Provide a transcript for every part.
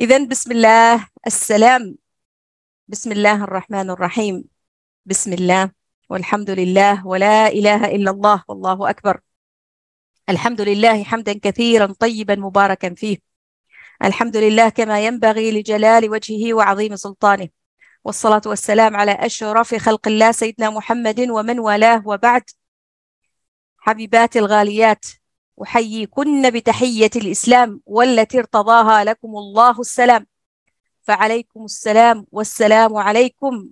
إذا بسم الله السلام بسم الله الرحمن الرحيم بسم الله والحمد لله ولا إله إلا الله والله أكبر الحمد لله حمدا كثيرا طيبا مباركا فيه الحمد لله كما ينبغي لجلال وجهه وعظيم سلطانه والصلاة والسلام على أشرف خلق الله سيدنا محمد ومن والاه وبعد حبيبات الغاليات أحييكن بتحية الإسلام والتي ارتضاها لكم الله السلام فعليكم السلام والسلام عليكم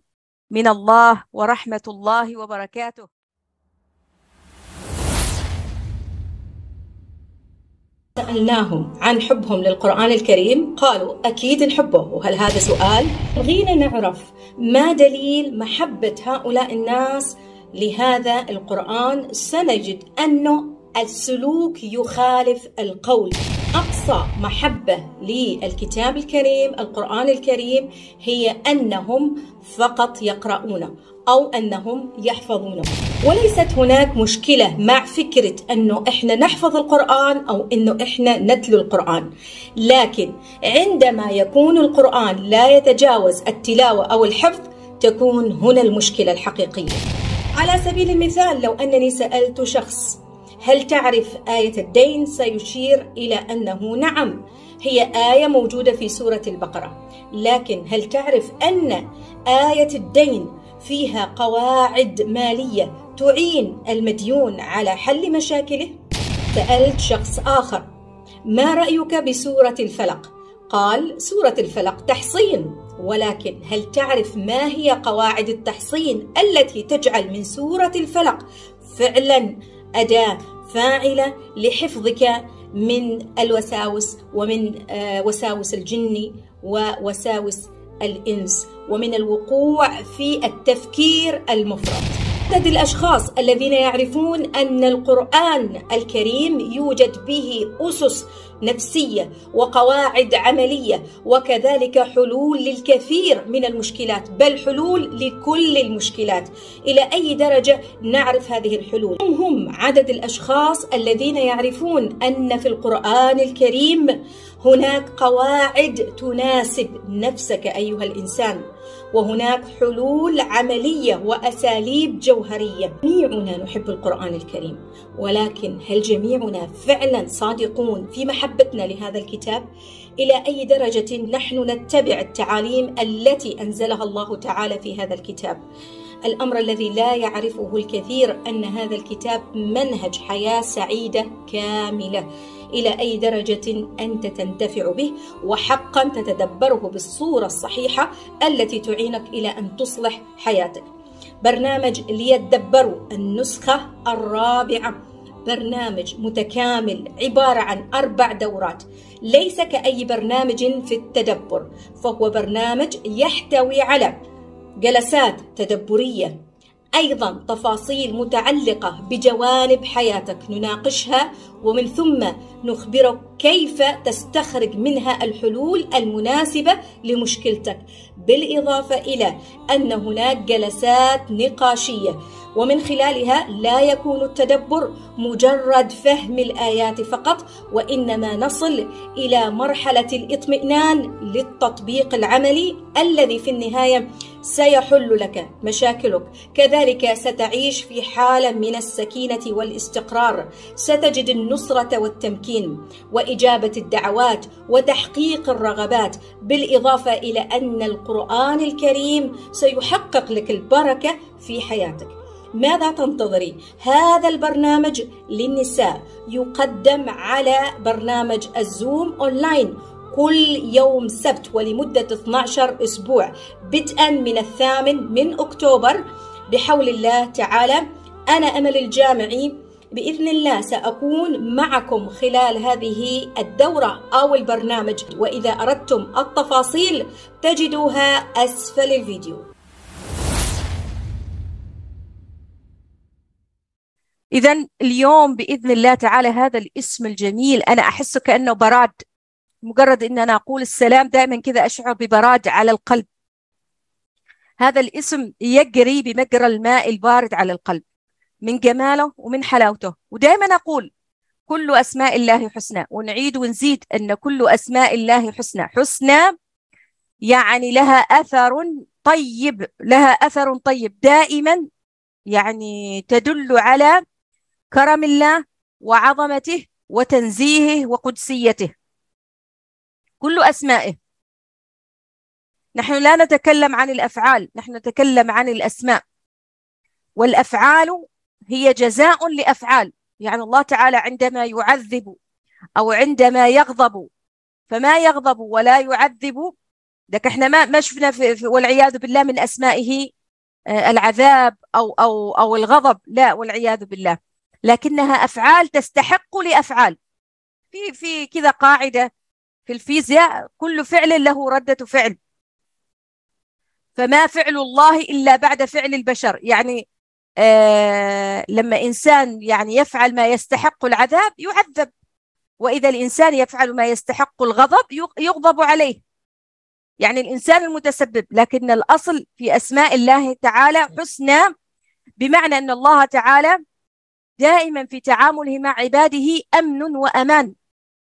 من الله ورحمة الله وبركاته سألناهم عن حبهم للقرآن الكريم قالوا أكيد نحبه وهل هذا سؤال؟ بغينا نعرف ما دليل محبة هؤلاء الناس لهذا القرآن سنجد أنه السلوك يخالف القول أقصى محبة للكتاب الكريم القرآن الكريم هي أنهم فقط يقرؤونه أو أنهم يحفظونه وليست هناك مشكلة مع فكرة أنه إحنا نحفظ القرآن أو أنه إحنا نتلو القرآن لكن عندما يكون القرآن لا يتجاوز التلاوة أو الحفظ تكون هنا المشكلة الحقيقية على سبيل المثال لو أنني سألت شخص هل تعرف آية الدين سيشير إلى أنه نعم هي آية موجودة في سورة البقرة لكن هل تعرف أن آية الدين فيها قواعد مالية تعين المديون على حل مشاكله؟ سألت شخص آخر ما رأيك بسورة الفلق؟ قال سورة الفلق تحصين ولكن هل تعرف ما هي قواعد التحصين التي تجعل من سورة الفلق فعلا أداة فاعلة لحفظك من الوساوس ومن آه، وساوس الجن ووساوس الإنس ومن الوقوع في التفكير المفرط عدد الاشخاص الذين يعرفون ان القران الكريم يوجد به اسس نفسيه وقواعد عمليه وكذلك حلول للكثير من المشكلات بل حلول لكل المشكلات الى اي درجه نعرف هذه الحلول هم هم عدد الاشخاص الذين يعرفون ان في القران الكريم هناك قواعد تناسب نفسك ايها الانسان وهناك حلول عملية وأساليب جوهرية جميعنا نحب القرآن الكريم ولكن هل جميعنا فعلا صادقون في محبتنا لهذا الكتاب؟ إلى أي درجة نحن نتبع التعاليم التي أنزلها الله تعالى في هذا الكتاب؟ الامر الذي لا يعرفه الكثير ان هذا الكتاب منهج حياه سعيده كامله الى اي درجه انت تنتفع به وحقا تتدبره بالصوره الصحيحه التي تعينك الى ان تصلح حياتك. برنامج ليتدبروا النسخه الرابعه برنامج متكامل عباره عن اربع دورات ليس كاي برنامج في التدبر فهو برنامج يحتوي على جلسات تدبريه ايضا تفاصيل متعلقه بجوانب حياتك نناقشها ومن ثم نخبرك كيف تستخرج منها الحلول المناسبه لمشكلتك بالاضافه الى ان هناك جلسات نقاشيه ومن خلالها لا يكون التدبر مجرد فهم الايات فقط وانما نصل الى مرحله الاطمئنان للتطبيق العملي الذي في النهايه سيحل لك مشاكلك كذلك ستعيش في حاله من السكينه والاستقرار ستجد النصره والتمكين واجابه الدعوات وتحقيق الرغبات بالاضافه الى ان القران الكريم سيحقق لك البركه في حياتك ماذا تنتظري؟ هذا البرنامج للنساء يقدم على برنامج الزوم اونلاين كل يوم سبت ولمدة 12 أسبوع بدءا من الثامن من أكتوبر بحول الله تعالى أنا أمل الجامعي بإذن الله سأكون معكم خلال هذه الدورة أو البرنامج وإذا أردتم التفاصيل تجدوها أسفل الفيديو إذا اليوم بإذن الله تعالى هذا الاسم الجميل أنا أحس كأنه براد مجرد ان انا اقول السلام دائما كذا اشعر ببراد على القلب هذا الاسم يجري بمجرى الماء البارد على القلب من جماله ومن حلاوته ودائما اقول كل اسماء الله حسنى ونعيد ونزيد ان كل اسماء الله حسنى حسنى يعني لها اثر طيب لها اثر طيب دائما يعني تدل على كرم الله وعظمته وتنزيهه وقدسيته كل أسمائه نحن لا نتكلم عن الأفعال نحن نتكلم عن الأسماء والأفعال هي جزاء لأفعال يعني الله تعالى عندما يعذب أو عندما يغضب فما يغضب ولا يعذب لك احنا ما ما شفنا في والعياذ بالله من اسمائه آه، العذاب او او او الغضب لا والعياذ بالله لكنها افعال تستحق لافعال في في كذا قاعده في الفيزياء كل فعل له ردة فعل فما فعل الله إلا بعد فعل البشر يعني آه لما إنسان يعني يفعل ما يستحق العذاب يعذب وإذا الإنسان يفعل ما يستحق الغضب يغضب عليه يعني الإنسان المتسبب لكن الأصل في أسماء الله تعالى حسنى بمعنى أن الله تعالى دائما في تعامله مع عباده أمن وأمان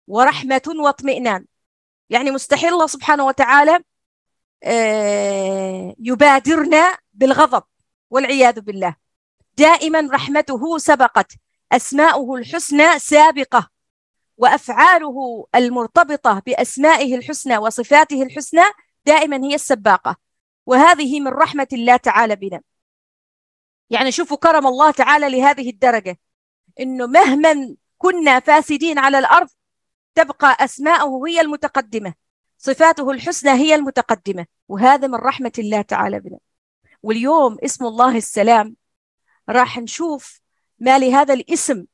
ورحمة واطمئنان يعني مستحيل الله سبحانه وتعالى آه، يبادرنا بالغضب والعياذ بالله دائما رحمته سبقت أسماؤه الحسنى سابقة وأفعاله المرتبطة بأسمائه الحسنى وصفاته الحسنى دائما هي السباقة وهذه من رحمة الله تعالى بنا يعني شوفوا كرم الله تعالى لهذه الدرجة إنه مهما كنا فاسدين على الأرض تبقى أسماءه هي المتقدمة صفاته الحسنى هي المتقدمة وهذا من رحمة الله تعالى بنا واليوم اسم الله السلام راح نشوف ما لهذا الاسم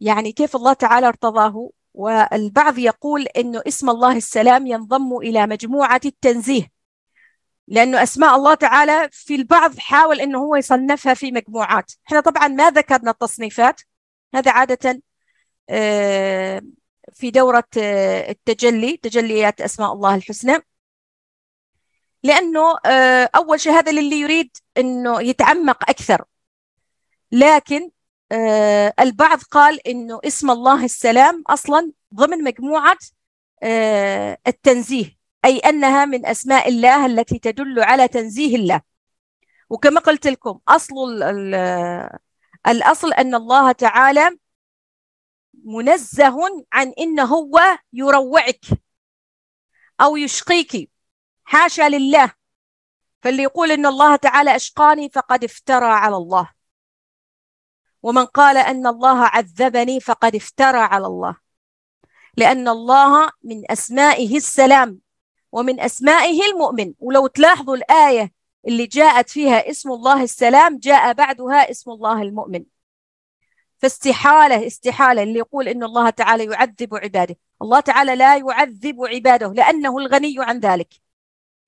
يعني كيف الله تعالى ارتضاه والبعض يقول انه اسم الله السلام ينضم الى مجموعه التنزيه لانه اسماء الله تعالى في البعض حاول انه هو يصنفها في مجموعات احنا طبعا ما ذكرنا التصنيفات هذا عاده آه، في دورة آه، التجلي تجليات أسماء الله الحسنى لأنه آه، أول شيء هذا للي يريد أنه يتعمق أكثر لكن آه، البعض قال أنه اسم الله السلام أصلا ضمن مجموعة التنزيه أي أنها من أسماء الله التي تدل على تنزيه الله وكما قلت لكم أصل الأصل أن الله تعالى منزه عن إن هو يروعك أو يشقيك حاشا لله فاللي يقول إن الله تعالى أشقاني فقد افترى على الله ومن قال أن الله عذبني فقد افترى على الله لأن الله من أسمائه السلام ومن أسمائه المؤمن ولو تلاحظوا الآية اللي جاءت فيها اسم الله السلام جاء بعدها اسم الله المؤمن فاستحاله استحاله اللي يقول ان الله تعالى يعذب عباده، الله تعالى لا يعذب عباده لانه الغني عن ذلك.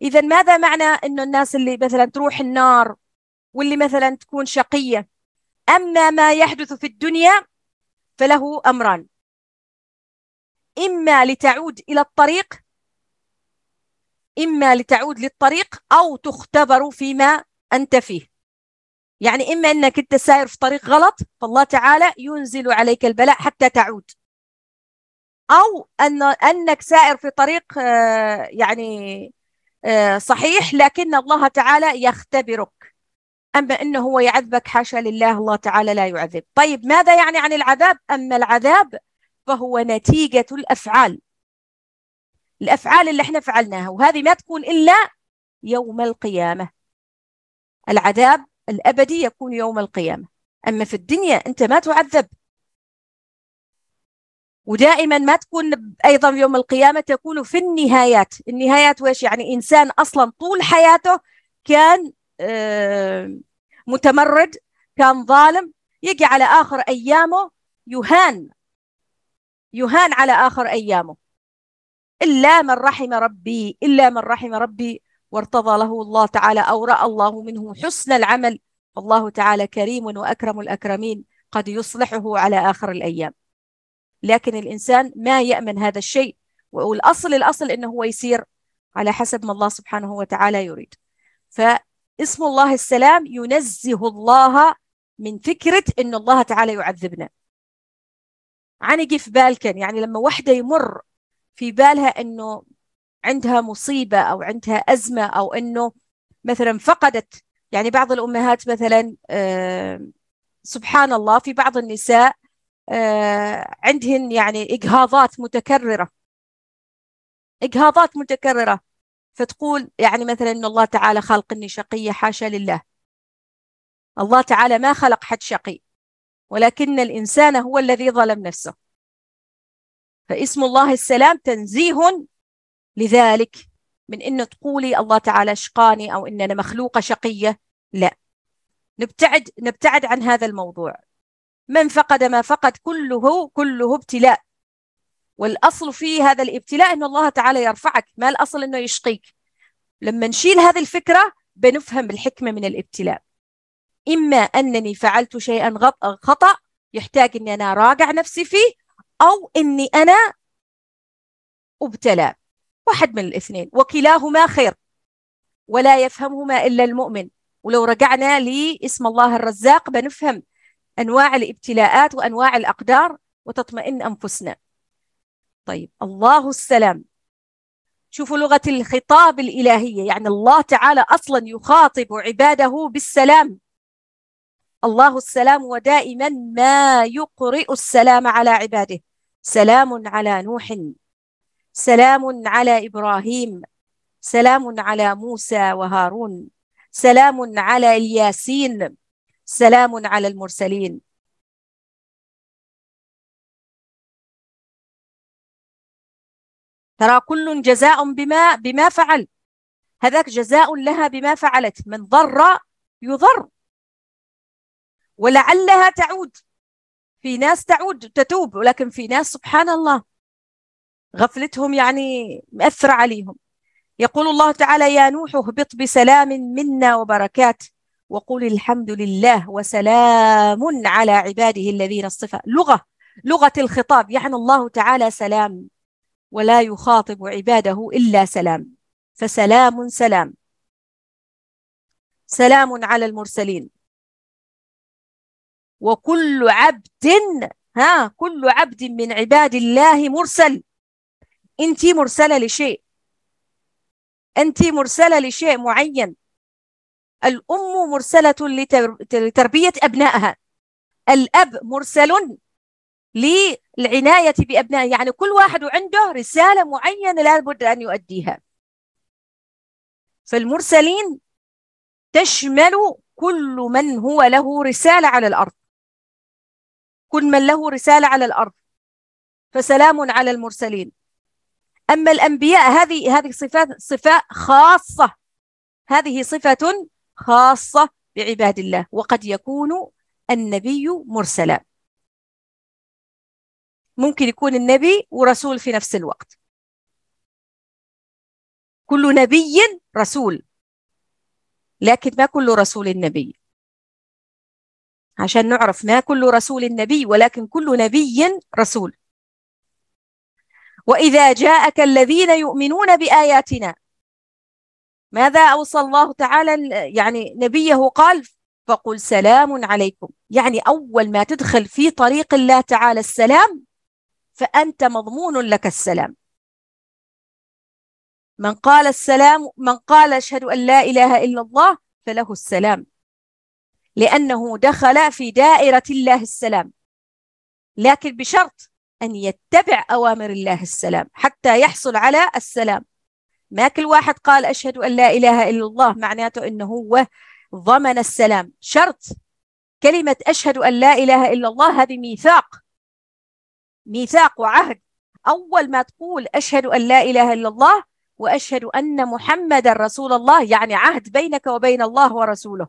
اذا ماذا معنى انه الناس اللي مثلا تروح النار واللي مثلا تكون شقيه اما ما يحدث في الدنيا فله امران. اما لتعود الى الطريق اما لتعود للطريق او تختبر فيما انت فيه. يعني إما أنك أنت ساير في طريق غلط فالله تعالى ينزل عليك البلاء حتى تعود أو أن أنك سائر في طريق آه، يعني آه، صحيح لكن الله تعالى يختبرك أما أنه هو يعذبك حاشا لله الله تعالى لا يعذب طيب ماذا يعني عن العذاب أما العذاب فهو نتيجة الأفعال الأفعال اللي احنا فعلناها وهذه ما تكون إلا يوم القيامة العذاب الأبدي يكون يوم القيامة أما في الدنيا أنت ما تعذب ودائما ما تكون أيضا يوم القيامة تكون في النهايات النهايات وإيش يعني إنسان أصلا طول حياته كان آه، متمرد كان ظالم يجي على آخر أيامه يهان يهان على آخر أيامه إلا من رحم ربي إلا من رحم ربي وارتضى له الله تعالى أو رأى الله منه حسن العمل فالله تعالى كريم وأكرم الأكرمين قد يصلحه على آخر الأيام لكن الإنسان ما يأمن هذا الشيء والأصل الأصل أنه هو يسير على حسب ما الله سبحانه وتعالى يريد فاسم الله السلام ينزه الله من فكرة أن الله تعالى يعذبنا عنقي في بالكن يعني لما وحدة يمر في بالها أنه عندها مصيبه او عندها ازمه او انه مثلا فقدت يعني بعض الامهات مثلا آه، سبحان الله في بعض النساء آه، عندهن يعني اجهاضات متكرره اجهاضات متكرره فتقول يعني مثلا ان الله تعالى خلقني شقيه حاشا لله الله تعالى ما خلق حد شقي ولكن الانسان هو الذي ظلم نفسه فاسم الله السلام تنزيه لذلك من انه تقولي الله تعالى شقاني او ان انا مخلوقه شقيه لا نبتعد نبتعد عن هذا الموضوع من فقد ما فقد كله كله ابتلاء والاصل في هذا الابتلاء ان الله تعالى يرفعك ما الاصل انه يشقيك لما نشيل هذه الفكره بنفهم الحكمه من الابتلاء اما انني فعلت شيئا خطا يحتاج اني انا اراجع نفسي فيه او اني انا ابتلى واحد من الاثنين وكلاهما خير ولا يفهمهما إلا المؤمن ولو رجعنا لاسم الله الرزاق بنفهم أنواع الابتلاءات وأنواع الأقدار وتطمئن أنفسنا طيب الله السلام شوفوا لغة الخطاب الإلهية يعني الله تعالى أصلا يخاطب عباده بالسلام الله السلام ودائما ما يقرئ السلام على عباده سلام على نوح سلام على إبراهيم سلام على موسى وهارون سلام على الياسين سلام على المرسلين ترى كل جزاء بما بما فعل هذاك جزاء لها بما فعلت من ضر يضر ولعلها تعود في ناس تعود تتوب ولكن في ناس سبحان الله غفلتهم يعني مأثرة عليهم يقول الله تعالى يا نوح اهبط بسلام منا وبركات وقل الحمد لله وسلام على عباده الذين اصطفى لغة لغة الخطاب يعني الله تعالى سلام ولا يخاطب عباده إلا سلام فسلام سلام سلام على المرسلين وكل عبد ها كل عبد من عباد الله مرسل انت مرسله لشيء انت مرسله لشيء معين الام مرسله لتربيه ابنائها الاب مرسل للعنايه بابنائه يعني كل واحد عنده رساله معينه لابد ان يؤديها فالمرسلين تشمل كل من هو له رساله على الارض كل من له رساله على الارض فسلام على المرسلين أما الأنبياء هذه هذه صفات صفة خاصة هذه صفة خاصة بعباد الله وقد يكون النبي مرسلا ممكن يكون النبي ورسول في نفس الوقت كل نبي رسول لكن ما كل رسول نبي عشان نعرف ما كل رسول نبي ولكن كل نبي رسول وإذا جاءك الذين يؤمنون بآياتنا ماذا أوصى الله تعالى يعني نبيه قال فقل سلام عليكم يعني أول ما تدخل في طريق الله تعالى السلام فأنت مضمون لك السلام من قال السلام من قال أشهد أن لا إله إلا الله فله السلام لأنه دخل في دائرة الله السلام لكن بشرط أن يتبع أوامر الله السلام حتى يحصل على السلام ما كل واحد قال أشهد أن لا إله إلا الله معناته أنه هو ضمن السلام شرط كلمة أشهد أن لا إله إلا الله هذه ميثاق ميثاق وعهد أول ما تقول أشهد أن لا إله إلا الله وأشهد أن محمدا رسول الله يعني عهد بينك وبين الله ورسوله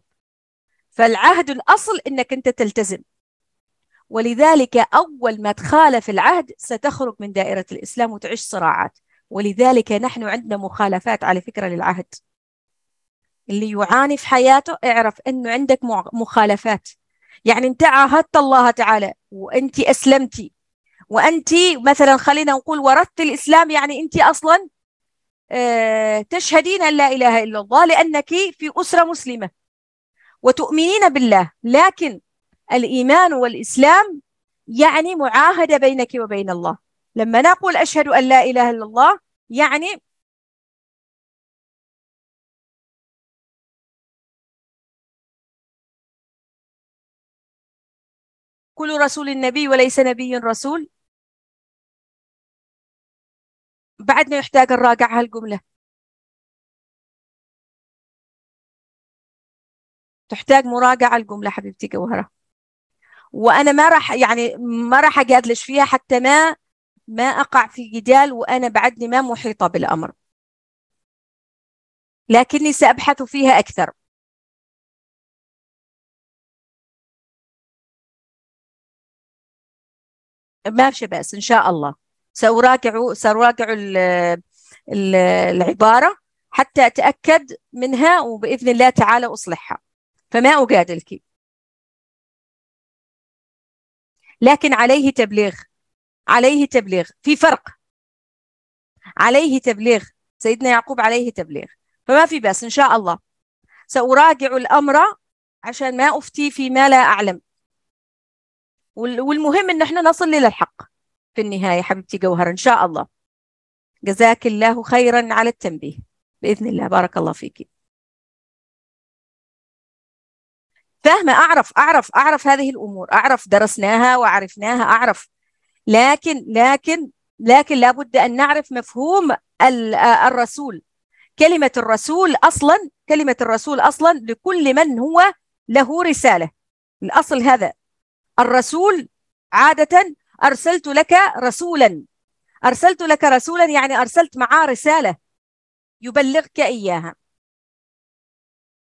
فالعهد الأصل أنك أنت تلتزم ولذلك أول ما تخالف العهد ستخرج من دائرة الإسلام وتعيش صراعات ولذلك نحن عندنا مخالفات على فكرة للعهد اللي يعاني في حياته اعرف أنه عندك مخالفات يعني أنت عاهدت الله تعالى وأنت أسلمتي وأنت مثلا خلينا نقول ورثت الإسلام يعني أنت أصلا آه، تشهدين أن لا إله إلا الله لأنك في أسرة مسلمة وتؤمنين بالله لكن الإيمان والإسلام يعني معاهدة بينك وبين الله لما نقول أشهد أن لا إله إلا الله يعني كل رسول نبي وليس نبي رسول بعدنا يحتاج الراجع هالجملة تحتاج مراجعة الجملة حبيبتي جوهرة وانا ما راح يعني ما راح اجادلش فيها حتى ما ما اقع في جدال وانا بعدني ما محيطه بالامر لكني سابحث فيها اكثر ما في بأس إن شاء الله سأراجع سأراجع العبارة حتى أتأكد منها وبإذن الله تعالى أصلحها فما أجادلك لكن عليه تبليغ عليه تبليغ في فرق عليه تبليغ سيدنا يعقوب عليه تبليغ فما في بأس إن شاء الله سأراجع الأمر عشان ما أفتي فيما لا أعلم والمهم إن احنا نصل إلى الحق في النهاية حبيبتي جوهر إن شاء الله جزاك الله خيرا على التنبيه بإذن الله بارك الله فيك فاهمه اعرف اعرف اعرف هذه الامور اعرف درسناها وعرفناها اعرف لكن لكن لكن لابد ان نعرف مفهوم الرسول كلمه الرسول اصلا كلمه الرسول اصلا لكل من هو له رساله الاصل هذا الرسول عاده ارسلت لك رسولا ارسلت لك رسولا يعني ارسلت معاه رساله يبلغك اياها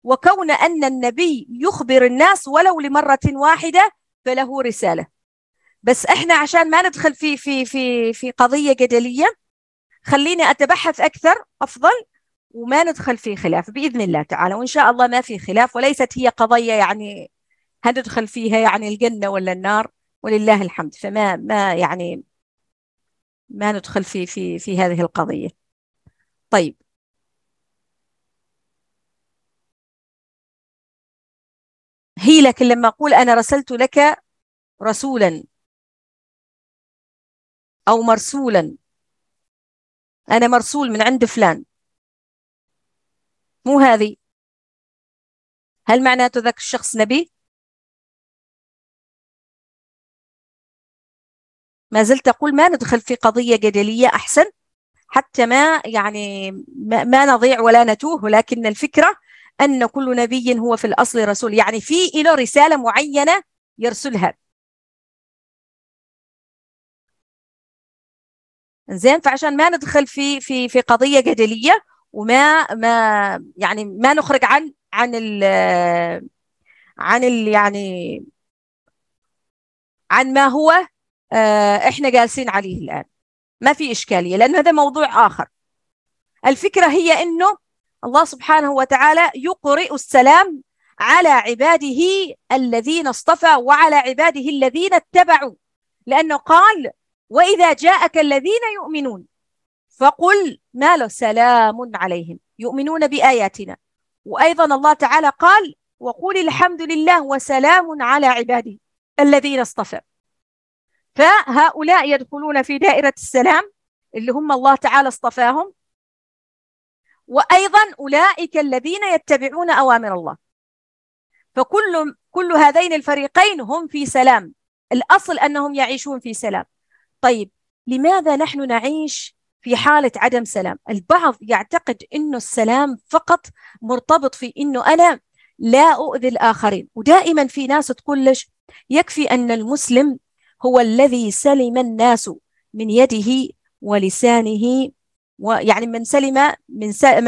وكون أن النبي يخبر الناس ولو لمرة واحدة فله رسالة بس احنا عشان ما ندخل في في في في قضية جدلية خليني أتبحث أكثر أفضل وما ندخل في خلاف بإذن الله تعالى وإن شاء الله ما في خلاف وليست هي قضية يعني هندخل فيها يعني الجنة ولا النار ولله الحمد فما ما يعني ما ندخل في في في هذه القضية طيب هي لكن لما أقول أنا رسلت لك رسولا أو مرسولا أنا مرسول من عند فلان مو هذه هل معناته ذاك الشخص نبي؟ ما زلت أقول ما ندخل في قضية جدلية أحسن حتى ما يعني ما نضيع ولا نتوه ولكن الفكرة أن كل نبي هو في الأصل رسول يعني في له رسالة معينة يرسلها زين فعشان ما ندخل في في في قضية جدلية وما ما يعني ما نخرج عن عن ال عن ال يعني عن ما هو آه، احنا جالسين عليه الآن ما في إشكالية لأن هذا موضوع آخر الفكرة هي أنه الله سبحانه وتعالى يقرئ السلام على عباده الذين اصطفى وعلى عباده الذين اتبعوا لأنه قال وإذا جاءك الذين يؤمنون فقل ما له سلام عليهم يؤمنون بآياتنا وأيضا الله تعالى قال وقل الحمد لله وسلام على عباده الذين اصطفى فهؤلاء يدخلون في دائرة السلام اللي هم الله تعالى اصطفاهم وأيضا أولئك الذين يتبعون أوامر الله فكل كل هذين الفريقين هم في سلام الأصل أنهم يعيشون في سلام طيب لماذا نحن نعيش في حالة عدم سلام البعض يعتقد أنه السلام فقط مرتبط في أنه أنا لا أؤذي الآخرين ودائما في ناس تقول ليش يكفي أن المسلم هو الذي سلم الناس من يده ولسانه ويعني من سلم من من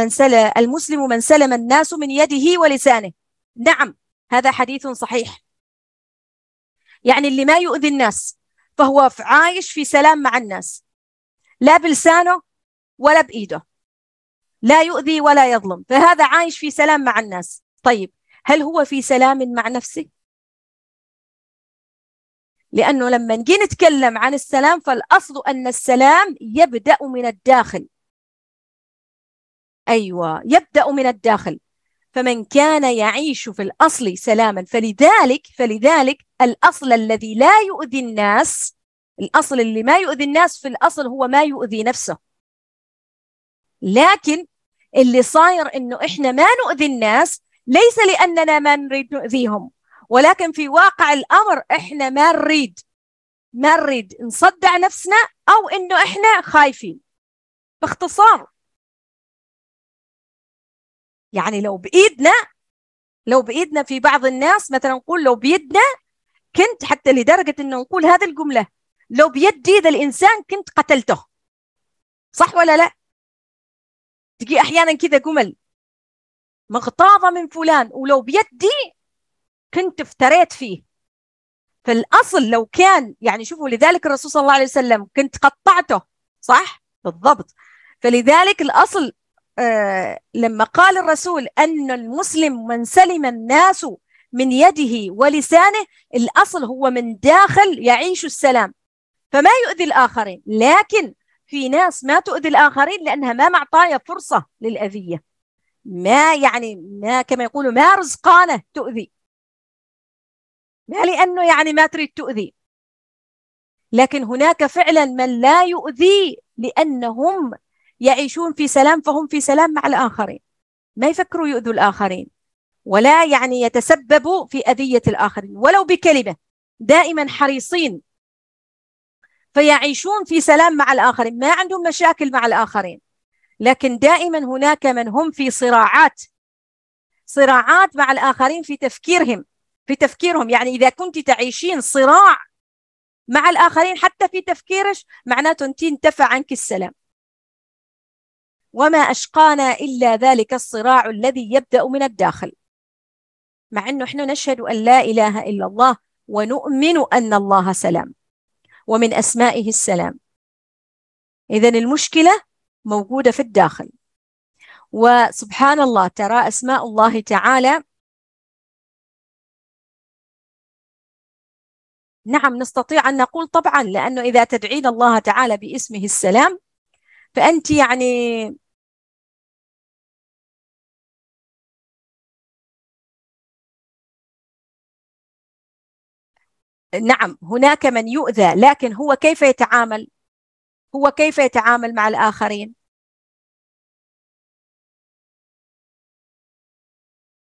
المسلم من سلم الناس من يده ولسانه نعم هذا حديث صحيح يعني اللي ما يؤذي الناس فهو عايش في سلام مع الناس لا بلسانه ولا بإيده لا يؤذي ولا يظلم فهذا عايش في سلام مع الناس طيب هل هو في سلام مع نفسه لأنه لما نجي نتكلم عن السلام فالأصل أن السلام يبدأ من الداخل ايوه يبدا من الداخل فمن كان يعيش في الاصل سلاما فلذلك فلذلك الاصل الذي لا يؤذي الناس الاصل اللي ما يؤذي الناس في الاصل هو ما يؤذي نفسه لكن اللي صاير انه احنا ما نؤذي الناس ليس لاننا ما نريد نؤذيهم ولكن في واقع الامر احنا ما نريد ما نريد نصدع نفسنا او انه احنا خايفين باختصار يعني لو بايدنا لو بايدنا في بعض الناس مثلا نقول لو بيدنا كنت حتى لدرجه انه نقول هذه الجمله لو بيدي ذا الانسان كنت قتلته صح ولا لا تجي احيانا كذا جمل مغتاظه من فلان ولو بيدي كنت افتريت فيه فالاصل لو كان يعني شوفوا لذلك الرسول صلى الله عليه وسلم كنت قطعته صح بالضبط فلذلك الاصل آه، لما قال الرسول أن المسلم من سلم الناس من يده ولسانه الأصل هو من داخل يعيش السلام فما يؤذي الآخرين لكن في ناس ما تؤذي الآخرين لأنها ما معطايا فرصة للأذية ما يعني ما كما يقولوا ما رزقانه تؤذي ما لأنه يعني ما تريد تؤذي لكن هناك فعلا من لا يؤذي لأنهم يعيشون في سلام فهم في سلام مع الآخرين ما يفكروا يؤذوا الآخرين ولا يعني يتسببوا في أذية الآخرين ولو بكلمة دائما حريصين فيعيشون في سلام مع الآخرين ما عندهم مشاكل مع الآخرين لكن دائما هناك من هم في صراعات صراعات مع الآخرين في تفكيرهم في تفكيرهم يعني إذا كنت تعيشين صراع مع الآخرين حتى في تفكيرك معناته أنت انتفى عنك السلام وما أشقانا إلا ذلك الصراع الذي يبدأ من الداخل مع أنه إحنا نشهد أن لا إله إلا الله ونؤمن أن الله سلام ومن أسمائه السلام إذا المشكلة موجودة في الداخل وسبحان الله ترى أسماء الله تعالى نعم نستطيع أن نقول طبعا لأنه إذا تدعين الله تعالى باسمه السلام فأنت يعني نعم هناك من يؤذى لكن هو كيف يتعامل هو كيف يتعامل مع الآخرين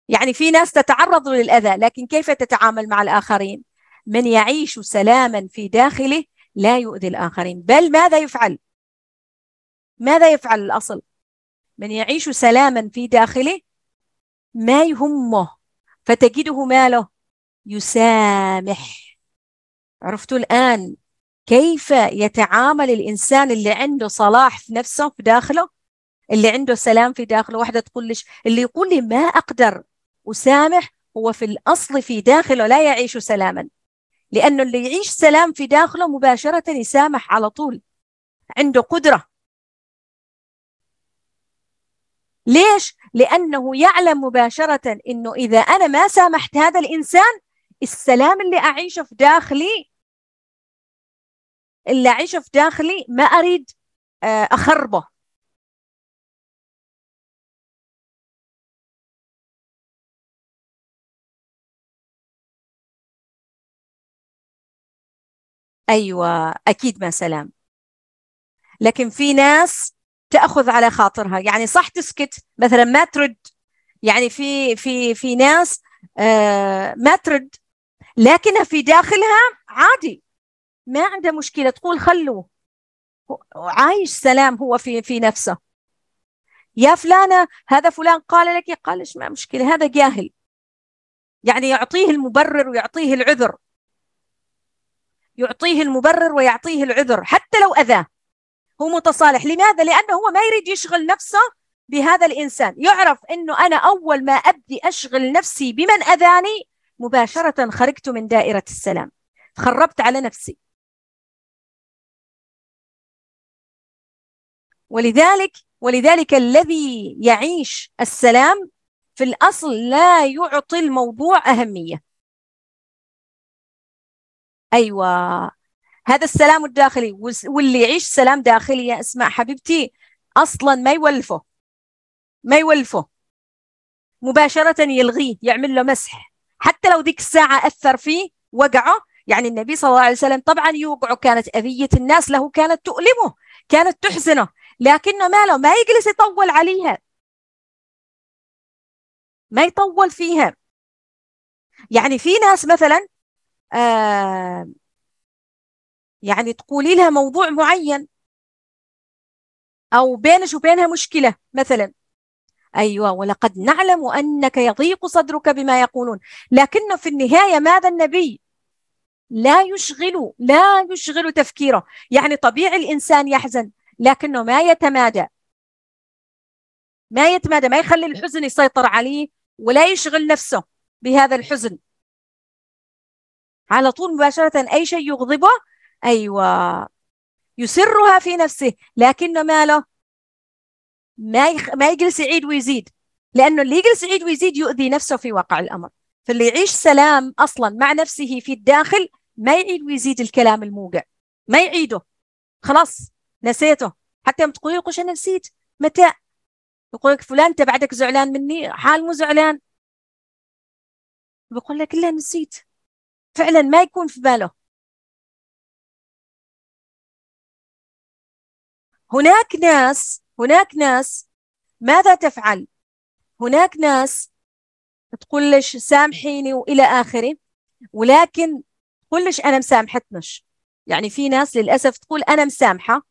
يعني في ناس تتعرض للأذى لكن كيف تتعامل مع الآخرين من يعيش سلاما في داخله لا يؤذي الآخرين بل ماذا يفعل ماذا يفعل الأصل من يعيش سلاما في داخله ما يهمه فتجده ماله يسامح عرفتوا الآن كيف يتعامل الإنسان اللي عنده صلاح في نفسه في داخله اللي عنده سلام في داخله واحدة تقول ليش اللي يقول لي ما أقدر أسامح هو في الأصل في داخله لا يعيش سلاما لأنه اللي يعيش سلام في داخله مباشرة يسامح على طول عنده قدرة ليش؟ لأنه يعلم مباشرة أنه إذا أنا ما سامحت هذا الإنسان السلام اللي أعيشه في داخلي اللي اعيشه في داخلي ما اريد آه، اخربه ايوه اكيد ما سلام لكن في ناس تاخذ على خاطرها يعني صح تسكت مثلا ما ترد يعني في في في ناس آه ما ترد لكنها في داخلها عادي ما عنده مشكله تقول خلوه عايش سلام هو في في نفسه يا فلانه هذا فلان قال لك إيه؟ قال ايش ما مشكله هذا جاهل يعني يعطيه المبرر ويعطيه العذر يعطيه المبرر ويعطيه العذر حتى لو اذاه هو متصالح لماذا لانه هو ما يريد يشغل نفسه بهذا الانسان يعرف انه انا اول ما ابدي اشغل نفسي بمن اذاني مباشره خرجت من دائره السلام خربت على نفسي ولذلك ولذلك الذي يعيش السلام في الأصل لا يعطي الموضوع أهمية أيوة هذا السلام الداخلي واللي يعيش سلام داخلي يا اسمع حبيبتي أصلا ما يولفه ما يولفه مباشرة يلغيه يعمل له مسح حتى لو ذيك الساعة أثر فيه وقعه يعني النبي صلى الله عليه وسلم طبعا يوقعه كانت أذية الناس له كانت تؤلمه كانت تحزنه لكنه ماله ما يجلس يطول عليها ما يطول فيها يعني في ناس مثلا آه يعني تقولي لها موضوع معين أو بينك وبينها مشكلة مثلا أيوة ولقد نعلم أنك يضيق صدرك بما يقولون لكن في النهاية ماذا النبي لا يشغل لا يشغل تفكيره يعني طبيعي الإنسان يحزن لكنه ما يتمادى ما يتمادى ما يخلي الحزن يسيطر عليه ولا يشغل نفسه بهذا الحزن على طول مباشرة أي شيء يغضبه أيوة يسرها في نفسه لكنه ماله ما يخ... ما يجلس يعيد ويزيد لأنه اللي يجلس يعيد ويزيد يؤذي نفسه في واقع الأمر فاللي يعيش سلام أصلا مع نفسه في الداخل ما يعيد ويزيد الكلام الموقع ما يعيده خلاص نسيته حتى يوم تقولي يقولش انا نسيت متى يقول لك فلان انت بعدك زعلان مني حال مو زعلان بقول لك لا نسيت فعلا ما يكون في باله هناك ناس هناك ناس ماذا تفعل هناك ناس تقول لش سامحيني والى اخره ولكن قل لش انا مسامحتنش يعني في ناس للاسف تقول انا مسامحه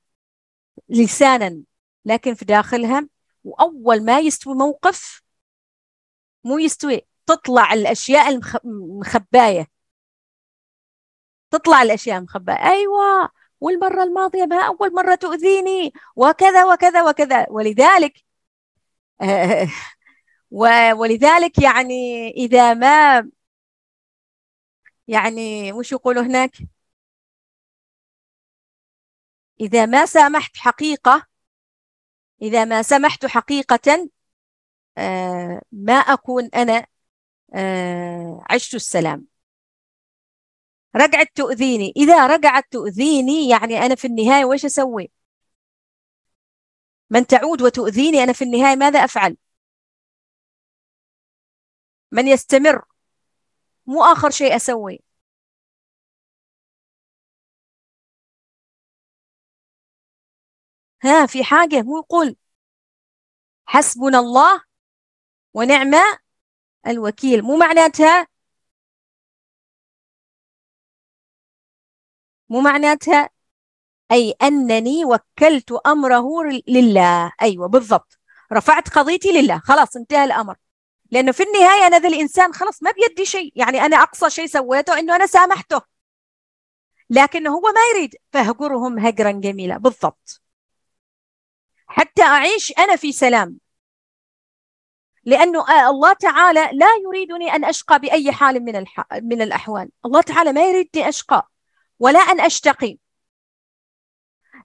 لسانا لكن في داخلها واول ما يستوي موقف مو يستوي تطلع الاشياء المخبايه تطلع الاشياء المخبايه ايوه والمره الماضيه ما اول مره تؤذيني وكذا وكذا وكذا ولذلك ولذلك يعني اذا ما يعني وش يقولوا هناك إذا ما سامحت حقيقة إذا ما سمحت حقيقة آه، ما أكون أنا آه، عشت السلام رجعت تؤذيني إذا رجعت تؤذيني يعني أنا في النهاية وش أسوي من تعود وتؤذيني أنا في النهاية ماذا أفعل من يستمر مو آخر شيء أسوي ها في حاجة هو يقول حسبنا الله ونعم الوكيل مو معناتها مو معناتها أي أنني وكلت أمره لله أيوة بالضبط رفعت قضيتي لله خلاص انتهى الأمر لأنه في النهاية أنا ذا الإنسان خلاص ما بيدي شيء يعني أنا أقصى شيء سويته أنه أنا سامحته لكن هو ما يريد فاهجرهم هجرا جميلا بالضبط حتى أعيش أنا في سلام لأنه آه، الله تعالى لا يريدني أن أشقى بأي حال من, الح... من الأحوال الله تعالى ما يريدني أشقى ولا أن أشتقي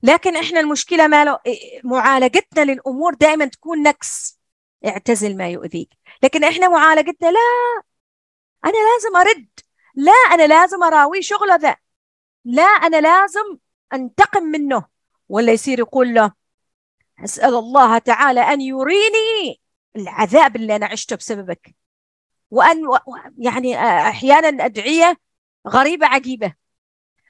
لكن إحنا المشكلة ما لو... معالجتنا للأمور دائما تكون نكس اعتزل ما يؤذيك لكن إحنا معالجتنا لا أنا لازم أرد لا أنا لازم أراويه شغله ذا لا أنا لازم أنتقم منه ولا يصير يقول له أسأل الله تعالى أن يريني العذاب اللي أنا عشته بسببك وأن يعني آه، أحيانا أدعية غريبة عجيبة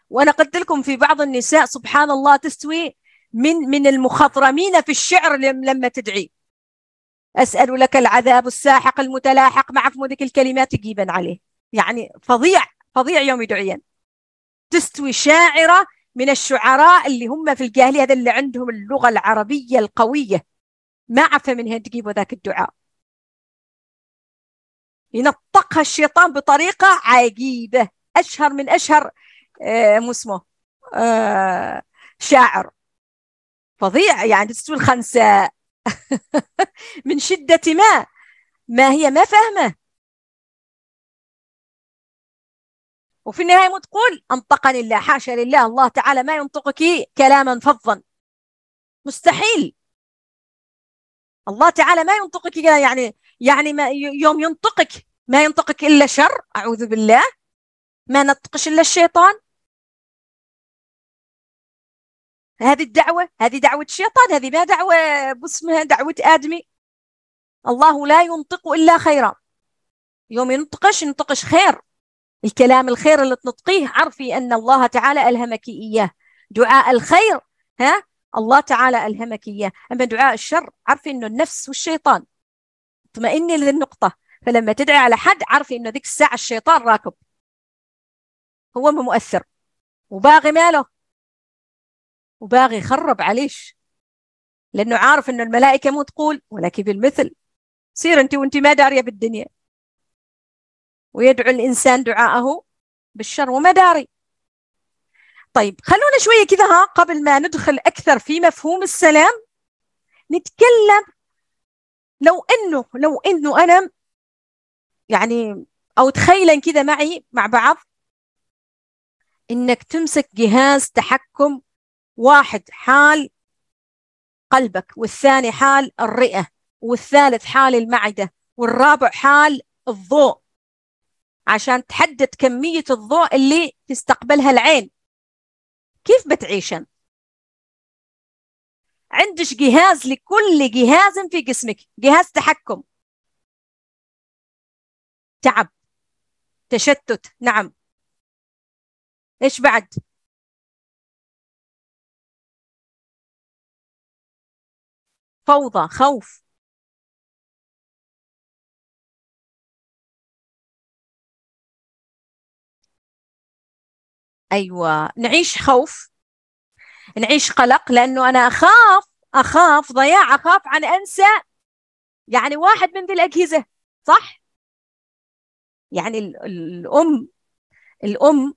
وأنا قلت لكم في بعض النساء سبحان الله تستوي من من المخضرمين في الشعر لما تدعي أسأل لك العذاب الساحق المتلاحق مع فمودك الكلمات جيبا عليه يعني فظيع فظيع يوم دعيا تستوي شاعرة من الشعراء اللي هم في الجاهلية هذا اللي عندهم اللغة العربية القوية ما عفى منها تجيبوا ذاك الدعاء ينطقها الشيطان بطريقة عجيبة أشهر من أشهر آه مو اسمه آه شاعر فظيع يعني تسوي الخنساء من شدة ما ما هي ما فاهمة وفي النهاية تقول أنطقني الله حاشا لله الله تعالى ما ينطقك كلاما فظا مستحيل الله تعالى ما ينطقك يعني يعني ما يوم ينطقك ما ينطقك إلا شر أعوذ بالله ما نطقش إلا الشيطان هذه الدعوة هذه دعوة شيطان هذه ما دعوة باسمها دعوة آدمي الله لا ينطق إلا خيرا يوم ينطقش ينطقش خير الكلام الخير اللي تنطقيه عرفي أن الله تعالى ألهمك إياه دعاء الخير ها الله تعالى ألهمك إياه أما دعاء الشر عرفي أنه النفس والشيطان اطمئني للنقطة فلما تدعي على حد عرفي أنه ذيك الساعة الشيطان راكب هو مؤثر وباغي ماله وباغي يخرب عليش لأنه عارف أنه الملائكة مو تقول ولكن بالمثل سير أنت وأنت ما دارية بالدنيا ويدعو الإنسان دعاءه بالشر ومداري طيب خلونا شوية كذا ها قبل ما ندخل أكثر في مفهوم السلام نتكلم لو أنه لو أنه أنا يعني أو تخيلا كذا معي مع بعض أنك تمسك جهاز تحكم واحد حال قلبك والثاني حال الرئة والثالث حال المعدة والرابع حال الضوء عشان تحدد كمية الضوء اللي تستقبلها العين كيف بتعيشن؟ عندش جهاز لكل جهاز في جسمك جهاز تحكم تعب تشتت نعم ايش بعد فوضى خوف ايوه نعيش خوف نعيش قلق لانه انا اخاف اخاف ضياع اخاف عن انسى يعني واحد من ذي الاجهزه صح يعني الام الام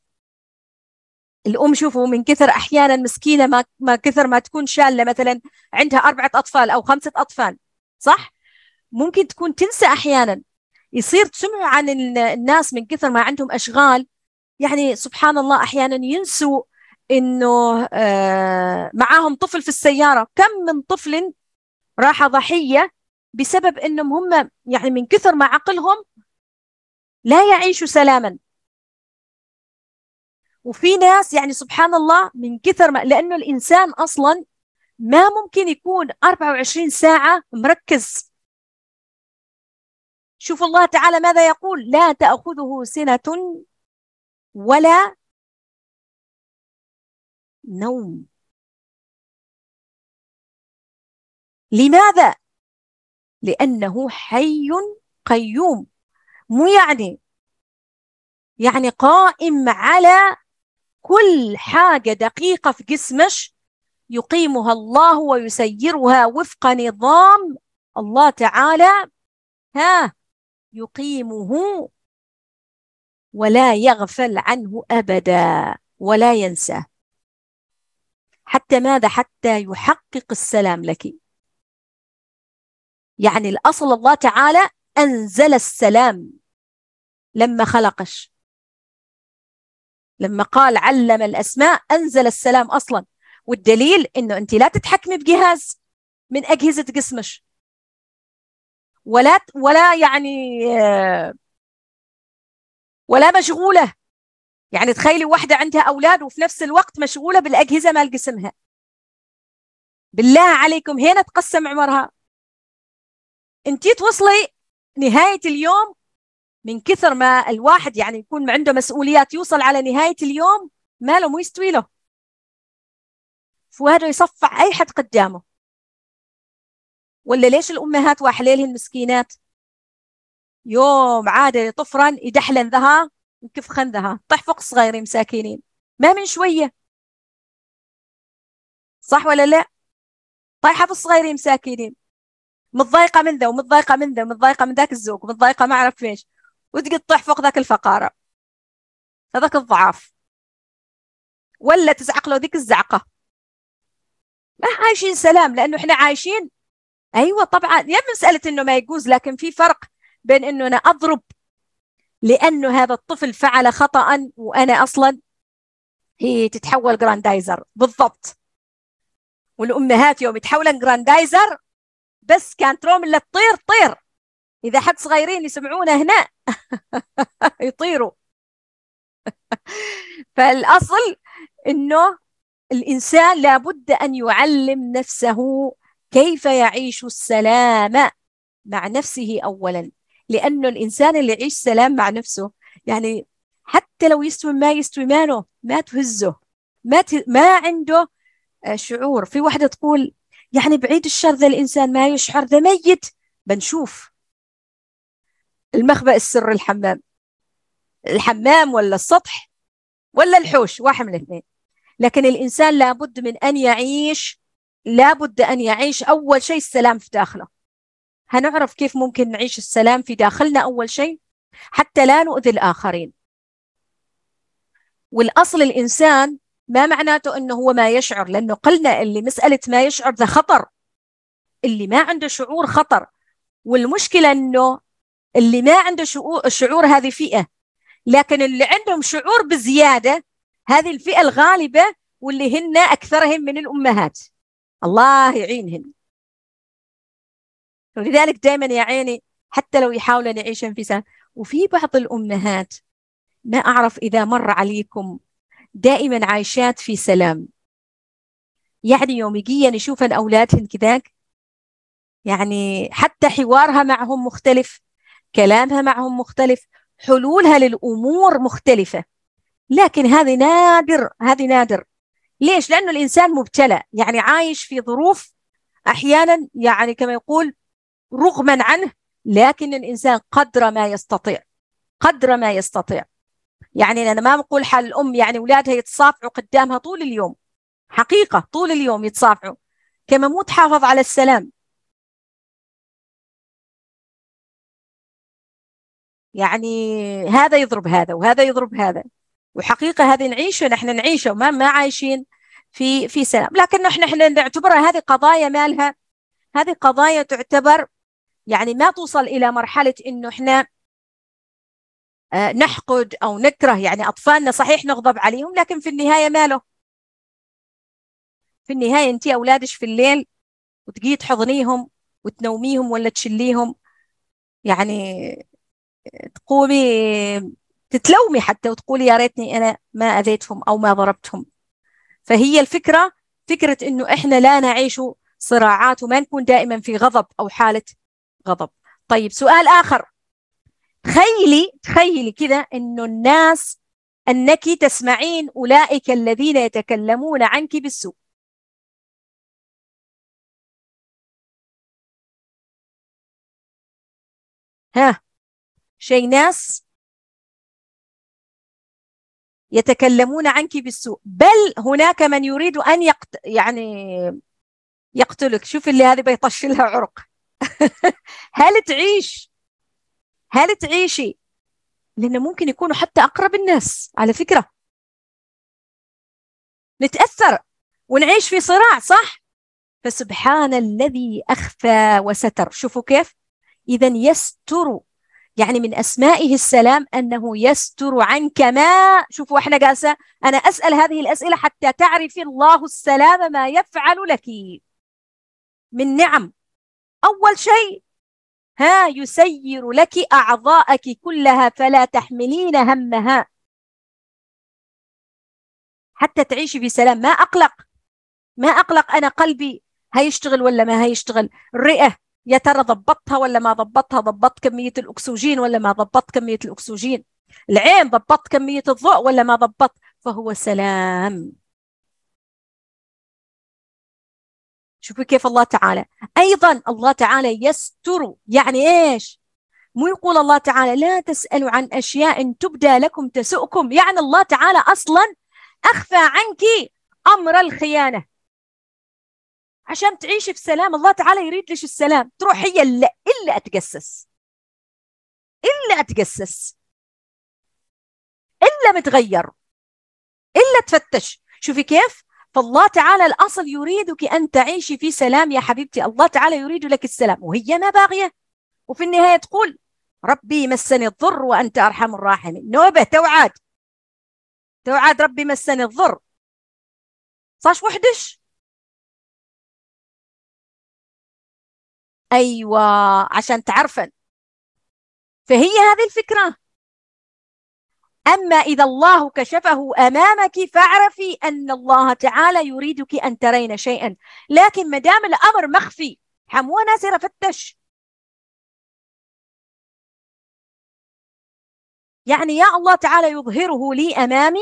الام شوفوا من كثر احيانا مسكينه ما ما كثر ما تكون شاله مثلا عندها اربعه اطفال او خمسه اطفال صح ممكن تكون تنسى احيانا يصير تسمعوا عن الناس من كثر ما عندهم اشغال يعني سبحان الله احيانا ينسوا انه آه، معاهم طفل في السياره كم من طفل راح ضحيه بسبب انهم هم يعني من كثر ما عقلهم لا يعيشوا سلاما وفي ناس يعني سبحان الله من كثر ما لانه الانسان اصلا ما ممكن يكون 24 ساعه مركز شوف الله تعالى ماذا يقول لا تاخذه سنه ولا نوم لماذا لانه حي قيوم مو يعني يعني قائم على كل حاجه دقيقه في جسمش يقيمها الله ويسيرها وفق نظام الله تعالى ها يقيمه ولا يغفل عنه أبدا ولا ينساه حتى ماذا حتى يحقق السلام لك يعني الأصل الله تعالى أنزل السلام لما خلقش لما قال علم الأسماء أنزل السلام أصلا والدليل أنه أنت لا تتحكمي بجهاز من أجهزة قسمش ولا ولا يعني آه، ولا مشغولة يعني تخيلي واحدة عندها أولاد وفي نفس الوقت مشغولة بالأجهزة مال جسمها بالله عليكم هنا تقسم عمرها انتي توصلي نهاية اليوم من كثر ما الواحد يعني يكون عنده مسؤوليات يوصل على نهاية اليوم ماله مو يستوي له فؤاده يصفع أي حد قدامه ولا ليش الأمهات وأحليلهن مسكينات يوم عاد طفرا يدحلن ذها وكفخن ذها طحفق صغيرين مساكينين ما من شوية صح ولا لا طايحة في الصغيرين مساكينين متضايقة من ذا ومتضايقة من ذا ومتضايقة من ذاك الزوق ومتضايقة ما أعرف فيش وتقد فوق ذاك الفقارة هذاك الضعاف ولا تزعق له ذيك الزعقة ما عايشين سلام لأنه إحنا عايشين أيوة طبعا يا مسألة إنه ما يجوز لكن في فرق بين انه انا اضرب لانه هذا الطفل فعل خطا وانا اصلا هي تتحول جراندايزر بالضبط والامهات يوم يتحولن جراندايزر بس كان تروم اللي تطير طير اذا حد صغيرين يسمعونا هنا يطيروا فالاصل انه الانسان لابد ان يعلم نفسه كيف يعيش السلام مع نفسه اولا لأنه الإنسان اللي يعيش سلام مع نفسه يعني حتى لو يستوي ما يستوي ماله ما تهزه ما ت... ما عنده آه، شعور في وحده تقول يعني بعيد الشر ذا الانسان ما يشعر ذا ميت بنشوف المخبأ السر الحمام الحمام ولا السطح ولا الحوش واحد من الاثنين لكن الانسان لابد من ان يعيش لابد ان يعيش اول شيء السلام في داخله هنعرف كيف ممكن نعيش السلام في داخلنا أول شيء حتى لا نؤذي الآخرين والأصل الإنسان ما معناته أنه هو ما يشعر لأنه قلنا اللي مسألة ما يشعر ده خطر اللي ما عنده شعور خطر والمشكلة أنه اللي ما عنده شعور, شعور هذه فئة لكن اللي عندهم شعور بزيادة هذه الفئة الغالبة واللي هن أكثرهم من الأمهات الله يعينهن ولذلك دائما يا عيني حتى لو يحاول أن يعيش انفسه وفي بعض الأمهات ما أعرف إذا مر عليكم دائما عايشات في سلام يعني يوميا يشوفن أولادهن كذاك يعني حتى حوارها معهم مختلف كلامها معهم مختلف حلولها للأمور مختلفة لكن هذه نادر هذه نادر ليش؟ لأنه الإنسان مبتلى يعني عايش في ظروف أحيانا يعني كما يقول رغما عنه لكن الانسان قدر ما يستطيع قدر ما يستطيع يعني انا ما بقول حال الام يعني اولادها يتصافعوا قدامها طول اليوم حقيقه طول اليوم يتصافعوا كما مو تحافظ على السلام يعني هذا يضرب هذا وهذا يضرب هذا وحقيقه هذه نعيشه نحن نعيشه ما ما عايشين في في سلام لكن نحن احنا نعتبرها هذه قضايا مالها هذه قضايا تعتبر يعني ما توصل إلى مرحلة إنه إحنا آه، نحقد أو نكره يعني أطفالنا صحيح نغضب عليهم لكن في النهاية ماله في النهاية أنت أولادش في الليل وتجي تحضنيهم وتنوميهم ولا تشليهم يعني آه، تقومي تتلومي حتى وتقولي يا ريتني انا ما اذيتهم او ما ضربتهم فهي الفكره فكره انه احنا لا نعيش صراعات وما نكون دائما في غضب او حاله غضب طيب سؤال آخر تخيلي تخيلي كذا إنه الناس أنك تسمعين أولئك الذين يتكلمون عنك بالسوء ها شيء ناس يتكلمون عنك بالسوء بل هناك من يريد أن يقت... يعني يقتلك شوف اللي هذه بيطش لها عرق هل تعيش هل تعيشي لأنه ممكن يكونوا حتى أقرب الناس على فكرة نتأثر ونعيش في صراع صح فسبحان الذي أخفى وستر شوفوا كيف إذا يستر يعني من أسمائه السلام أنه يستر عنك ما شوفوا إحنا قاسة أنا أسأل هذه الأسئلة حتى تعرفي الله السلام ما يفعل لك من نعم أول شيء ها يسير لك أعضاءك كلها فلا تحملين همها حتى تعيشي بسلام ما أقلق ما أقلق أنا قلبي هيشتغل ولا ما هيشتغل الرئة يا ترى ضبطها ولا ما ضبطها ضبطت كمية الأكسجين ولا ما ضبطت كمية الأكسجين العين ضبطت كمية الضوء ولا ما ضبطت فهو سلام شوفوا كيف الله تعالى أيضا الله تعالى يستر يعني إيش مو يقول الله تعالى لا تسألوا عن أشياء تبدى لكم تسؤكم يعني الله تعالى أصلا أخفى عنك أمر الخيانة عشان تعيشي في سلام الله تعالى يريد ليش السلام تروح هي إلا, إلا أتجسس إلا أتجسس إلا متغير إلا تفتش شوفي كيف فالله تعالى الأصل يريدك أن تعيشي في سلام يا حبيبتي الله تعالى يريد لك السلام وهي ما باغية وفي النهاية تقول ربي مسني الضر وأنت أرحم الراحمين نوبة توعد توعد ربي مسني الضر صاش وحدش أيوة عشان تعرفن فهي هذه الفكرة أما إذا الله كشفه أمامك فاعرفي أن الله تعالى يريدك أن ترين شيئا لكن ما دام الأمر مخفي حموه ناسرة فتش يعني يا الله تعالى يظهره لي أمامي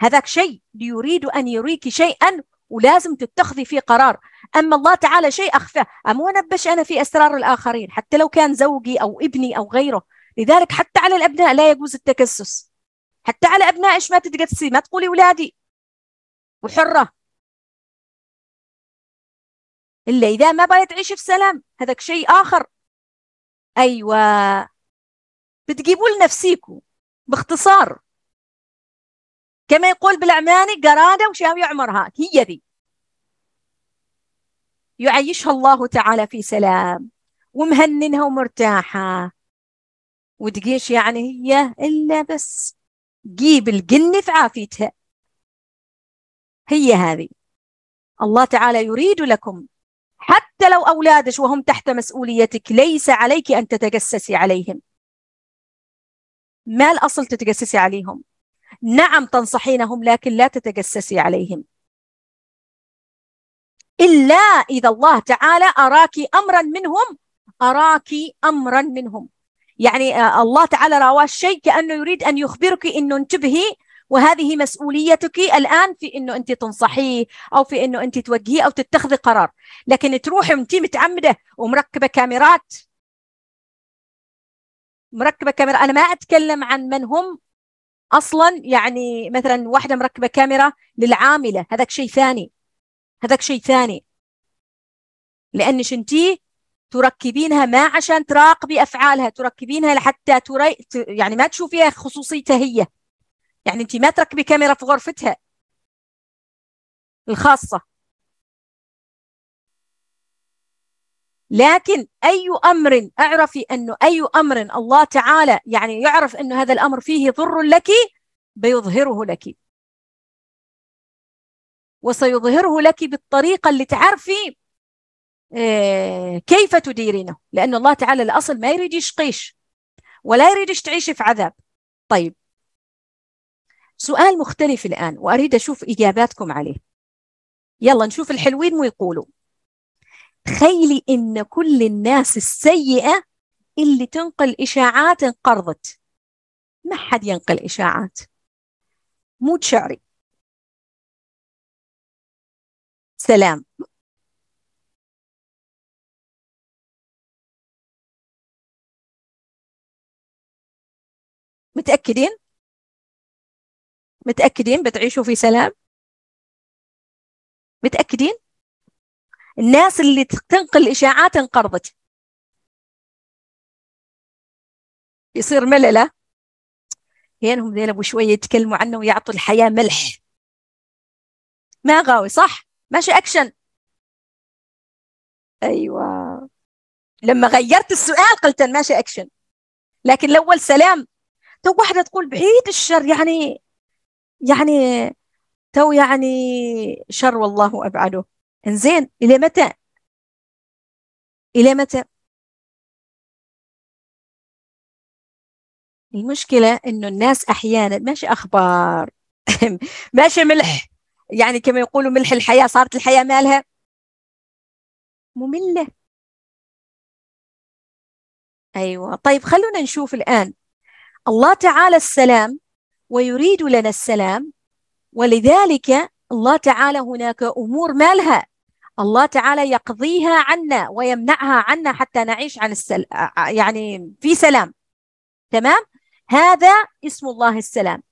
هذاك شيء يريد أن يريك شيئا ولازم تتخذي فيه قرار أما الله تعالى شيء أخفى أما نبش أنا في أسرار الآخرين حتى لو كان زوجي أو ابني أو غيره لذلك حتى على الأبناء لا يجوز التكسس حتى على ابنائك ما تتقدسي ما تقولي ولادي وحره الا اذا ما بغيت تعيشي في سلام هذاك شيء اخر ايوه بتجيبوا لنفسيكم باختصار كما يقول بالعماني قرادة وشاوي عمرها هي ذي يعيشها الله تعالى في سلام ومهننها ومرتاحة وتقيش يعني هي إلا بس جيب الجن في عافيتها هي هذه الله تعالى يريد لكم حتى لو أولادك وهم تحت مسؤوليتك ليس عليك أن تتجسسي عليهم ما الأصل تتجسسي عليهم نعم تنصحينهم لكن لا تتجسسي عليهم إلا إذا الله تعالى أراك أمرا منهم أراك أمرا منهم يعني آه، الله تعالى رواه الشيء كأنه يريد أن يخبرك أنه انتبهي وهذه مسؤوليتك الآن في أنه أنت تنصحيه أو في أنه أنت توجهيه أو تتخذي قرار لكن تروحي أنت متعمدة ومركبة كاميرات مركبة كاميرا أنا ما أتكلم عن من هم أصلا يعني مثلا واحدة مركبة كاميرا للعاملة هذاك شيء ثاني هذاك شيء ثاني لانك أنت تركبينها ما عشان تراقبي افعالها تركبينها لحتى تري... يعني ما تشوفيها خصوصيتها هي يعني انت ما تركبي كاميرا في غرفتها الخاصه لكن اي امر اعرفي انه اي امر الله تعالى يعني يعرف انه هذا الامر فيه ضر لك بيظهره لك وسيظهره لك بالطريقه اللي تعرفي آه، كيف تديرينه لأن الله تعالى الأصل ما يريد يشقيش ولا يريد تعيش في عذاب طيب سؤال مختلف الآن وأريد أشوف إجاباتكم عليه يلا نشوف الحلوين ويقولوا تخيلي إن كل الناس السيئة اللي تنقل إشاعات انقرضت ما حد ينقل إشاعات مو شعري سلام متأكدين متأكدين بتعيشوا في سلام متأكدين الناس اللي تنقل إشاعات انقرضت يصير مللة هينهم ذيل أبو شوية يتكلموا عنه ويعطوا الحياة ملح ما غاوي صح ماشي أكشن أيوة لما غيرت السؤال قلت ماشي أكشن لكن الأول سلام تو واحدة تقول بعيد الشر يعني يعني تو يعني شر والله أبعده إنزين إلى متى إلى متى المشكلة إنه الناس أحيانا ماشي أخبار ماشي ملح يعني كما يقولوا ملح الحياة صارت الحياة مالها مملة أيوة طيب خلونا نشوف الآن الله تعالى السلام ويريد لنا السلام ولذلك الله تعالى هناك امور مالها الله تعالى يقضيها عنا ويمنعها عنا حتى نعيش عن السل... يعني في سلام تمام هذا اسم الله السلام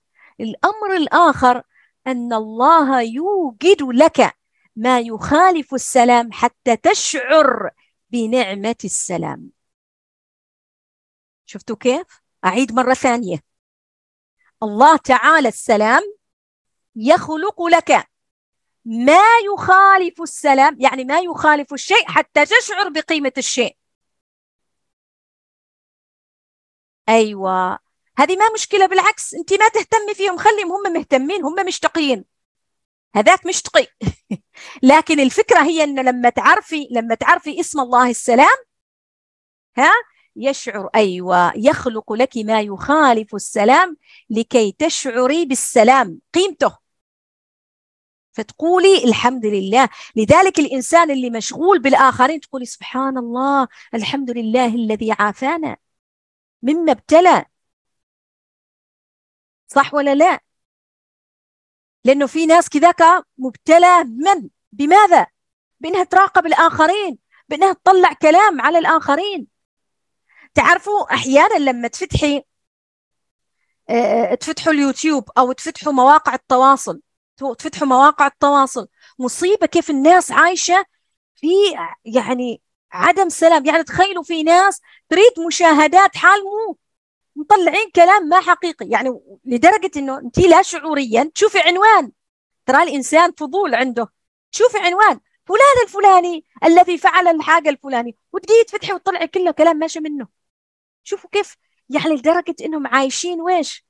الامر الاخر ان الله يوجد لك ما يخالف السلام حتى تشعر بنعمه السلام شفتوا كيف أعيد مرة ثانية الله تعالى السلام يخلق لك ما يخالف السلام يعني ما يخالف الشيء حتى تشعر بقيمة الشيء أيوة هذه ما مشكلة بالعكس أنت ما تهتمي فيهم خليهم هم مهتمين هم مشتقين هذاك مشتقي لكن الفكرة هي أنه لما تعرفي لما تعرفي اسم الله السلام ها يشعر أيوة يخلق لك ما يخالف السلام لكي تشعري بالسلام قيمته فتقولي الحمد لله لذلك الإنسان اللي مشغول بالآخرين تقولي سبحان الله الحمد لله الذي عافانا مما ابتلى صح ولا لا لأنه في ناس كذاك مبتلى من بماذا بأنها تراقب الآخرين بأنها تطلع كلام على الآخرين تعرفوا احيانا لما تفتحي آه، آه، تفتحوا اليوتيوب او تفتحوا مواقع التواصل تفتحوا مواقع التواصل مصيبه كيف الناس عايشه في يعني عدم سلام يعني تخيلوا في ناس تريد مشاهدات حال مو مطلعين كلام ما حقيقي يعني لدرجه انه انت لا شعوريا تشوفي عنوان ترى الانسان فضول عنده تشوفي عنوان فلان الفلاني الذي فعل الحاجه الفلانيه وتجي تفتحي وتطلعي كله كلام ماشي منه شوفوا كيف يعني لدرجة إنهم عايشين ويش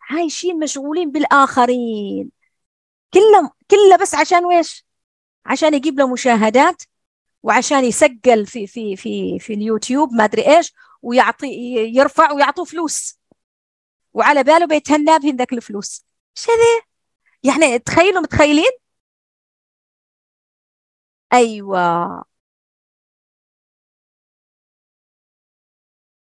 عايشين مشغولين بالآخرين كله كله بس عشان ويش عشان يجيب له مشاهدات وعشان يسجل في في في في اليوتيوب ما ادري ايش ويعطي يرفع ويعطوه فلوس وعلى باله بيتهنى بهن ذاك الفلوس ايش هذا يعني تخيلوا متخيلين ايوه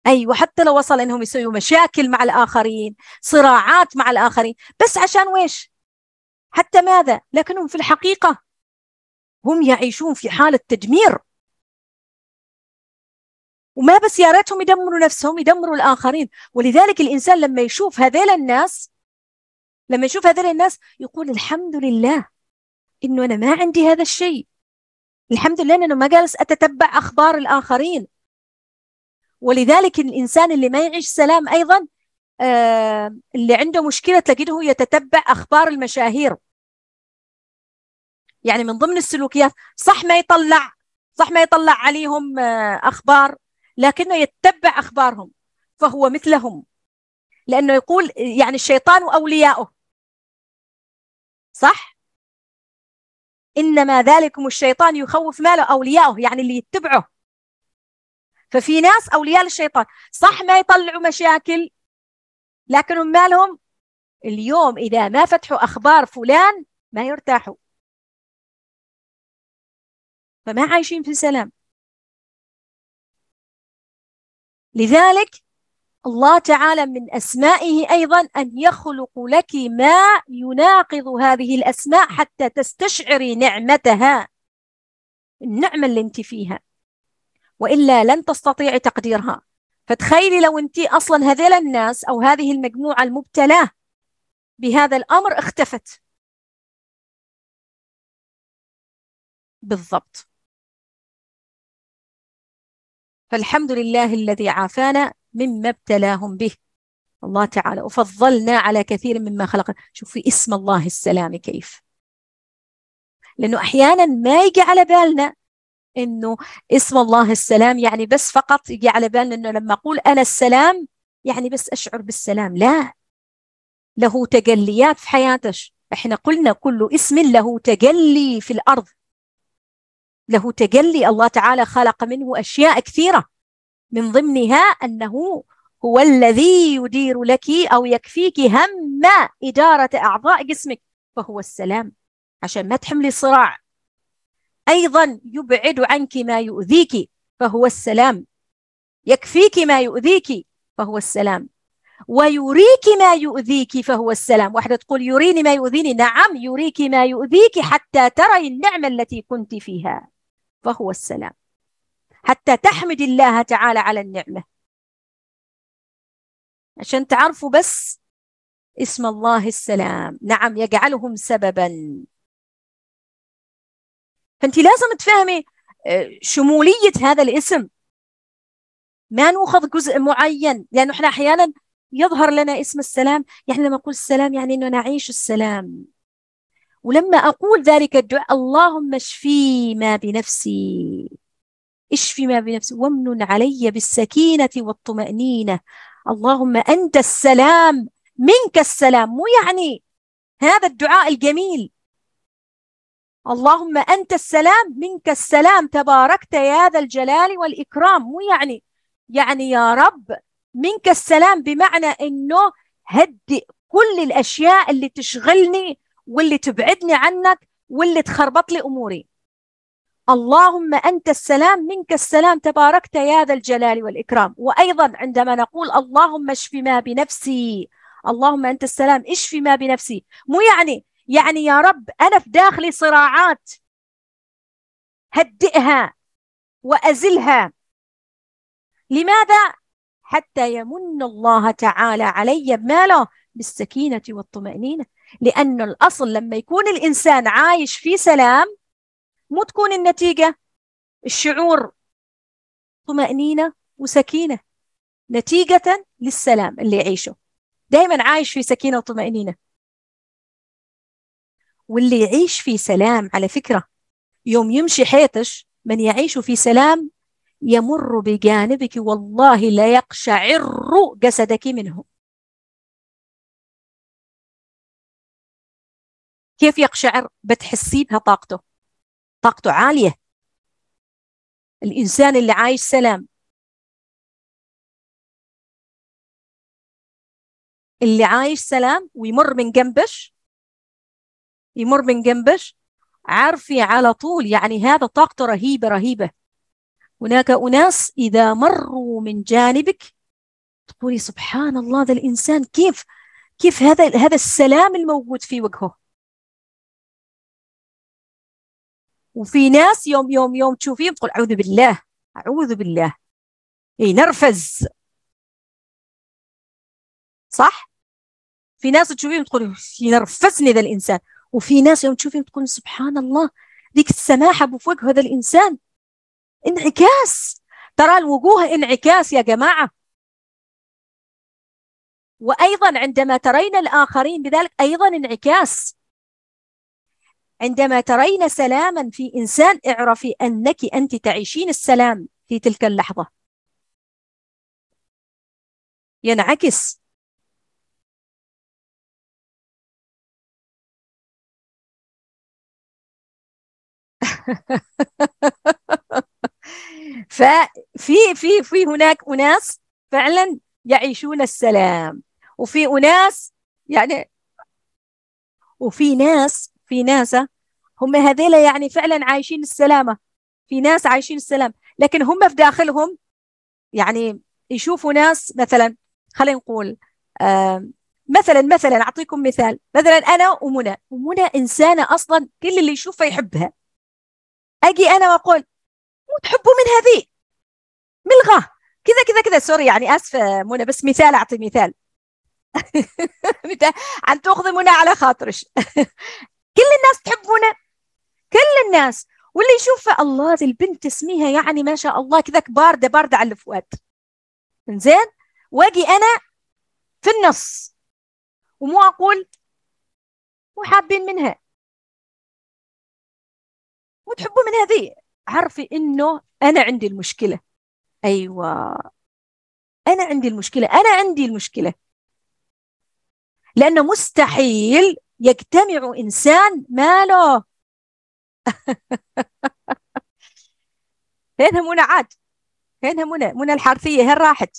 ايوه حتى لو وصل انهم يسووا مشاكل مع الاخرين صراعات مع الاخرين بس عشان ويش حتى ماذا لكنهم في الحقيقه هم يعيشون في حاله تدمير وما بس يا ريتهم يدمروا نفسهم يدمروا الاخرين ولذلك الانسان لما يشوف هذيل الناس لما يشوف هذيل الناس يقول الحمد لله انه انا ما عندي هذا الشيء الحمد لله انه ما جالس اتتبع اخبار الاخرين ولذلك الإنسان اللي ما يعيش سلام أيضا آه اللي عنده مشكلة تجده يتتبع أخبار المشاهير يعني من ضمن السلوكيات صح ما يطلع صح ما يطلع عليهم آه أخبار لكنه يتبع أخبارهم فهو مثلهم لأنه يقول يعني الشيطان وأولياؤه صح؟ إنما ذلكم الشيطان يخوف ماله أولياؤه يعني اللي يتبعه ففي ناس اولياء للشيطان صح ما يطلعوا مشاكل لكنهم مالهم اليوم اذا ما فتحوا اخبار فلان ما يرتاحوا فما عايشين في سلام لذلك الله تعالى من أسمائه أيضا أن يخلق لك ما يناقض هذه الأسماء حتى تستشعري نعمتها النعمة اللي أنت فيها والا لن تستطيعي تقديرها فتخيلي لو انت اصلا هذيل الناس او هذه المجموعه المبتلاه بهذا الامر اختفت بالضبط فالحمد لله الذي عافانا مما ابتلاهم به الله تعالى وفضلنا على كثير مما خلق شوفي اسم الله السلام كيف لأنه أحيانا ما يجي على بالنا انه اسم الله السلام يعني بس فقط يجي على بالنا انه لما اقول انا السلام يعني بس اشعر بالسلام لا له تجليات في حياتك احنا قلنا كل اسم له تجلي في الارض له تجلي الله تعالى خلق منه اشياء كثيره من ضمنها انه هو الذي يدير لك او يكفيك هم اداره اعضاء جسمك فهو السلام عشان ما تحملي صراع أيضا يبعد عنك ما يؤذيك فهو السلام يكفيك ما يؤذيك فهو السلام ويريك ما يؤذيك فهو السلام واحدة تقول يريني ما يؤذيني نعم يريك ما يؤذيك حتى تري النعمة التي كنت فيها فهو السلام حتى تحمد الله تعالى على النعمة عشان تعرفوا بس اسم الله السلام نعم يجعلهم سببا فانت لازم تفهمي آه، شموليه هذا الاسم ما نوخذ جزء معين لانه احنا احيانا يظهر لنا اسم السلام يعني لما اقول السلام يعني انه نعيش السلام ولما اقول ذلك الدعاء اللهم اشفي ما بنفسي اشفي ما بنفسي وامن علي بالسكينه والطمانينه اللهم انت السلام منك السلام مو يعني هذا الدعاء الجميل اللهم أنت السلام منك السلام تباركت يا ذا الجلال والإكرام مو يعني يعني يا رب منك السلام بمعنى أنه هدئ كل الأشياء اللي تشغلني واللي تبعدني عنك واللي تخربط لي أموري اللهم أنت السلام منك السلام تباركت يا ذا الجلال والإكرام وأيضا عندما نقول اللهم اشف ما بنفسي اللهم أنت السلام اشف ما بنفسي مو يعني يعني يا رب أنا في داخلي صراعات هدئها وأزلها لماذا؟ حتى يمن الله تعالى علي بماله بالسكينة والطمأنينة لأن الأصل لما يكون الإنسان عايش في سلام مو تكون النتيجة الشعور طمأنينة وسكينة نتيجة للسلام اللي يعيشه دايما عايش في سكينة وطمأنينة واللي يعيش في سلام على فكرة يوم يمشي حيطش من يعيش في سلام يمر بجانبك والله لا يقشعر جسدك منه كيف يقشعر بتحسي بها طاقته طاقته عالية الإنسان اللي عايش سلام اللي عايش سلام ويمر من جنبش يمر من جنبش عارفي على طول يعني هذا طاقته رهيبة رهيبة هناك أناس إذا مروا من جانبك تقولي سبحان الله ذا الإنسان كيف كيف هذا هذا السلام الموجود في وجهه وفي ناس يوم يوم يوم تشوفيهم تقول أعوذ بالله أعوذ بالله إي نرفز صح؟ في ناس تشوفيهم تقول ينرفزني ذا الإنسان وفي ناس يوم تشوفين تقول سبحان الله ذيك السماحة بفوق هذا الإنسان انعكاس ترى الوجوه انعكاس يا جماعة وأيضا عندما ترين الآخرين بذلك أيضا انعكاس عندما ترين سلاما في إنسان اعرفي أنك أنت تعيشين السلام في تلك اللحظة ينعكس ففي في في هناك اناس فعلا يعيشون السلام وفي اناس يعني وفي ناس في ناس هم هذيلا يعني فعلا عايشين السلامه في ناس عايشين السلام لكن هم في داخلهم يعني يشوفوا ناس مثلا خلينا نقول آه مثلا مثلا اعطيكم مثال مثلا انا ومنى ومنى انسانه اصلا كل اللي يشوفها يحبها اجي انا واقول مو تحبوا من هذه ملغاه كذا كذا كذا سوري يعني اسفه منى بس مثال اعطي مثال عن تاخذ منى على خاطرش كل الناس تحب منى كل الناس واللي يشوف الله ذي البنت اسميها يعني ما شاء الله كذا بارده بارده على الفؤاد زين واجي انا في النص ومو اقول وحابين منها وتحبوا من هذه عرفي انه انا عندي المشكله ايوه انا عندي المشكله انا عندي المشكله لانه مستحيل يجتمع انسان ماله فينها منى عاد فينها منى منى الحرثيه هين راحت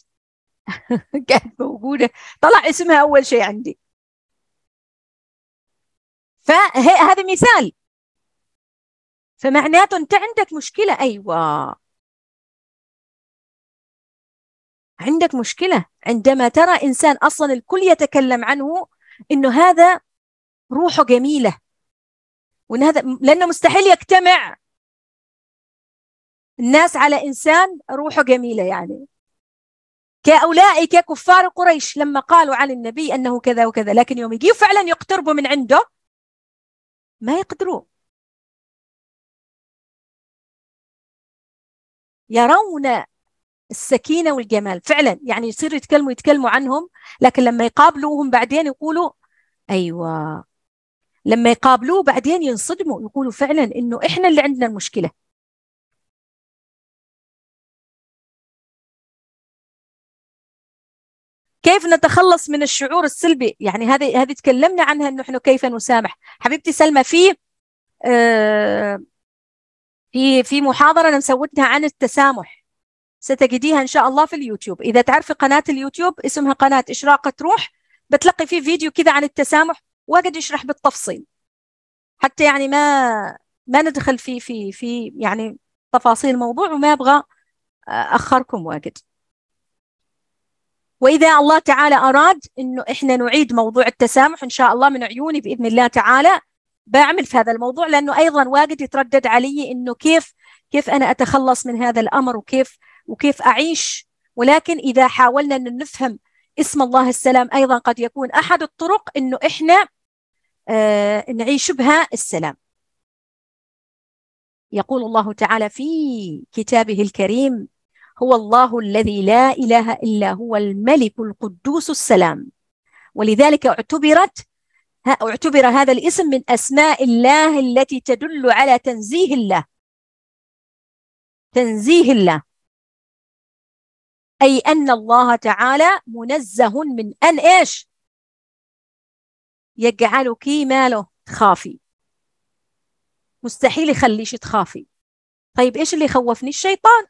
كانت موجوده طلع اسمها اول شيء عندي فهذا مثال فمعناته انت عندك مشكله ايوه عندك مشكله عندما ترى انسان اصلا الكل يتكلم عنه انه هذا روحه جميله وان هذا لانه مستحيل يجتمع الناس على انسان روحه جميله يعني كاولئك كفار قريش لما قالوا عن النبي انه كذا وكذا لكن يوم يجي فعلا يقتربوا من عنده ما يقدروا يرون السكينه والجمال فعلا يعني يصيروا يتكلموا يتكلموا عنهم لكن لما يقابلوهم بعدين يقولوا ايوه لما يقابلوه بعدين ينصدموا يقولوا فعلا انه احنا اللي عندنا المشكله كيف نتخلص من الشعور السلبي يعني هذه هذه تكلمنا عنها انه احنا كيف نسامح حبيبتي سلمى في آه في في محاضره انا مسوتها عن التسامح ستجديها ان شاء الله في اليوتيوب اذا تعرفي قناه اليوتيوب اسمها قناه اشراقه روح بتلقي فيه فيديو كذا عن التسامح واجد يشرح بالتفصيل حتى يعني ما ما ندخل في في في يعني تفاصيل الموضوع وما ابغى آه، اخركم واجد واذا الله تعالى اراد انه احنا نعيد موضوع التسامح ان شاء الله من عيوني باذن الله تعالى بعمل في هذا الموضوع لانه ايضا واجد يتردد علي انه كيف كيف انا اتخلص من هذا الامر وكيف وكيف اعيش ولكن اذا حاولنا ان نفهم اسم الله السلام ايضا قد يكون احد الطرق انه احنا آه نعيش بها السلام يقول الله تعالى في كتابه الكريم هو الله الذي لا اله الا هو الملك القدوس السلام ولذلك اعتبرت اعتبر هذا الاسم من أسماء الله التي تدل على تنزيه الله تنزيه الله أي أن الله تعالى منزه من أن إيش يجعلك ماله تخافي مستحيل يخليش تخافي طيب إيش اللي خوفني الشيطان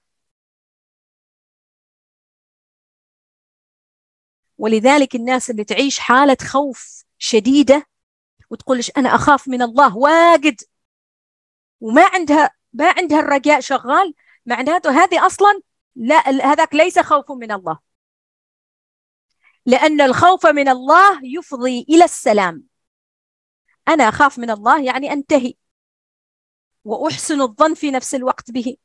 ولذلك الناس اللي تعيش حالة خوف شديده وتقولش انا اخاف من الله واجد وما عندها ما عندها الرجاء شغال معناته هذه اصلا لا هذاك ليس خوف من الله لان الخوف من الله يفضي الى السلام انا اخاف من الله يعني انتهي واحسن الظن في نفس الوقت به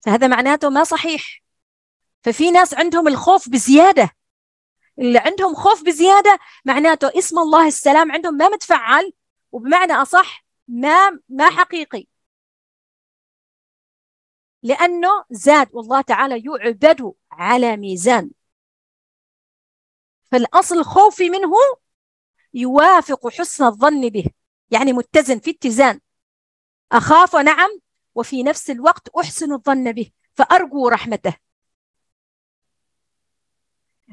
فهذا معناته ما صحيح ففي ناس عندهم الخوف بزياده اللي عندهم خوف بزياده معناته اسم الله السلام عندهم ما متفعل وبمعنى اصح ما ما حقيقي لانه زاد والله تعالى يعبد على ميزان فالاصل خوفي منه يوافق حسن الظن به يعني متزن في اتزان اخاف نعم وفي نفس الوقت احسن الظن به فارجو رحمته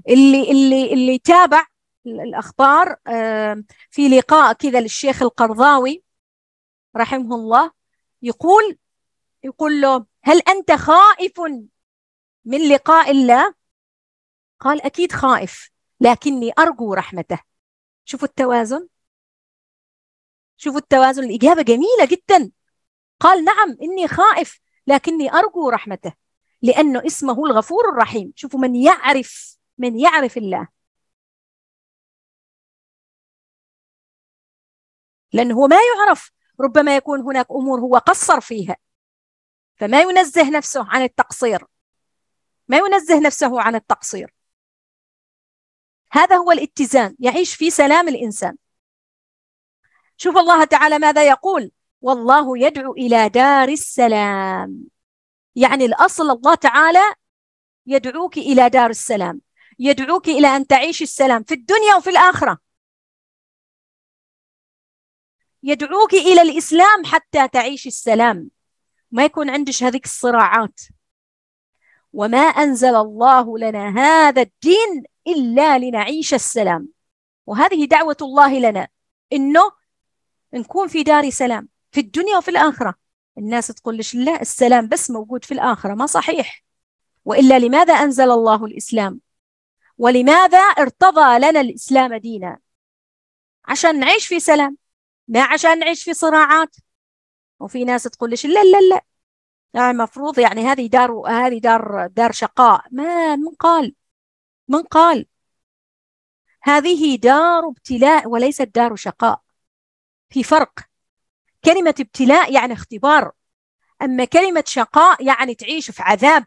اللي اللي اللي تابع الاخبار في لقاء كذا للشيخ القرضاوي رحمه الله يقول يقول له هل انت خائف من لقاء الله قال اكيد خائف لكني ارجو رحمته شوفوا التوازن شوفوا التوازن الاجابه جميله جدا قال نعم اني خائف لكني ارجو رحمته لانه اسمه الغفور الرحيم شوفوا من يعرف من يعرف الله لأنه ما يعرف ربما يكون هناك أمور هو قصر فيها فما ينزه نفسه عن التقصير ما ينزه نفسه عن التقصير هذا هو الاتزان يعيش في سلام الإنسان شوف الله تعالى ماذا يقول والله يدعو إلى دار السلام يعني الأصل الله تعالى يدعوك إلى دار السلام يدعوك إلى أن تعيش السلام في الدنيا وفي الآخرة يدعوك إلى الإسلام حتى تعيش السلام ما يكون عندك هذيك الصراعات وما أنزل الله لنا هذا الدين إلا لنعيش السلام وهذه دعوة الله لنا إنه نكون في دار سلام في الدنيا وفي الآخرة الناس تقول لش لا السلام بس موجود في الآخرة ما صحيح وإلا لماذا أنزل الله الإسلام ولماذا ارتضى لنا الإسلام دينا عشان نعيش في سلام ما عشان نعيش في صراعات وفي ناس تقول ليش لا لا لا يعني المفروض يعني هذه دار هذه دار دار شقاء ما من قال من قال هذه دار ابتلاء وليست دار شقاء في فرق كلمة ابتلاء يعني اختبار أما كلمة شقاء يعني تعيش في عذاب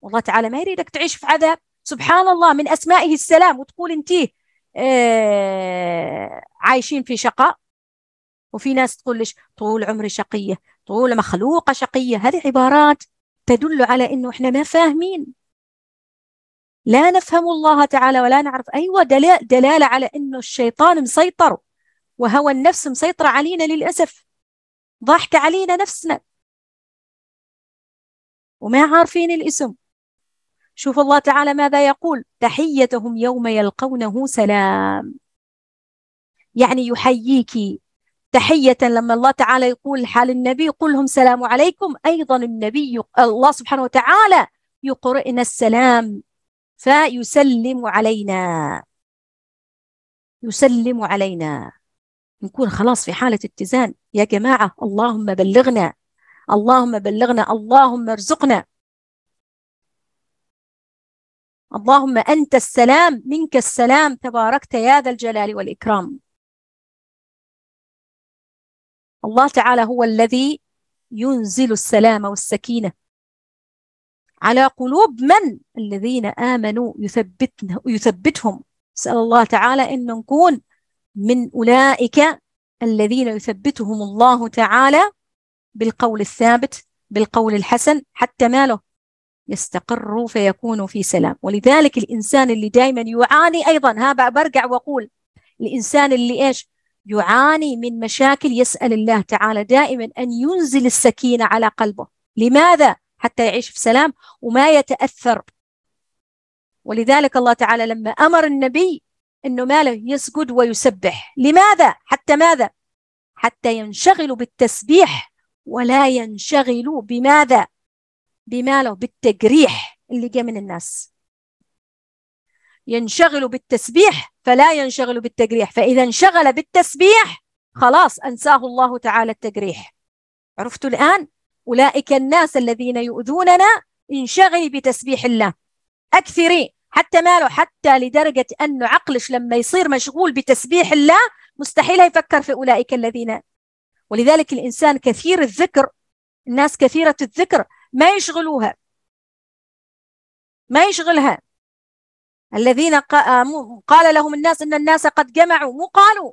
والله تعالى ما يريدك تعيش في عذاب سبحان الله من أسمائه السلام وتقول أنت آه عايشين في شقاء وفي ناس تقول ليش طول عمري شقية طول مخلوقة شقية هذه عبارات تدل على أنه إحنا ما فاهمين لا نفهم الله تعالى ولا نعرف أيوة دلالة, دلالة على أنه الشيطان مسيطر وهوى النفس مسيطرة علينا للأسف ضاحكة علينا نفسنا وما عارفين الاسم شوف الله تعالى ماذا يقول تحيتهم يوم يلقونه سلام يعني يحييك تحية لما الله تعالى يقول حال النبي قل سلام عليكم أيضا النبي الله سبحانه وتعالى يقرئنا السلام فيسلم علينا يسلم علينا نكون خلاص في حالة اتزان يا جماعة اللهم بلغنا اللهم بلغنا اللهم ارزقنا اللهم أنت السلام منك السلام تباركت يا ذا الجلال والإكرام الله تعالى هو الذي ينزل السلام والسكينة على قلوب من الذين آمنوا يثبتنا يثبتهم سأل الله تعالى أن نكون من أولئك الذين يثبتهم الله تعالى بالقول الثابت بالقول الحسن حتى ماله يستقر فيكون في سلام ولذلك الإنسان اللي دائما يعاني أيضا ها برجع وأقول الإنسان اللي إيش يعاني من مشاكل يسأل الله تعالى دائما أن ينزل السكينة على قلبه لماذا؟ حتى يعيش في سلام وما يتأثر ولذلك الله تعالى لما أمر النبي أنه ماله يسجد ويسبح لماذا؟ حتى ماذا؟ حتى ينشغل بالتسبيح ولا ينشغل بماذا؟ بماله بالتجريح اللي جاء من الناس ينشغل بالتسبيح فلا ينشغل بالتجريح فإذا انشغل بالتسبيح خلاص أنساه الله تعالى التجريح عرفتوا الآن أولئك الناس الذين يؤذوننا انشغلي بتسبيح الله أكثري حتى ماله حتى لدرجة أنه عقلش لما يصير مشغول بتسبيح الله مستحيل يفكر في أولئك الذين ولذلك الإنسان كثير الذكر الناس كثيرة الذكر ما يشغلوها ما يشغلها الذين آه، قال لهم الناس ان الناس قد جمعوا مو قالوا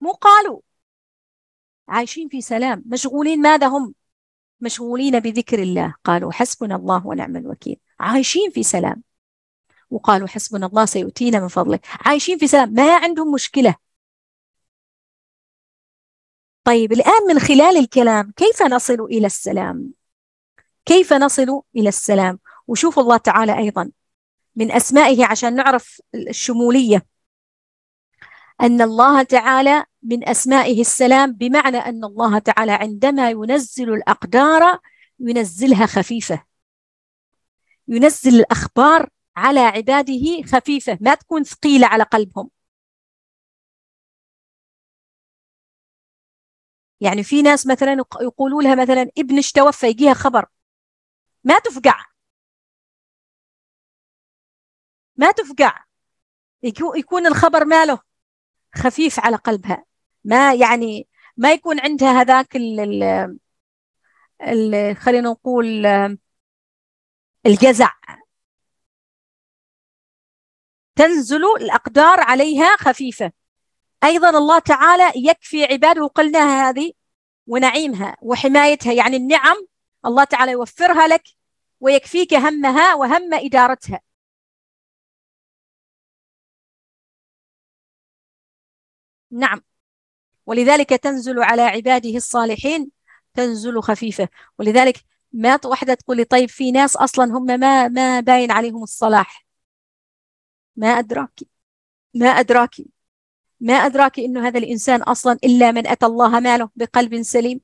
مو قالوا عايشين في سلام مشغولين ماذا هم مشغولين بذكر الله قالوا حسبنا الله ونعم الوكيل عايشين في سلام وقالوا حسبنا الله سيؤتينا من فضله عايشين في سلام ما عندهم مشكله طيب الآن من خلال الكلام كيف نصل إلى السلام؟ كيف نصل إلى السلام؟ وشوفوا الله تعالى أيضا من أسمائه عشان نعرف الشمولية أن الله تعالى من أسمائه السلام بمعنى أن الله تعالى عندما ينزل الأقدار ينزلها خفيفة ينزل الأخبار على عباده خفيفة ما تكون ثقيلة على قلبهم يعني في ناس مثلا يقولوا لها مثلا ابنش توفى يجيها خبر ما تفقع ما تفقع يكون الخبر ماله خفيف على قلبها ما يعني ما يكون عندها هذاك ال ال خلينا نقول الجزع تنزل الأقدار عليها خفيفة أيضا الله تعالى يكفي عباده وقلناها هذه ونعيمها وحمايتها يعني النعم الله تعالى يوفرها لك ويكفيك همها وهم إدارتها نعم ولذلك تنزل على عباده الصالحين تنزل خفيفة ولذلك ما واحدة تقولي طيب في ناس أصلا هم ما ما باين عليهم الصلاح ما أدراكي ما أدراكي ما أدراك أنه هذا الإنسان أصلا إلا من أتى الله ماله بقلب سليم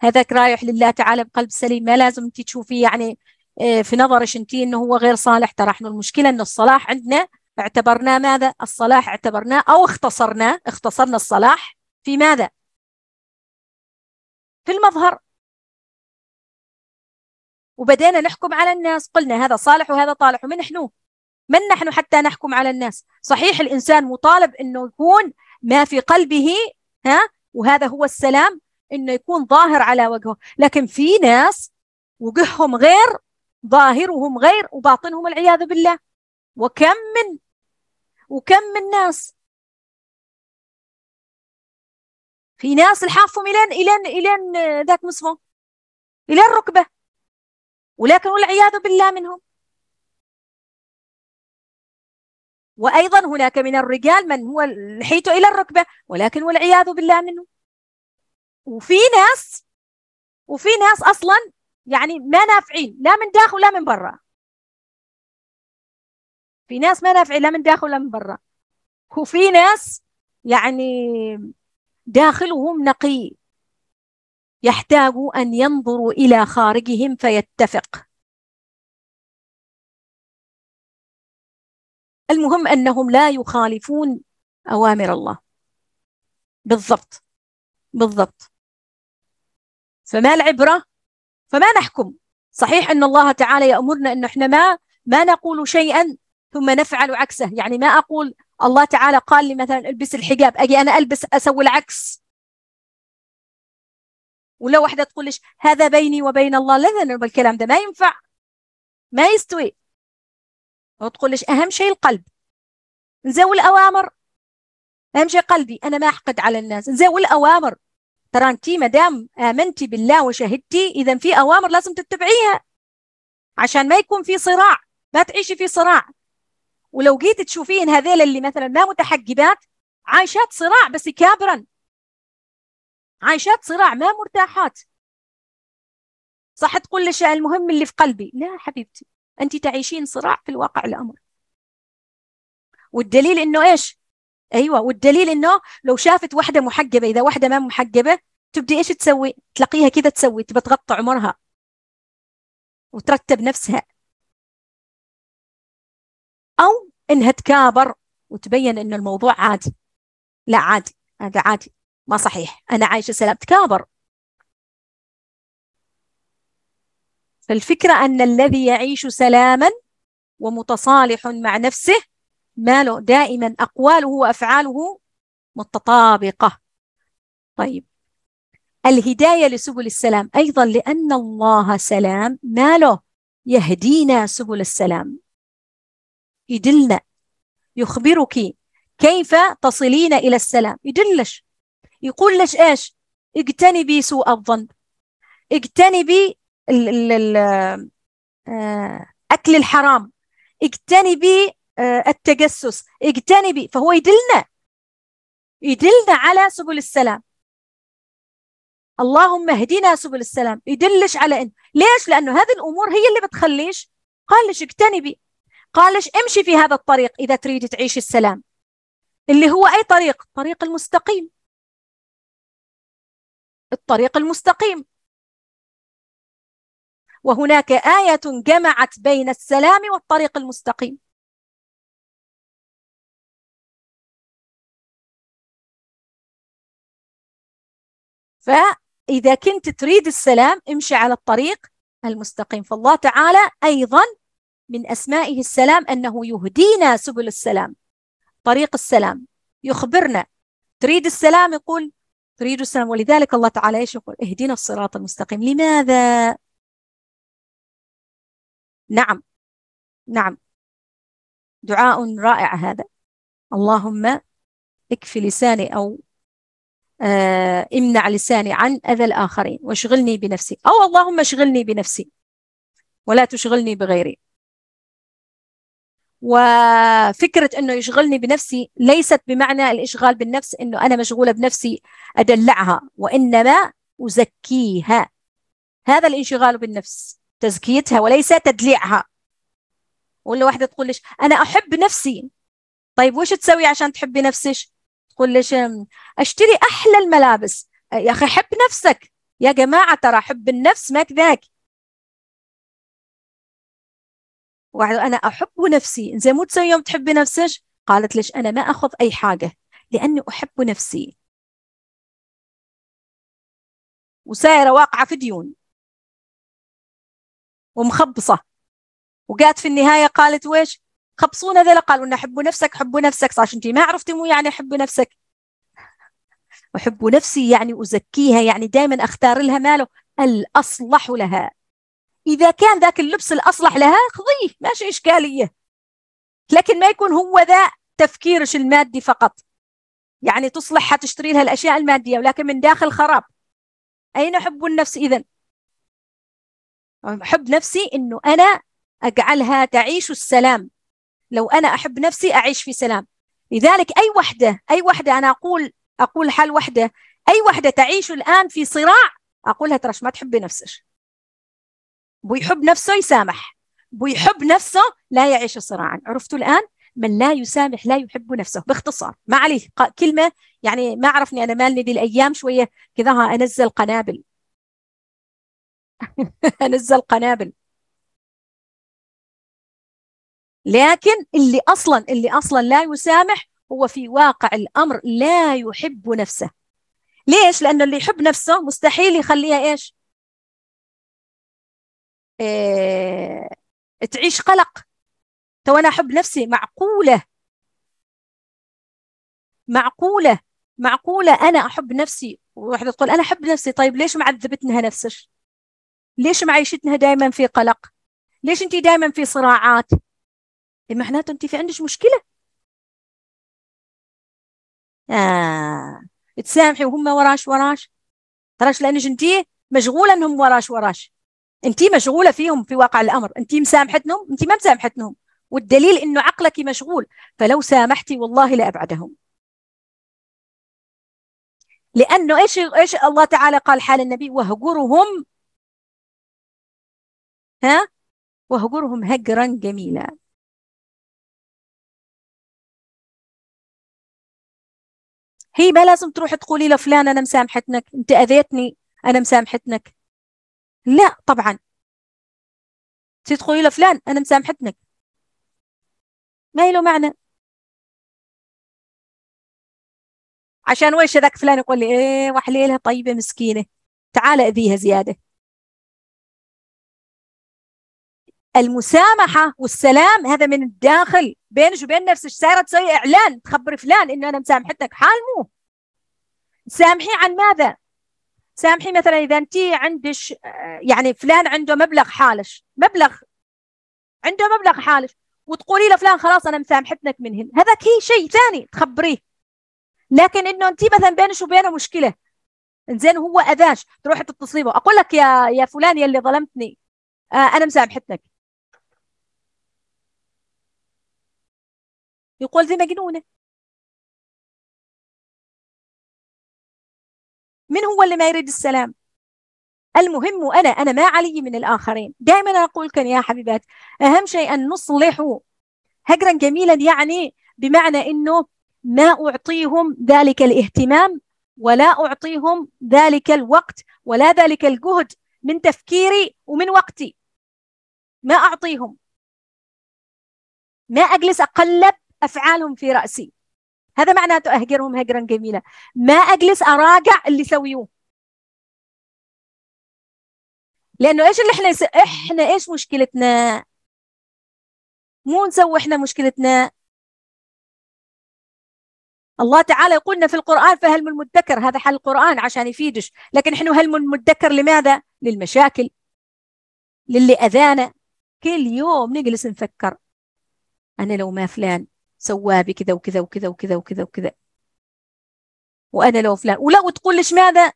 هذاك رايح لله تعالى بقلب سليم ما لازم أنت تشوفيه يعني آه، في نظر أنت أنه هو غير صالح ترى احنا المشكلة أن الصلاح عندنا اعتبرناه ماذا الصلاح اعتبرناه أو اختصرناه اختصرنا الصلاح في ماذا في المظهر وبدينا نحكم على الناس قلنا هذا صالح وهذا طالح ومن نحنوه من نحن حتى نحكم على الناس صحيح الإنسان مطالب أنه يكون ما في قلبه ها وهذا هو السلام أنه يكون ظاهر على وجهه لكن في ناس وجههم غير ظاهرهم غير وباطنهم العياذ بالله وكم من وكم من ناس في ناس لحافهم إلين إلين إلين ذاك مسمو إلين ركبه ولكن والعياذ بالله منهم وأيضا هناك من الرجال من هو لحيته إلى الركبة ولكن والعياذ بالله منه وفي ناس وفي ناس أصلا يعني ما نافعين لا من داخل ولا من برا في ناس ما نافعين لا من داخل ولا من برا وفي ناس يعني داخلهم نقي يحتاج أن ينظروا إلى خارجهم فيتفق المهم انهم لا يخالفون اوامر الله بالضبط بالضبط فما العبره فما نحكم صحيح ان الله تعالى يامرنا ان احنا ما ما نقول شيئا ثم نفعل عكسه يعني ما اقول الله تعالى قال لي مثلا البس الحجاب اجي انا البس اسوي العكس ولو واحده تقول هذا بيني وبين الله لا الكلام ده ما ينفع ما يستوي ما تقولش اهم شيء القلب نزاول الاوامر اهم شيء قلبي انا ما احقد على الناس نزاول الاوامر ترى انت ما دام امنتي بالله وشهدتي اذا في اوامر لازم تتبعيها عشان ما يكون في صراع ما تعيشي في صراع ولو جيت تشوفين هذيل اللي مثلا ما متحجبات عايشات صراع بس كابرا عايشات صراع ما مرتاحات صح تقول لي المهم اللي في قلبي لا حبيبتي انت تعيشين صراع في الواقع الامر والدليل انه ايش ايوه والدليل انه لو شافت واحده محجبه اذا واحده ما محجبه تبدي ايش تسوي تلاقيها كذا تسوي تبى تغطي عمرها وترتب نفسها او انها تكابر وتبين انه الموضوع عادي لا عادي هذا عادي ما صحيح انا عايشه سلام تكابر فالفكرة أن الذي يعيش سلاما ومتصالح مع نفسه ماله دائما أقواله وأفعاله متطابقة طيب الهداية لسبل السلام أيضا لأن الله سلام ماله يهدينا سبل السلام يدلنا يخبرك كيف تصلين إلى السلام يدلش يقول لش إيش اجتنبي سوء الظن اجتنبي الاكل آه، أكل الحرام اجتنبي آه، التجسس اجتنبي فهو يدلنا يدلنا على سبل السلام اللهم اهدنا سبل السلام يدلش على إن ليش لأنه هذه الأمور هي اللي بتخليش قالش اجتنبي قالش امشي في هذا الطريق إذا تريد تعيش السلام اللي هو أي طريق الطريق المستقيم الطريق المستقيم وهناك آية جمعت بين السلام والطريق المستقيم فإذا كنت تريد السلام امشي على الطريق المستقيم فالله تعالى أيضا من أسمائه السلام أنه يهدينا سبل السلام طريق السلام يخبرنا تريد السلام يقول تريد السلام ولذلك الله تعالى ايش يقول اهدنا الصراط المستقيم لماذا نعم نعم دعاء رائع هذا اللهم اكفي لساني أو آه امنع لساني عن أذى الآخرين واشغلني بنفسي أو اللهم اشغلني بنفسي ولا تشغلني بغيري وفكرة أنه يشغلني بنفسي ليست بمعنى الإشغال بالنفس أنه أنا مشغولة بنفسي أدلعها وإنما أزكيها هذا الانشغال بالنفس تزكيتها وليس تدليعها ولا واحدة تقول ليش أنا أحب نفسي طيب وش تسوي عشان تحبي نفسك تقول ليش أشتري أحلى الملابس يا أخي حب نفسك يا جماعة ترى حب النفس ما كذاك واحدة أنا أحب نفسي زي مو تسوي يوم تحبي نفسك قالت ليش أنا ما أخذ أي حاجة لأني أحب نفسي وسايرة واقعة في ديون ومخبصه وقالت في النهايه قالت ويش خبصونا ذلا قالوا لنا حبوا نفسك حبوا نفسك عشان انت ما عرفتي مو يعني حب نفسك احب نفسي يعني ازكيها يعني دائما اختار لها ماله الاصلح لها اذا كان ذاك اللبس الاصلح لها خذيه ماشي اشكاليه لكن ما يكون هو ذا تفكيرش المادي فقط يعني تصلح تشتري لها الاشياء الماديه ولكن من داخل خراب اين حب النفس اذا احب نفسي انه انا اجعلها تعيش السلام لو انا احب نفسي اعيش في سلام لذلك اي وحده اي وحده انا اقول اقول حال وحده اي وحده تعيش الان في صراع اقولها ترى ما تحبي نفسك بيحب نفسه يسامح بيحب نفسه لا يعيش صراعا عرفتوا الان من لا يسامح لا يحب نفسه باختصار ما عليه كلمه يعني ما عرفني انا مالني دي الايام شويه كذا انزل قنابل نزل قنابل لكن اللي اصلا اللي اصلا لا يسامح هو في واقع الامر لا يحب نفسه ليش لانه اللي يحب نفسه مستحيل يخليها ايش إيه... تعيش قلق تو انا احب نفسي معقوله معقوله معقوله انا احب نفسي وواحده تقول انا احب نفسي طيب ليش معذبتنها نفسك ليش معيشتنا دائما في قلق ليش انت دائما في صراعات إيه معناته انت في عندك مشكله آه. تسامحي وهم وراش وراش تراش لانك انت مشغوله انهم وراش وراش انت مشغوله فيهم في واقع الامر انت مسامحتهم انت ما مسامحتهم والدليل انه عقلك مشغول فلو سامحتي والله لابعدهم لانه ايش ايش الله تعالى قال حال النبي واهجرهم ها واهجرهم هجرا جميلا هي ما لازم تروح تقولي لفلان انا مسامحتك انت اذيتني انا مسامحتك لا طبعا تدخلي لفلان انا مسامحتك ما له معنى عشان ويش هذاك فلان يقول لي ايه وحليلها طيبه مسكينه تعال اذيها زياده المسامحه والسلام هذا من الداخل بينك وبين نفسك سايره تسوي اعلان تخبر فلان انه انا مسامحتك حال مو سامحي عن ماذا؟ سامحي مثلا اذا انت عندك يعني فلان عنده مبلغ حالش مبلغ عنده مبلغ حالش وتقولي لفلان خلاص انا مسامحتك منهن هذاك هي شيء ثاني تخبريه لكن انه انت مثلا بينك وبينه مشكله زين هو اذاش تروحي تتصلي به اقول لك يا يا فلان يلي ظلمتني آه انا مسامحتك يقول دي مجنونة من هو اللي ما يريد السلام المهم أنا أنا ما علي من الآخرين دائما أقول كان يا حبيبات أهم شيء أن نصلح هجرا جميلا يعني بمعنى أنه ما أعطيهم ذلك الاهتمام ولا أعطيهم ذلك الوقت ولا ذلك الجهد من تفكيري ومن وقتي ما أعطيهم ما أجلس أقلب افعالهم في راسي هذا معناته اهجرهم هجرا جميلا ما اجلس اراجع اللي سويوه لانه ايش اللي احنا احنا ايش مشكلتنا مو نسوي احنا مشكلتنا الله تعالى يقولنا في القرآن فهل من مدكر هذا حل القرآن عشان يفيدش لكن احنا هل من مدكر لماذا للمشاكل للي أذانا كل يوم نجلس نفكر أنا لو ما فلان سواه بكذا وكذا وكذا وكذا وكذا وكذا وانا لو فلان ولا وتقول ليش ماذا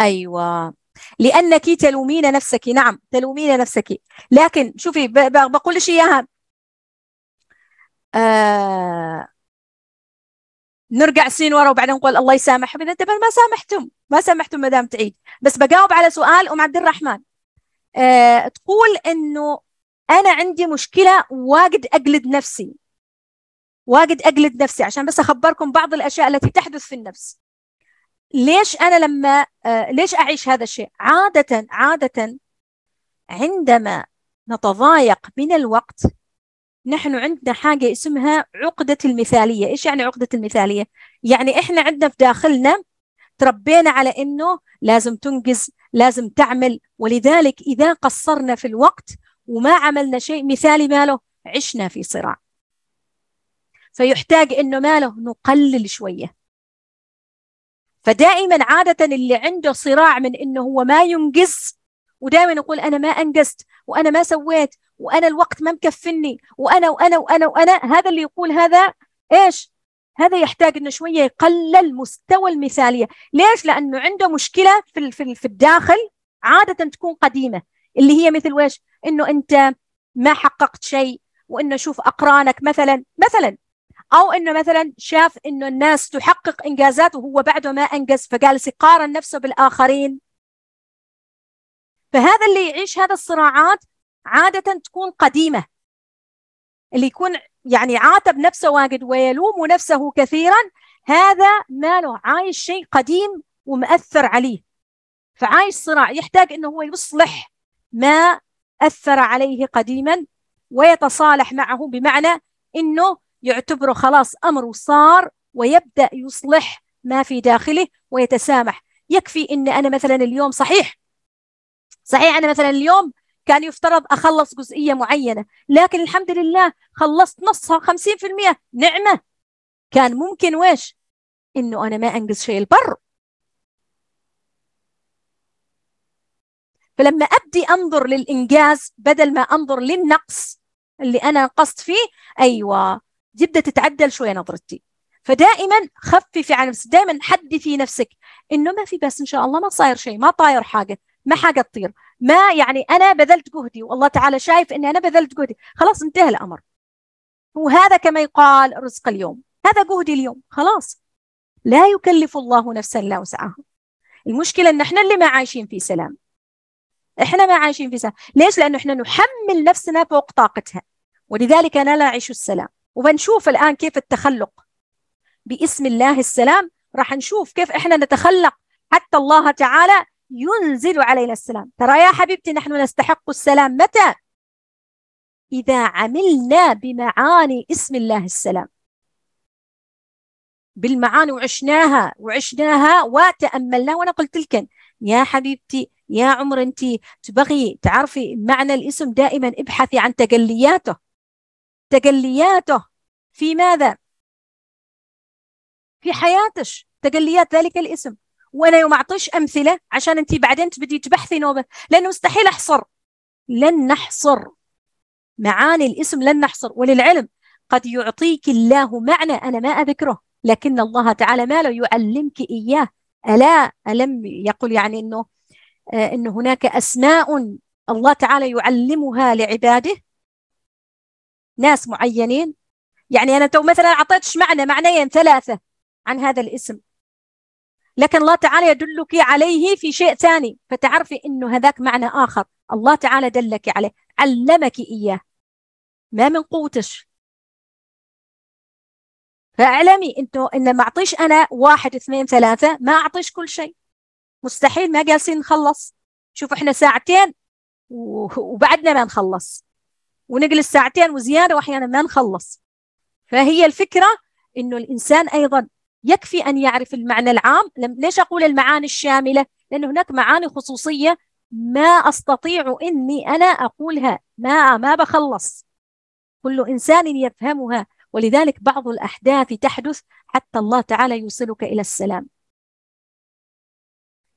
ايوه لانك تلومين نفسك نعم تلومين نفسك لكن شوفي بقول لك اياها آه نرجع سنين ورا وبعدين نقول الله يسامحهم اذا ما سامحتم ما سامحتم ما دام تعيد بس بجاوب على سؤال ام عبد الرحمن أه تقول انه انا عندي مشكله واجد اجلد نفسي واجد اجلد نفسي عشان بس اخبركم بعض الاشياء التي تحدث في النفس ليش انا لما أه ليش اعيش هذا الشيء عاده عاده عندما نتضايق من الوقت نحن عندنا حاجة اسمها عقدة المثالية إيش يعني عقدة المثالية؟ يعني إحنا عندنا في داخلنا تربينا على إنه لازم تنجز لازم تعمل ولذلك إذا قصرنا في الوقت وما عملنا شيء مثالي ماله عشنا في صراع فيحتاج إنه ماله نقلل شوية فدائما عادة اللي عنده صراع من إنه هو ما ينجز ودائما يقول أنا ما أنجزت وأنا ما سويت وانا الوقت ما مكفني وانا وانا وانا وانا هذا اللي يقول هذا ايش هذا يحتاج انه شويه يقلل مستوى المثاليه ليش لانه عنده مشكله في في في الداخل عاده تكون قديمه اللي هي مثل ويش انه انت ما حققت شيء وانه شوف اقرانك مثلا مثلا او انه مثلا شاف انه الناس تحقق انجازات وهو بعده ما انجز فجالس يقارن نفسه بالاخرين فهذا اللي يعيش هذا الصراعات عادة تكون قديمة اللي يكون يعني عاتب نفسه واجد ويلوم نفسه كثيرا هذا ماله عايش شيء قديم ومأثر عليه فعايش صراع يحتاج أنه هو يصلح ما أثر عليه قديما ويتصالح معه بمعنى أنه يعتبره خلاص أمر صار ويبدأ يصلح ما في داخله ويتسامح يكفي أن أنا مثلا اليوم صحيح صحيح أنا مثلا اليوم كان يفترض اخلص جزئيه معينه لكن الحمد لله خلصت نصها 50% نعمه كان ممكن ويش انه انا ما انجز شيء البر فلما ابدي انظر للانجاز بدل ما انظر للنقص اللي انا نقصت فيه ايوه تبدا تتعدل شويه نظرتي فدائما خففي عن نفسك دائما حدثي نفسك انه ما في بس ان شاء الله ما صاير شيء ما طاير حاجه ما حاجه تطير ما يعني انا بذلت جهدي والله تعالى شايف اني انا بذلت جهدي خلاص انتهى الامر وهذا كما يقال رزق اليوم هذا جهدي اليوم خلاص لا يكلف الله نفسا لا وسعها المشكلة ان احنا اللي ما عايشين في سلام احنا ما عايشين في سلام ليش لانه احنا نحمل نفسنا فوق طاقتها ولذلك أنا لا أعيش السلام وبنشوف الان كيف التخلق باسم الله السلام راح نشوف كيف احنا نتخلق حتى الله تعالى ينزل علينا السلام ترى يا حبيبتي نحن نستحق السلام متى إذا عملنا بمعاني اسم الله السلام بالمعاني وعشناها وعشناها وتأملناها وأنا قلت لك يا حبيبتي يا عمر أنت تبغي تعرفي معنى الاسم دائما ابحثي عن تجلياته تجلياته في ماذا؟ في حياتك تجليات ذلك الاسم وانا يوم اعطيش امثله عشان انت بعدين تبدي تبحثي نوبه لانه مستحيل احصر لن نحصر معاني الاسم لن نحصر وللعلم قد يعطيك الله معنى انا ما اذكره لكن الله تعالى ما له يعلمك اياه الا الم يقول يعني انه آه، ان هناك اسماء الله تعالى يعلمها لعباده ناس معينين يعني انا تو مثلا اعطيتش معنى معنيين ثلاثه عن هذا الاسم لكن الله تعالى يدلك عليه في شيء ثاني فتعرفي انه هذاك معنى اخر الله تعالى دلك عليه علمك اياه ما من قوتش فاعلمي انه ان ما اعطيش انا واحد اثنين ثلاثه ما اعطيش كل شيء مستحيل ما جالسين نخلص شوف احنا ساعتين وبعدنا ما نخلص ونجلس ساعتين وزياده واحيانا ما نخلص فهي الفكره انه الانسان ايضا يكفي أن يعرف المعنى العام ليش أقول المعاني الشاملة لأن هناك معاني خصوصية ما أستطيع إني أنا أقولها ما ما بخلص كل إنسان يفهمها ولذلك بعض الأحداث تحدث حتى الله تعالى يوصلك إلى السلام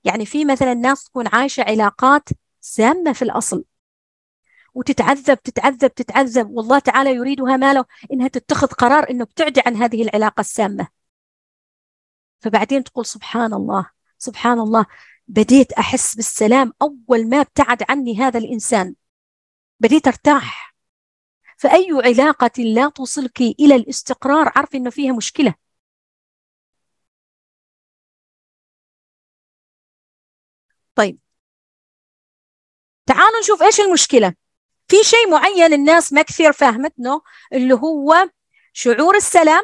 يعني في مثلا ناس تكون عايشة علاقات سامة في الأصل وتتعذب تتعذب تتعذب والله تعالى يريدها ماله إنها تتخذ قرار إنه بتعدي عن هذه العلاقة السامة فبعدين تقول سبحان الله سبحان الله بديت أحس بالسلام أول ما ابتعد عني هذا الإنسان بديت أرتاح فأي علاقة لا توصلك إلى الاستقرار عرفي أنه فيها مشكلة طيب تعالوا نشوف إيش المشكلة في شيء معين الناس ما كثير فهمتنه اللي هو شعور السلام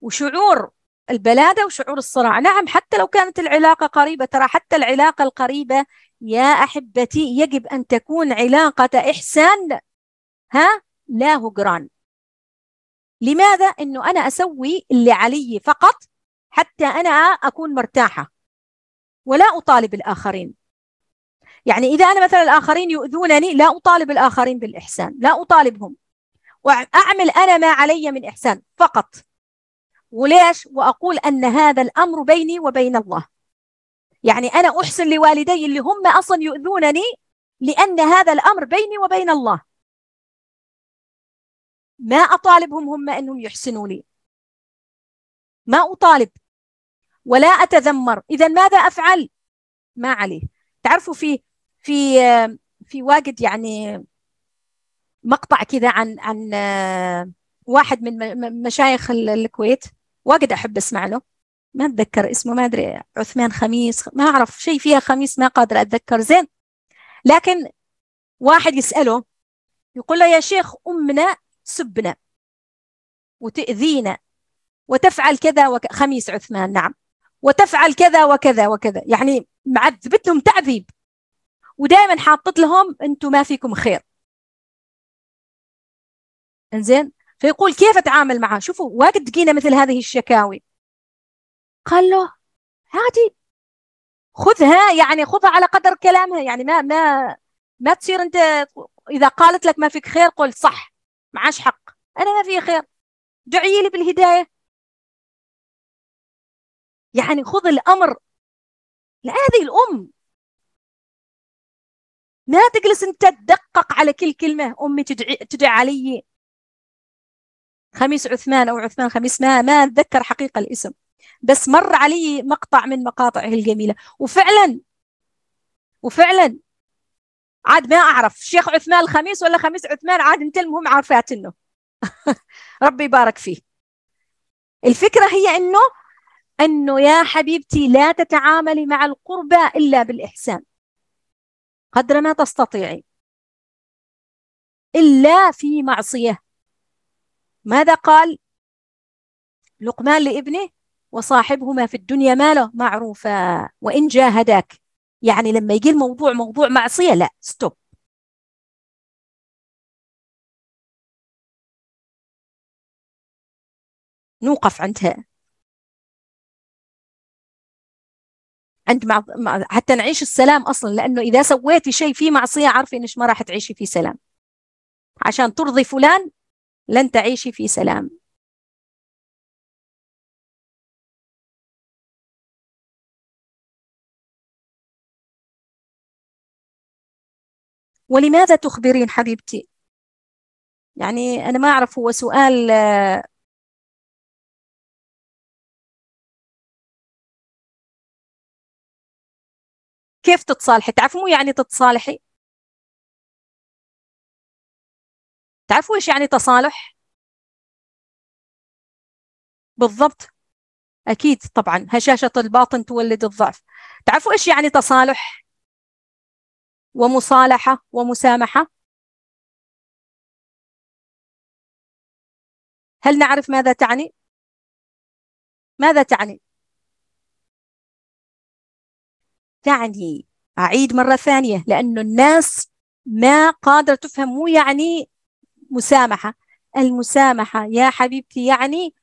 وشعور البلاده وشعور الصراع نعم حتى لو كانت العلاقه قريبه ترى حتى العلاقه القريبه يا احبتي يجب ان تكون علاقه احسان ها لا هجران لماذا انه انا اسوي اللي علي فقط حتى انا اكون مرتاحه ولا اطالب الاخرين يعني اذا انا مثلا الاخرين يؤذونني لا اطالب الاخرين بالاحسان لا اطالبهم واعمل انا ما علي من احسان فقط وليش واقول ان هذا الامر بيني وبين الله يعني انا احسن لوالدي اللي هم اصلا يؤذونني لان هذا الامر بيني وبين الله ما اطالبهم هم انهم يحسنوا لي ما اطالب ولا اتذمر اذا ماذا افعل ما عليه تعرفوا في في في واجد يعني مقطع كذا عن عن آه، واحد من مشايخ الكويت واجد احب اسمع له ما اتذكر اسمه ما ادري عثمان خميس ما اعرف شيء فيها خميس ما قادر اتذكر زين لكن واحد يساله يقول له يا شيخ امنا تسبنا وتاذينا وتفعل كذا وك... خميس عثمان نعم وتفعل كذا وكذا وكذا يعني معذبت لهم تعذيب ودائما حاطط لهم انتم ما فيكم خير انزين فيقول كيف اتعامل معه شوفوا وقت جينا مثل هذه الشكاوي قال له عادي خذها يعني خذها على قدر كلامها يعني ما ما ما تصير انت اذا قالت لك ما فيك خير قل صح معاش حق انا ما في خير دعي لي بالهدايه يعني خذ الامر لهذه الام ما تجلس انت تدقق على كل كلمه امي تدعي تدعي علي خميس عثمان أو عثمان خميس ما ما أتذكر حقيقة الاسم بس مر علي مقطع من مقاطعه الجميلة وفعلا وفعلا عاد ما أعرف شيخ عثمان الخميس ولا خميس عثمان عاد انت المهم عارفات انه ربي يبارك فيه الفكرة هي انه انه يا حبيبتي لا تتعاملي مع القربى الا بالاحسان قدر ما تستطيعي الا في معصيه ماذا قال لقمان لابنه وصاحبهما في الدنيا ماله معروفا وإن جاهداك يعني لما يجي الموضوع موضوع معصية لا ستوب نوقف عندها عند مع... مع... حتى نعيش السلام اصلا لانه اذا سويتي شيء فيه معصيه عارفه انك ما راح تعيشي فيه سلام عشان ترضي فلان لن تعيشي في سلام ولماذا تخبرين حبيبتي يعني أنا ما أعرف هو سؤال كيف تتصالحي تعرفوا يعني تتصالحي تعرفوا ايش يعني تصالح؟ بالضبط اكيد طبعا هشاشه الباطن تولد الضعف تعرفوا ايش يعني تصالح ومصالحه ومسامحه هل نعرف ماذا تعني ماذا تعني تعني اعيد مره ثانيه لانه الناس ما قادره تفهم مو يعني مسامحة المسامحة يا حبيبتي يعني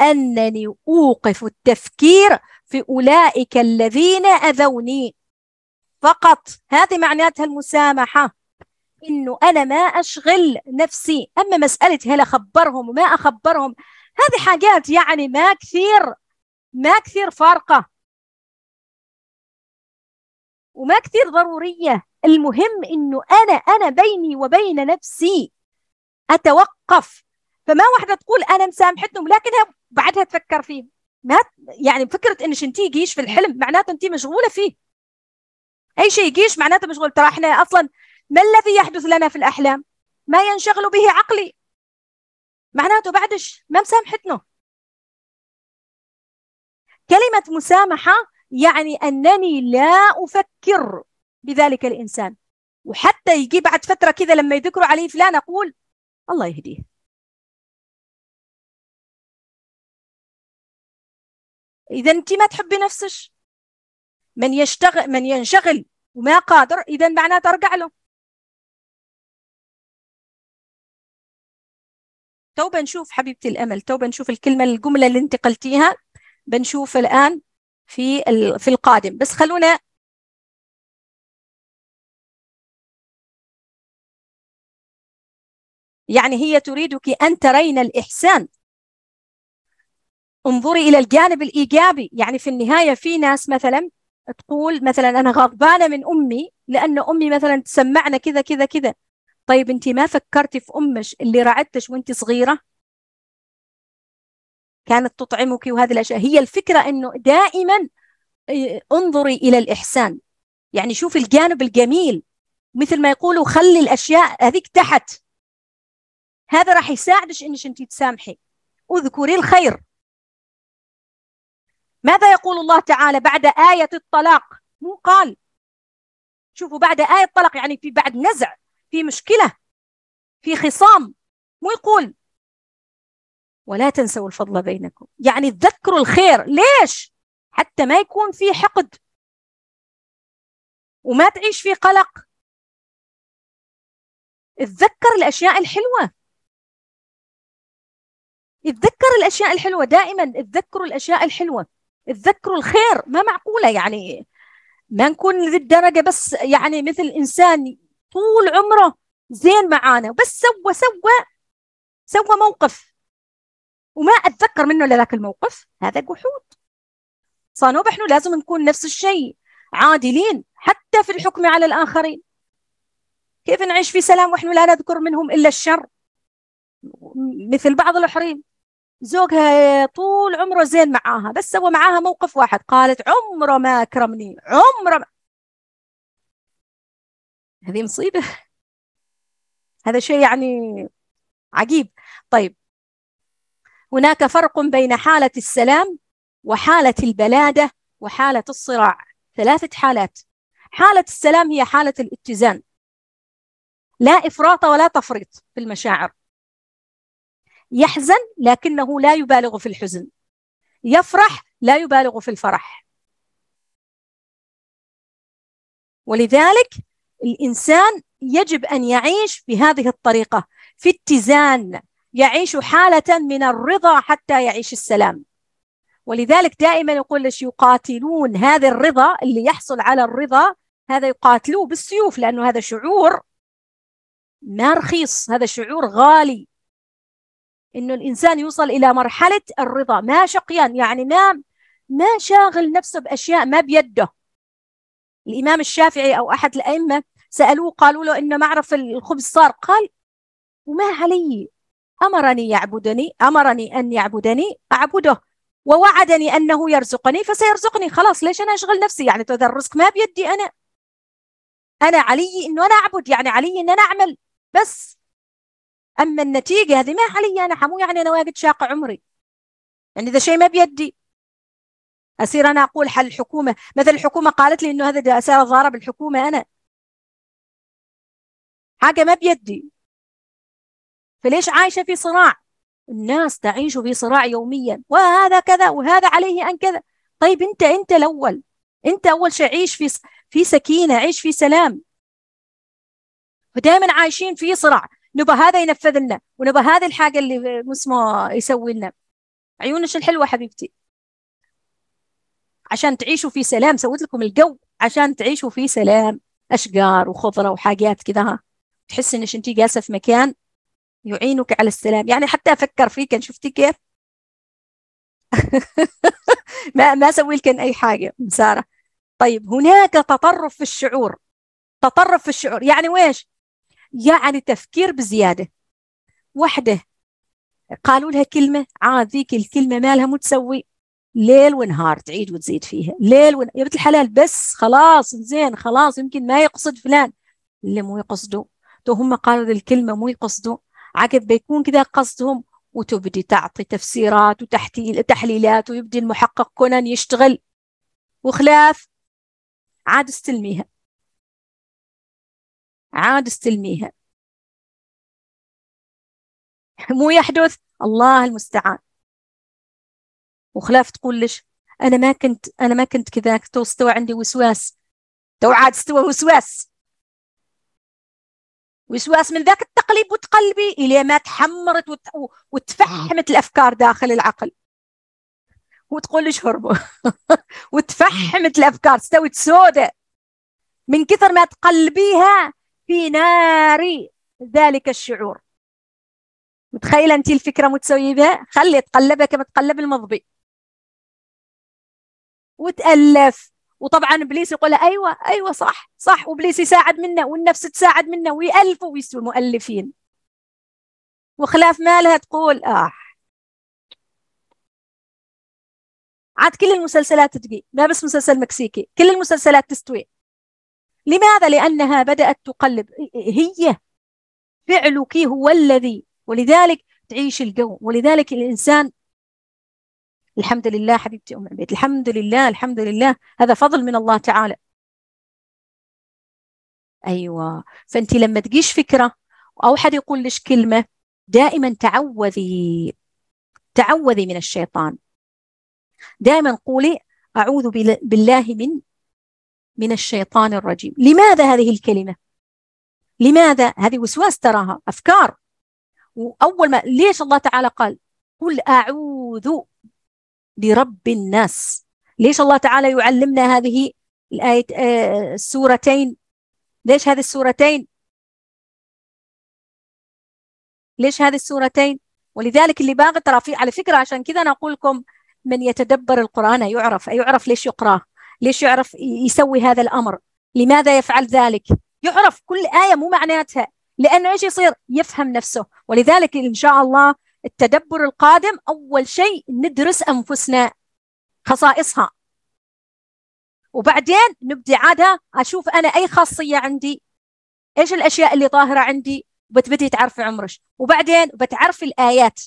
أنني أوقف التفكير في أولئك الذين أذوني فقط هذه معناتها المسامحة إنه أنا ما أشغل نفسي أما مسألة هل أخبرهم وما أخبرهم هذه حاجات يعني ما كثير ما كثير فارقة وما كثير ضرورية المهم إنه أنا أنا بيني وبين نفسي اتوقف فما واحده تقول انا مسامحتهم لكنها بعدها تفكر فيه ما يعني فكره انك انت يجيش في الحلم معناته انت مشغوله فيه اي شيء يجيش معناته مشغول ترى احنا اصلا ما الذي يحدث لنا في الاحلام ما ينشغل به عقلي معناته بعدش ما مسامحتنا كلمه مسامحه يعني انني لا افكر بذلك الانسان وحتى يجي بعد فتره كذا لما يذكروا عليه فلان اقول الله يهديه إذا أنت ما تحبي نفسك من يشتغل من ينشغل وما قادر إذا معناته أرجع له تو بنشوف حبيبتي الأمل تو بنشوف الكلمة الجملة اللي انتقلتيها بنشوف الآن في في القادم بس خلونا يعني هي تريدك أن ترين الإحسان انظري إلى الجانب الإيجابي يعني في النهاية في ناس مثلا تقول مثلا أنا غضبانة من أمي لأن أمي مثلا تسمعنا كذا كذا كذا طيب أنت ما فكرتي في أمش اللي رعدتش وأنت صغيرة كانت تطعمك وهذه الأشياء هي الفكرة أنه دائما إيه، انظري إلى الإحسان يعني شوفي الجانب الجميل مثل ما يقولوا خلي الأشياء هذيك تحت هذا راح يساعدك انك انت تسامحي اذكري الخير ماذا يقول الله تعالى بعد آية الطلاق مو قال شوفوا بعد آية الطلاق يعني في بعد نزع في مشكلة في خصام مو يقول ولا تنسوا الفضل بينكم يعني تذكروا الخير ليش حتى ما يكون في حقد وما تعيش في قلق تذكر الأشياء الحلوة اتذكر الاشياء الحلوه دائما اتذكروا الاشياء الحلوه اتذكروا الخير ما معقوله يعني ما نكون للدرجه بس يعني مثل انسان طول عمره زين معانا بس سوى سوى سوى موقف وما اتذكر منه لذاك الموقف هذا جحود صانوب احنا لازم نكون نفس الشيء عادلين حتى في الحكم على الاخرين كيف نعيش في سلام ونحن لا نذكر منهم الا الشر مثل بعض الحريم زوجها طول عمره زين معاها بس سوى معاها موقف واحد قالت عمره ما اكرمني عمره ما... هذه مصيبة هذا شيء يعني عجيب طيب هناك فرق بين حالة السلام وحالة البلادة وحالة الصراع ثلاثة حالات حالة السلام هي حالة الاتزان لا إفراط ولا تفريط في المشاعر يحزن لكنه لا يبالغ في الحزن يفرح لا يبالغ في الفرح ولذلك الانسان يجب ان يعيش بهذه الطريقه في اتزان يعيش حاله من الرضا حتى يعيش السلام ولذلك دائما يقول يقاتلون هذا الرضا اللي يحصل على الرضا هذا يقاتلوه بالسيوف لانه هذا شعور ما رخيص هذا شعور غالي انه الانسان يوصل الى مرحله الرضا ما شقيان يعني ما ما شاغل نفسه باشياء ما بيده الامام الشافعي او احد الائمه سالوه قالوا له انه ما اعرف الخبز صار قال وما علي امرني يعبدني امرني ان يعبدني اعبده ووعدني انه يرزقني فسيرزقني خلاص ليش انا اشغل نفسي يعني هذا الرزق ما بيدي انا انا علي انه انا اعبد يعني علي ان انا اعمل بس اما النتيجه هذه ما علي انا مو يعني انا واجد شاق عمري يعني اذا شيء ما بيدي اصير انا اقول حل الحكومه مثل الحكومه قالت لي انه هذا اسير ضارب الحكومه انا حاجه ما بيدي فليش عايشه في صراع الناس تعيش في صراع يوميا وهذا كذا وهذا عليه ان كذا طيب انت انت الاول انت اول شيء عيش في في سكينه عيش في سلام ودائما عايشين في صراع نبغى هذا ينفذ لنا ونبغى هذه الحاجه اللي اسمه يسوي لنا عيونك الحلوه حبيبتي عشان تعيشوا في سلام سويت لكم الجو عشان تعيشوا في سلام اشجار وخضره وحاجات كذا تحس انك انت جالسه في مكان يعينك على السلام يعني حتى افكر فيك كان شفتي كيف ما ما اسوي لكن اي حاجه ساره طيب هناك تطرف في الشعور تطرف في الشعور يعني ويش يعني تفكير بزيادة وحدة قالوا لها كلمة عاد آه، ذيك الكلمة مالها مو تسوي ليل ونهار تعيد وتزيد فيها ليل ون... يا بنت الحلال بس خلاص زين خلاص يمكن ما يقصد فلان اللي مو يقصدوا تو هم قالوا الكلمة مو يقصدوا عقب بيكون كذا قصدهم وتبدي تعطي تفسيرات وتحليلات ويبدي المحقق كونان يشتغل وخلاف عاد استلميها عاد استلميها مو يحدث الله المستعان وخلاف تقول ليش انا ما كنت انا ما كنت كذاك تو استوى عندي وسواس تو عاد استوى وسواس وسواس من ذاك التقليب وتقلبي الى ما تحمرت وت... وتفحمت الافكار داخل العقل وتقول ليش هربوا وتفحمت الافكار استوت سوداء من كثر ما تقلبيها في نار ذلك الشعور متخيلة أنت الفكرة متسوية بها خلي تقلبها كما تقلب المضبي وتألف وطبعا ابليس يقول ايوه ايوه صح صح وابليس يساعد منا والنفس تساعد منا ويالفوا ويسوي مؤلفين وخلاف مالها تقول اه عاد كل المسلسلات تجي ما بس مسلسل مكسيكي كل المسلسلات تستوي لماذا؟ لأنها بدأت تقلب هي فعلك هو الذي ولذلك تعيش الجو ولذلك الإنسان الحمد لله حبيبتي أم عبيد الحمد لله الحمد لله هذا فضل من الله تعالى أيوة فأنت لما تجيش فكرة أو حد يقول لك كلمة دائما تعوذي تعوذي من الشيطان دائما قولي أعوذ بالله من من الشيطان الرجيم لماذا هذه الكلمة لماذا هذه وسواس تراها أفكار وأول ما ليش الله تعالى قال قل أعوذ برب الناس ليش الله تعالى يعلمنا هذه الآية السورتين آه، ليش هذه السورتين ليش هذه السورتين ولذلك اللي باغي ترى في على فكرة عشان كذا أنا أقول لكم من يتدبر القرآن يعرف يعرف ليش يقرأه ليش يعرف يسوي هذا الامر لماذا يفعل ذلك يعرف كل ايه مو معناتها لانه ايش يصير يفهم نفسه ولذلك ان شاء الله التدبر القادم اول شيء ندرس انفسنا خصائصها وبعدين نبدي عادها اشوف انا اي خاصيه عندي ايش الاشياء اللي ظاهره عندي بتبدي تعرفي عمرك وبعدين بتعرفي الايات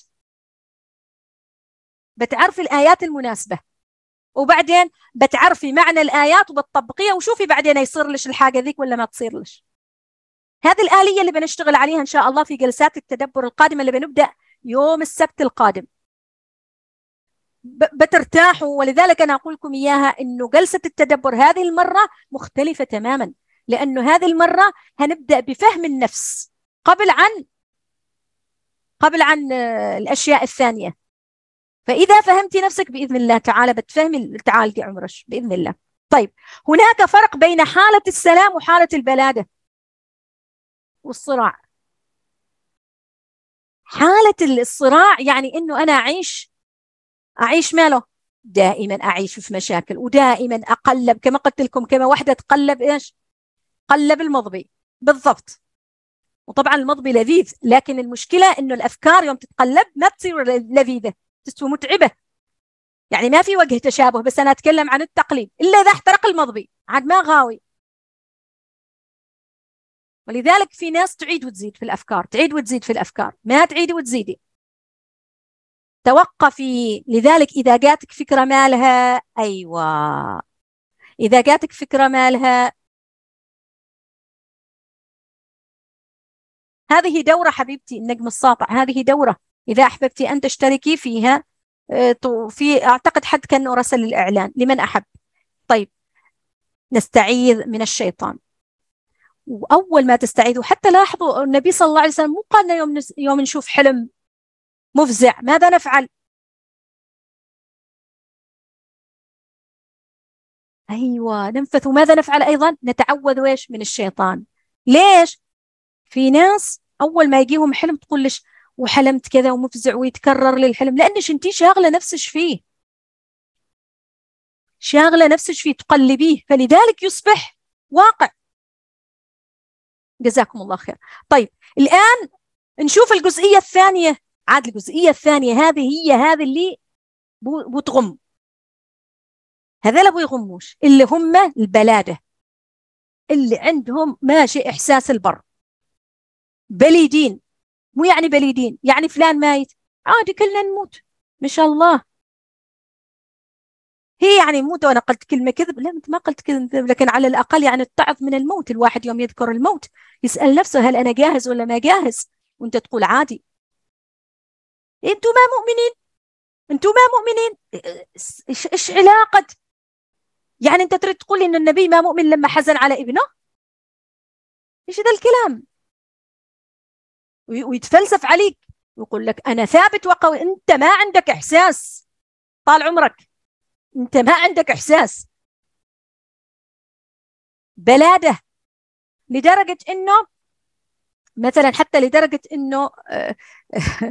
بتعرفي الايات المناسبه وبعدين بتعرفي معنى الآيات وبتطبقيها وشوفي بعدين يصير لك الحاجة ذيك ولا ما تصير لك هذه الآلية اللي بنشتغل عليها إن شاء الله في جلسات التدبر القادمة اللي بنبدأ يوم السبت القادم بترتاحوا ولذلك أنا أقول لكم إياها إنه جلسة التدبر هذه المرة مختلفة تماما لأنه هذه المرة هنبدأ بفهم النفس قبل عن قبل عن آه، الأشياء الثانية فإذا فهمتي نفسك بإذن الله تعالى بتفهمي تعالجي عمرك بإذن الله طيب هناك فرق بين حالة السلام وحالة البلادة والصراع حالة الصراع يعني إنه أنا أعيش أعيش ماله دائما أعيش في مشاكل ودائما أقلب كما قلت لكم كما واحدة تقلب إيش قلب المضبي بالضبط وطبعا المضبي لذيذ لكن المشكلة إنه الأفكار يوم تتقلب ما بتصير لذيذة تستوى متعبة يعني ما في وجه تشابه بس انا اتكلم عن التقليد الا اذا احترق المضبي عاد ما غاوي ولذلك في ناس تعيد وتزيد في الافكار تعيد وتزيد في الافكار ما تعيدي وتزيدي توقفي لذلك اذا جاتك فكره مالها ايوه اذا جاتك فكره مالها هذه دوره حبيبتي النجم الساطع هذه دوره إذا أحببت أن تشتركي فيها آه، في أعتقد حد كان رسل الإعلان لمن أحب طيب نستعيذ من الشيطان وأول ما تستعيذوا حتى لاحظوا النبي صلى الله عليه وسلم مو قالنا يوم, يوم نشوف حلم مفزع ماذا نفعل أيوة ننفث وماذا نفعل أيضا نتعوذ ويش من الشيطان ليش في ناس أول ما يجيهم حلم تقول ليش وحلمت كذا ومفزع ويتكرر لي الحلم لانش انت شاغله نفسك فيه شاغله نفسك فيه تقلبيه فلذلك يصبح واقع جزاكم الله خير طيب الان نشوف الجزئيه الثانيه عاد الجزئيه الثانيه هذه هي هذه اللي بتغم هذول ابو يغموش اللي هم البلاده اللي عندهم ماشي احساس البر بليدين مو يعني بليدين يعني فلان ميت عادي كلنا نموت ما شاء الله هي يعني موت وانا قلت كلمه كذب لا انت ما قلت كذب لكن على الاقل يعني التعظ من الموت الواحد يوم يذكر الموت يسال نفسه هل انا جاهز ولا ما جاهز وانت تقول عادي إيه، انتوا ما مؤمنين انتوا ما مؤمنين ايش علاقه يعني انت تريد تقول ان النبي ما مؤمن لما حزن على ابنه ايش ذا الكلام ويتفلسف عليك ويقول لك انا ثابت وقوي انت ما عندك احساس طال عمرك انت ما عندك احساس بلاده لدرجه انه مثلا حتى لدرجه انه آه،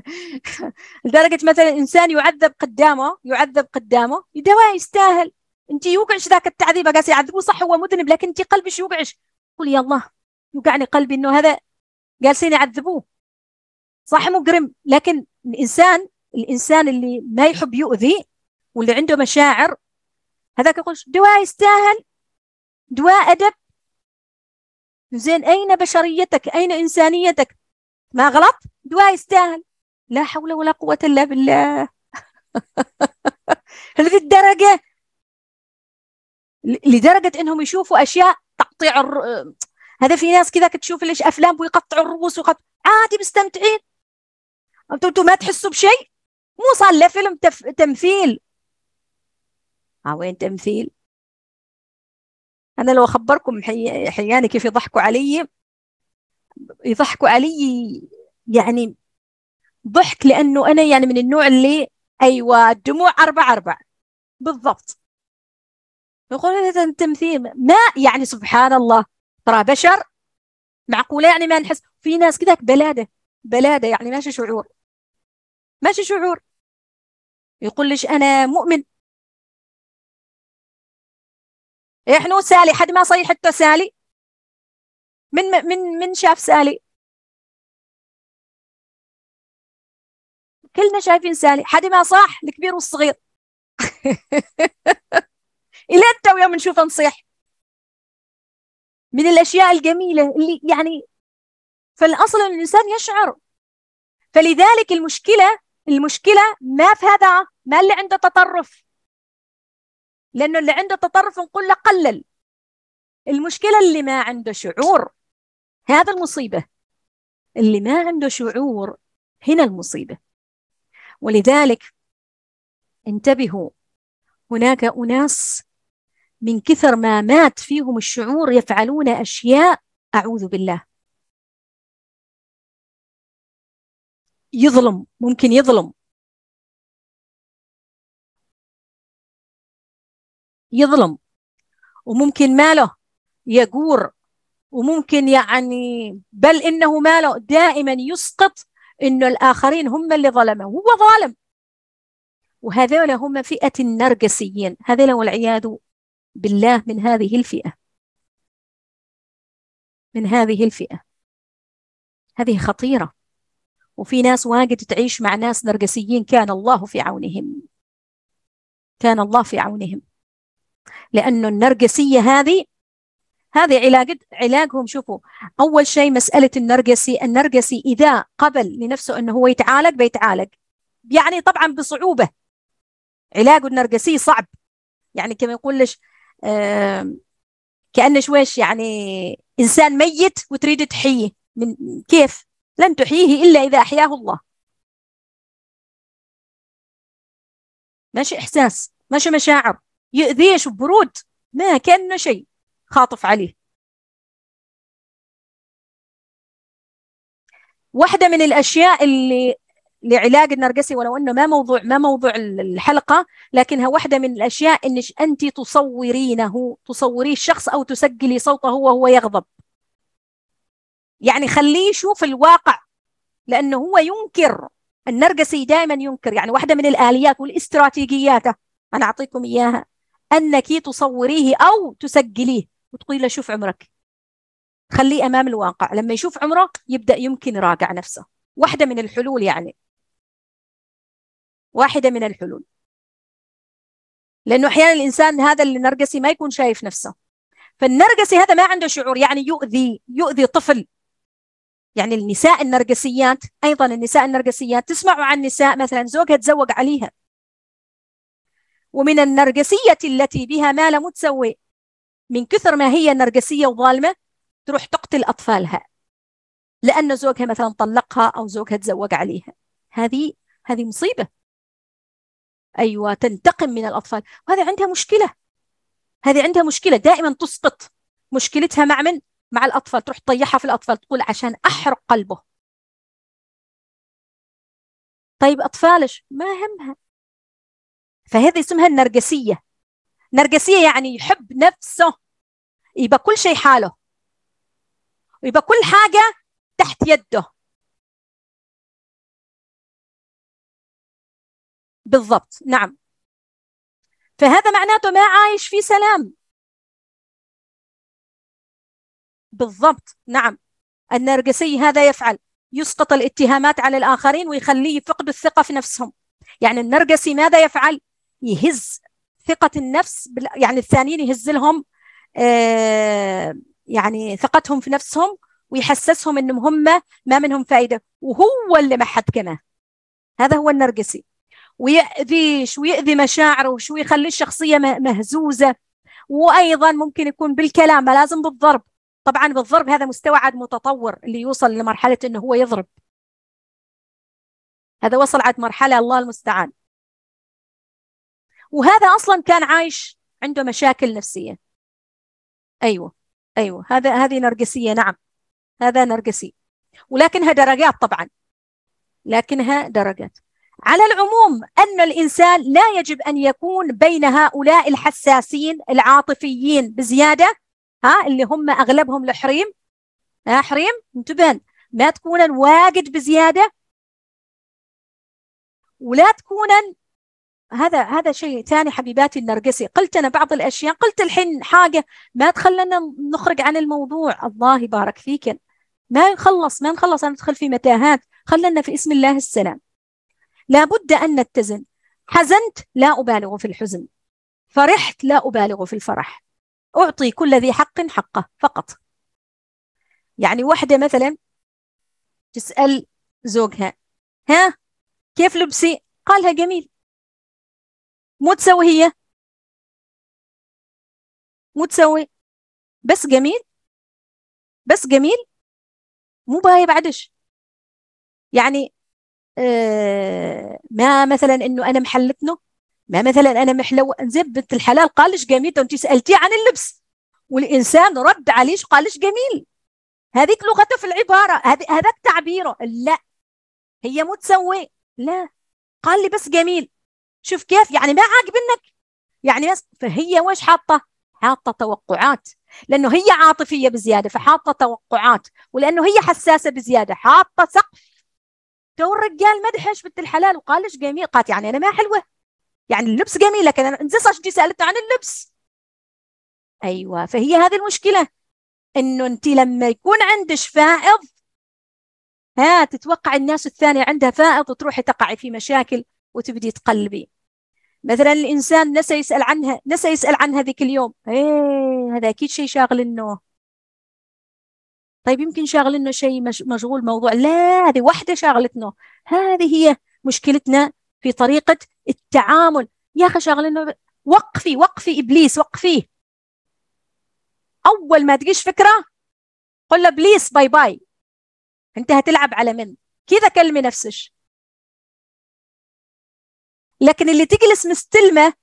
لدرجه مثلا انسان يعذب قدامه يعذب قدامه دواء يستاهل انت يوقعش ذاك التعذيب قاسي يعذبوه صح هو مذنب لكن انت قلبش يوقعش قل يا الله يوقعني قلبي انه هذا جالسين يعذبوه صح مجرم لكن الانسان الانسان اللي ما يحب يؤذي واللي عنده مشاعر هذاك يقول دواء يستاهل دواء ادب زين اين بشريتك اين انسانيتك ما غلط دواء يستاهل لا حول ولا قوه الا بالله هذه الدرجه لدرجه انهم يشوفوا اشياء تقطيع الر... هذا في ناس كذا تشوف ليش افلام ويقطعوا الرؤوس وقط عادي مستمتعين انتوا انتوا ما تحسوا بشيء مو صار له فيلم تف... تمثيل ها آه، وين تمثيل انا لو اخبركم حي... حياني كيف يضحكوا علي يضحكوا علي يعني ضحك لانه انا يعني من النوع اللي ايوه الدموع اربع اربع بالضبط يقول هذا تمثيل ما يعني سبحان الله ترى بشر معقوله يعني ما نحس في ناس كذاك بلاده بلاده يعني ماشي شعور ماشي شعور يقول ليش أنا مؤمن إحنا إيه سالي حد ما صيح حتى سالي من من من شاف سالي كلنا شايفين سالي حد ما صاح الكبير والصغير إلى أنت يوم نشوفه نصيح من الأشياء الجميلة اللي يعني فالأصل أن الإنسان يشعر فلذلك المشكلة المشكله ما في هذا ما اللي عنده تطرف لانه اللي عنده تطرف نقول له قلل المشكله اللي ما عنده شعور هذا المصيبه اللي ما عنده شعور هنا المصيبه ولذلك انتبهوا هناك اناس من كثر ما مات فيهم الشعور يفعلون اشياء اعوذ بالله يظلم ممكن يظلم يظلم وممكن ماله يجور وممكن يعني بل انه ماله دائما يسقط انه الاخرين هم اللي ظلمه هو ظالم وهذول هم فئه النرجسيين هذول والعياذ بالله من هذه الفئه من هذه الفئه هذه خطيره وفي ناس واجد تعيش مع ناس نرجسيين كان الله في عونهم كان الله في عونهم لأنه النرجسية هذه هذه علاج علاجهم شوفوا أول شيء مسألة النرجسي النرجسي إذا قبل لنفسه أنه هو يتعالج بيتعالج يعني طبعا بصعوبة علاج النرجسي صعب يعني كما يقول لش آه كأنه شويش يعني إنسان ميت وتريد تحييه من كيف لن تحييه إلا إذا أحياه الله ماشي إحساس ماشي مشاعر يؤذيش برود ما كأنه شيء خاطف عليه واحدة من الأشياء اللي لعلاج النرجسي ولو انه ما موضوع ما موضوع الحلقه لكنها واحده من الاشياء انك انت تصورينه تصوري الشخص او تسجلي صوته وهو يغضب يعني خليه يشوف الواقع لانه هو ينكر النرجسي دائما ينكر يعني واحده من الاليات والاستراتيجيات انا اعطيكم اياها انك تصوريه او تسجليه وتقولي له شوف عمرك خليه امام الواقع لما يشوف عمره يبدا يمكن يراجع نفسه واحده من الحلول يعني واحده من الحلول لانه احيانا الانسان هذا النرجسي ما يكون شايف نفسه فالنرجسي هذا ما عنده شعور يعني يؤذي يؤذي طفل يعني النساء النرجسيات أيضا النساء النرجسيات تسمعوا عن نساء مثلا زوجها تزوج عليها ومن النرجسية التي بها ما لم متسوي من كثر ما هي نرجسية وظالمة تروح تقتل أطفالها لأن زوجها مثلا طلقها أو زوجها تزوج عليها هذه هذه مصيبة أيوة تنتقم من الأطفال وهذه عندها مشكلة هذه عندها مشكلة دائما تسقط مشكلتها مع من؟ مع الاطفال تروح تطيحها في الاطفال تقول عشان احرق قلبه طيب اطفالش ما همها فهذا اسمها النرجسيه نرجسيه يعني يحب نفسه يبقى كل شيء حاله ويبقى كل حاجه تحت يده بالضبط نعم فهذا معناته ما عايش في سلام بالضبط نعم النرجسي هذا يفعل يسقط الاتهامات على الآخرين ويخليه يفقد الثقة في نفسهم يعني النرجسي ماذا يفعل يهز ثقة النفس يعني الثانيين يهز لهم آه يعني ثقتهم في نفسهم ويحسسهم انهم هم ما منهم فائده وهو اللي ما حد هذا هو النرجسي ويأذي شو يأذي مشاعره وشو يخلي الشخصية مهزوزة وأيضا ممكن يكون بالكلام ما لازم بالضرب طبعا بالضرب هذا مستوى عاد متطور اللي يوصل لمرحله انه هو يضرب هذا وصل عاد مرحله الله المستعان وهذا اصلا كان عايش عنده مشاكل نفسيه ايوه ايوه هذا هذه نرجسيه نعم هذا نرجسي ولكنها درجات طبعا لكنها درجات على العموم ان الانسان لا يجب ان يكون بين هؤلاء الحساسين العاطفيين بزياده ها اللي هم اغلبهم الحريم ها حريم انتبه ما تكون واجد بزياده ولا تكون هذا هذا شيء ثاني حبيباتي النرجسي قلت انا بعض الاشياء قلت الحين حاجه ما تخلنا نخرج عن الموضوع الله يبارك فيك ما نخلص ما نخلص انا ندخل في متاهات خلنا في اسم الله السلام لابد ان نتزن حزنت لا ابالغ في الحزن فرحت لا ابالغ في الفرح أعطي كل ذي حق حقه فقط يعني واحدة مثلا تسأل زوجها ها كيف لبسي قالها جميل مو تسوي هي مو تسوي بس جميل بس جميل مو باي بعدش يعني آه ما مثلا انه انا محلتنه ما مثلا انا محلو زين بنت الحلال قالش جميل انت سالتيه عن اللبس والانسان رد عليش قالش جميل هذيك لغته في العباره هذاك تعبيره لا هي مو تسوي لا قال لي بس جميل شوف كيف يعني ما عاجبنك يعني بس فهي واش حاطه حاطه توقعات لانه هي عاطفيه بزياده فحاطه توقعات ولانه هي حساسه بزياده حاطه سقف تو الرجال مدحش بنت الحلال وقالش جميل قالت يعني انا ما حلوه يعني اللبس جميل لكن انا انت انت سالتنا عن اللبس ايوه فهي هذه المشكله انه انت لما يكون عندك فائض ها تتوقع الناس الثانيه عندها فائض وتروحي تقعي في مشاكل وتبدي تقلبي مثلا الانسان نسى يسال عنها نسى يسال عنها ذيك اليوم ايه هذا اكيد شيء شاغل انه طيب يمكن شاغل انه شيء مشغول موضوع لا هذه واحده شاغلتنا هذه هي مشكلتنا في طريقه التعامل يا اخي شغلنا وقفي وقفي ابليس وقفيه اول ما تجيش فكره قل له ابليس باي باي انت هتلعب على من كذا كلمي نفسك لكن اللي تجلس مستلمه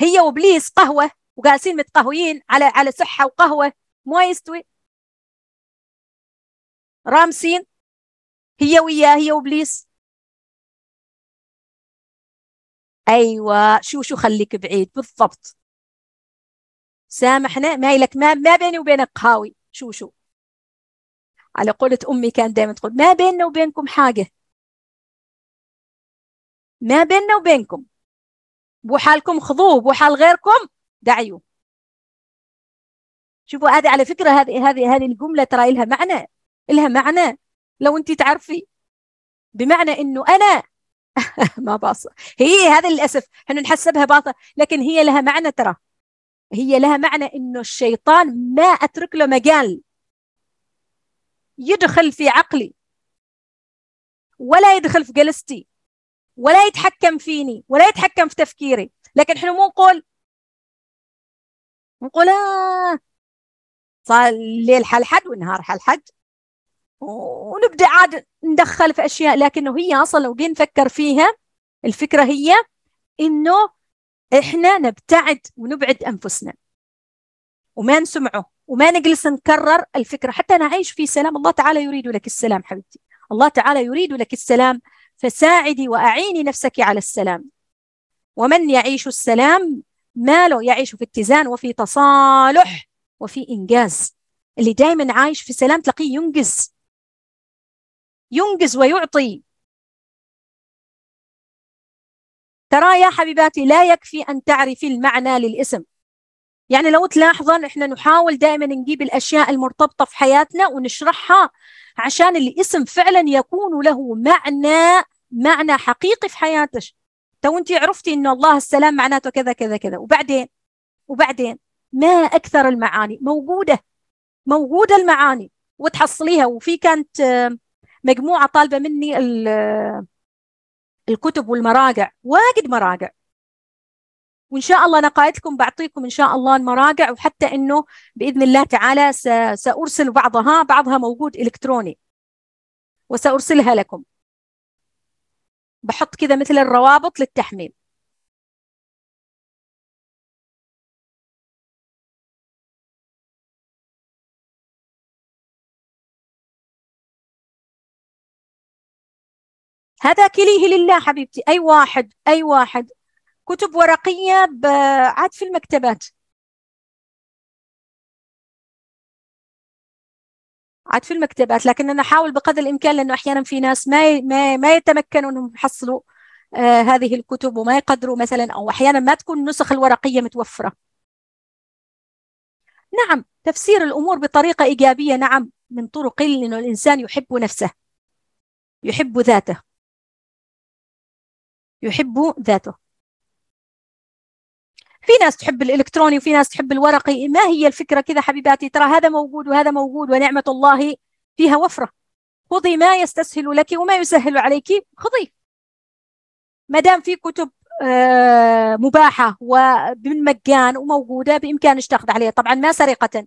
هي وابليس قهوه وجالسين متقهويين على على صحه وقهوه ما يستوي رامسين هي وياه هي وابليس ايوه شو شو خليك بعيد بالضبط سامحنا ما لك ما ما بيني وبينك قهاوي شو شو على قولة أمي كان دائما تقول ما بيننا وبينكم حاجة ما بيننا وبينكم بوحالكم خذوه بوحال غيركم دعيوا شوفوا هذه على فكرة هذه هذه هذه الجملة ترى لها معنى لها معنى لو أنت تعرفي بمعنى إنه أنا ما باصة هي هذا للأسف احنا نحسبها باطة لكن هي لها معنى ترى هي لها معنى إنه الشيطان ما أترك له مجال يدخل في عقلي ولا يدخل في جلستي ولا يتحكم فيني ولا يتحكم في تفكيري لكن احنا مو نقول نقول آه صار الليل حل حد والنهار حل حد ونبدا عاد ندخل في اشياء لكنه هي اصلا لو جينا نفكر فيها الفكره هي انه احنا نبتعد ونبعد انفسنا وما نسمعه وما نجلس نكرر الفكره حتى نعيش في سلام الله تعالى يريد لك السلام حبيبتي الله تعالى يريد لك السلام فساعدي واعيني نفسك على السلام ومن يعيش السلام ماله يعيش في اتزان وفي تصالح وفي انجاز اللي دائما عايش في سلام تلاقيه ينجز ينجز ويعطي ترى يا حبيباتي لا يكفي أن تعرفي المعنى للاسم يعني لو تلاحظة احنا نحاول دائما نجيب الاشياء المرتبطه في حياتنا ونشرحها عشان الاسم فعلا يكون له معنى معنى حقيقي في حياتك تو انت عرفتي ان الله السلام معناته كذا كذا كذا وبعدين وبعدين ما اكثر المعاني موجوده موجوده المعاني وتحصليها وفي كانت مجموعه طالبه مني الكتب والمراجع واجد مراجع وان شاء الله انا قايلت بعطيكم ان شاء الله المراجع وحتى انه باذن الله تعالى سارسل بعضها بعضها موجود الكتروني وسارسلها لكم بحط كذا مثل الروابط للتحميل هذا كليه لله حبيبتي أي واحد أي واحد كتب ورقية عاد في المكتبات عاد في المكتبات لكن أنا أحاول بقدر الإمكان لأنه أحيانا في ناس ما ما, ما يتمكنوا أنهم يحصلوا آه هذه الكتب وما يقدروا مثلا أو أحيانا ما تكون النسخ الورقية متوفرة نعم تفسير الأمور بطريقة إيجابية نعم من طرق أنه الإنسان يحب نفسه يحب ذاته يحب ذاته في ناس تحب الإلكتروني وفي ناس تحب الورقي ما هي الفكرة كذا حبيباتي ترى هذا موجود وهذا موجود ونعمة الله فيها وفرة خذي ما يستسهل لك وما يسهل عليك خذي ما دام في كتب آه، مباحة مجان وموجودة بإمكانك تاخذ عليها طبعا ما سرقة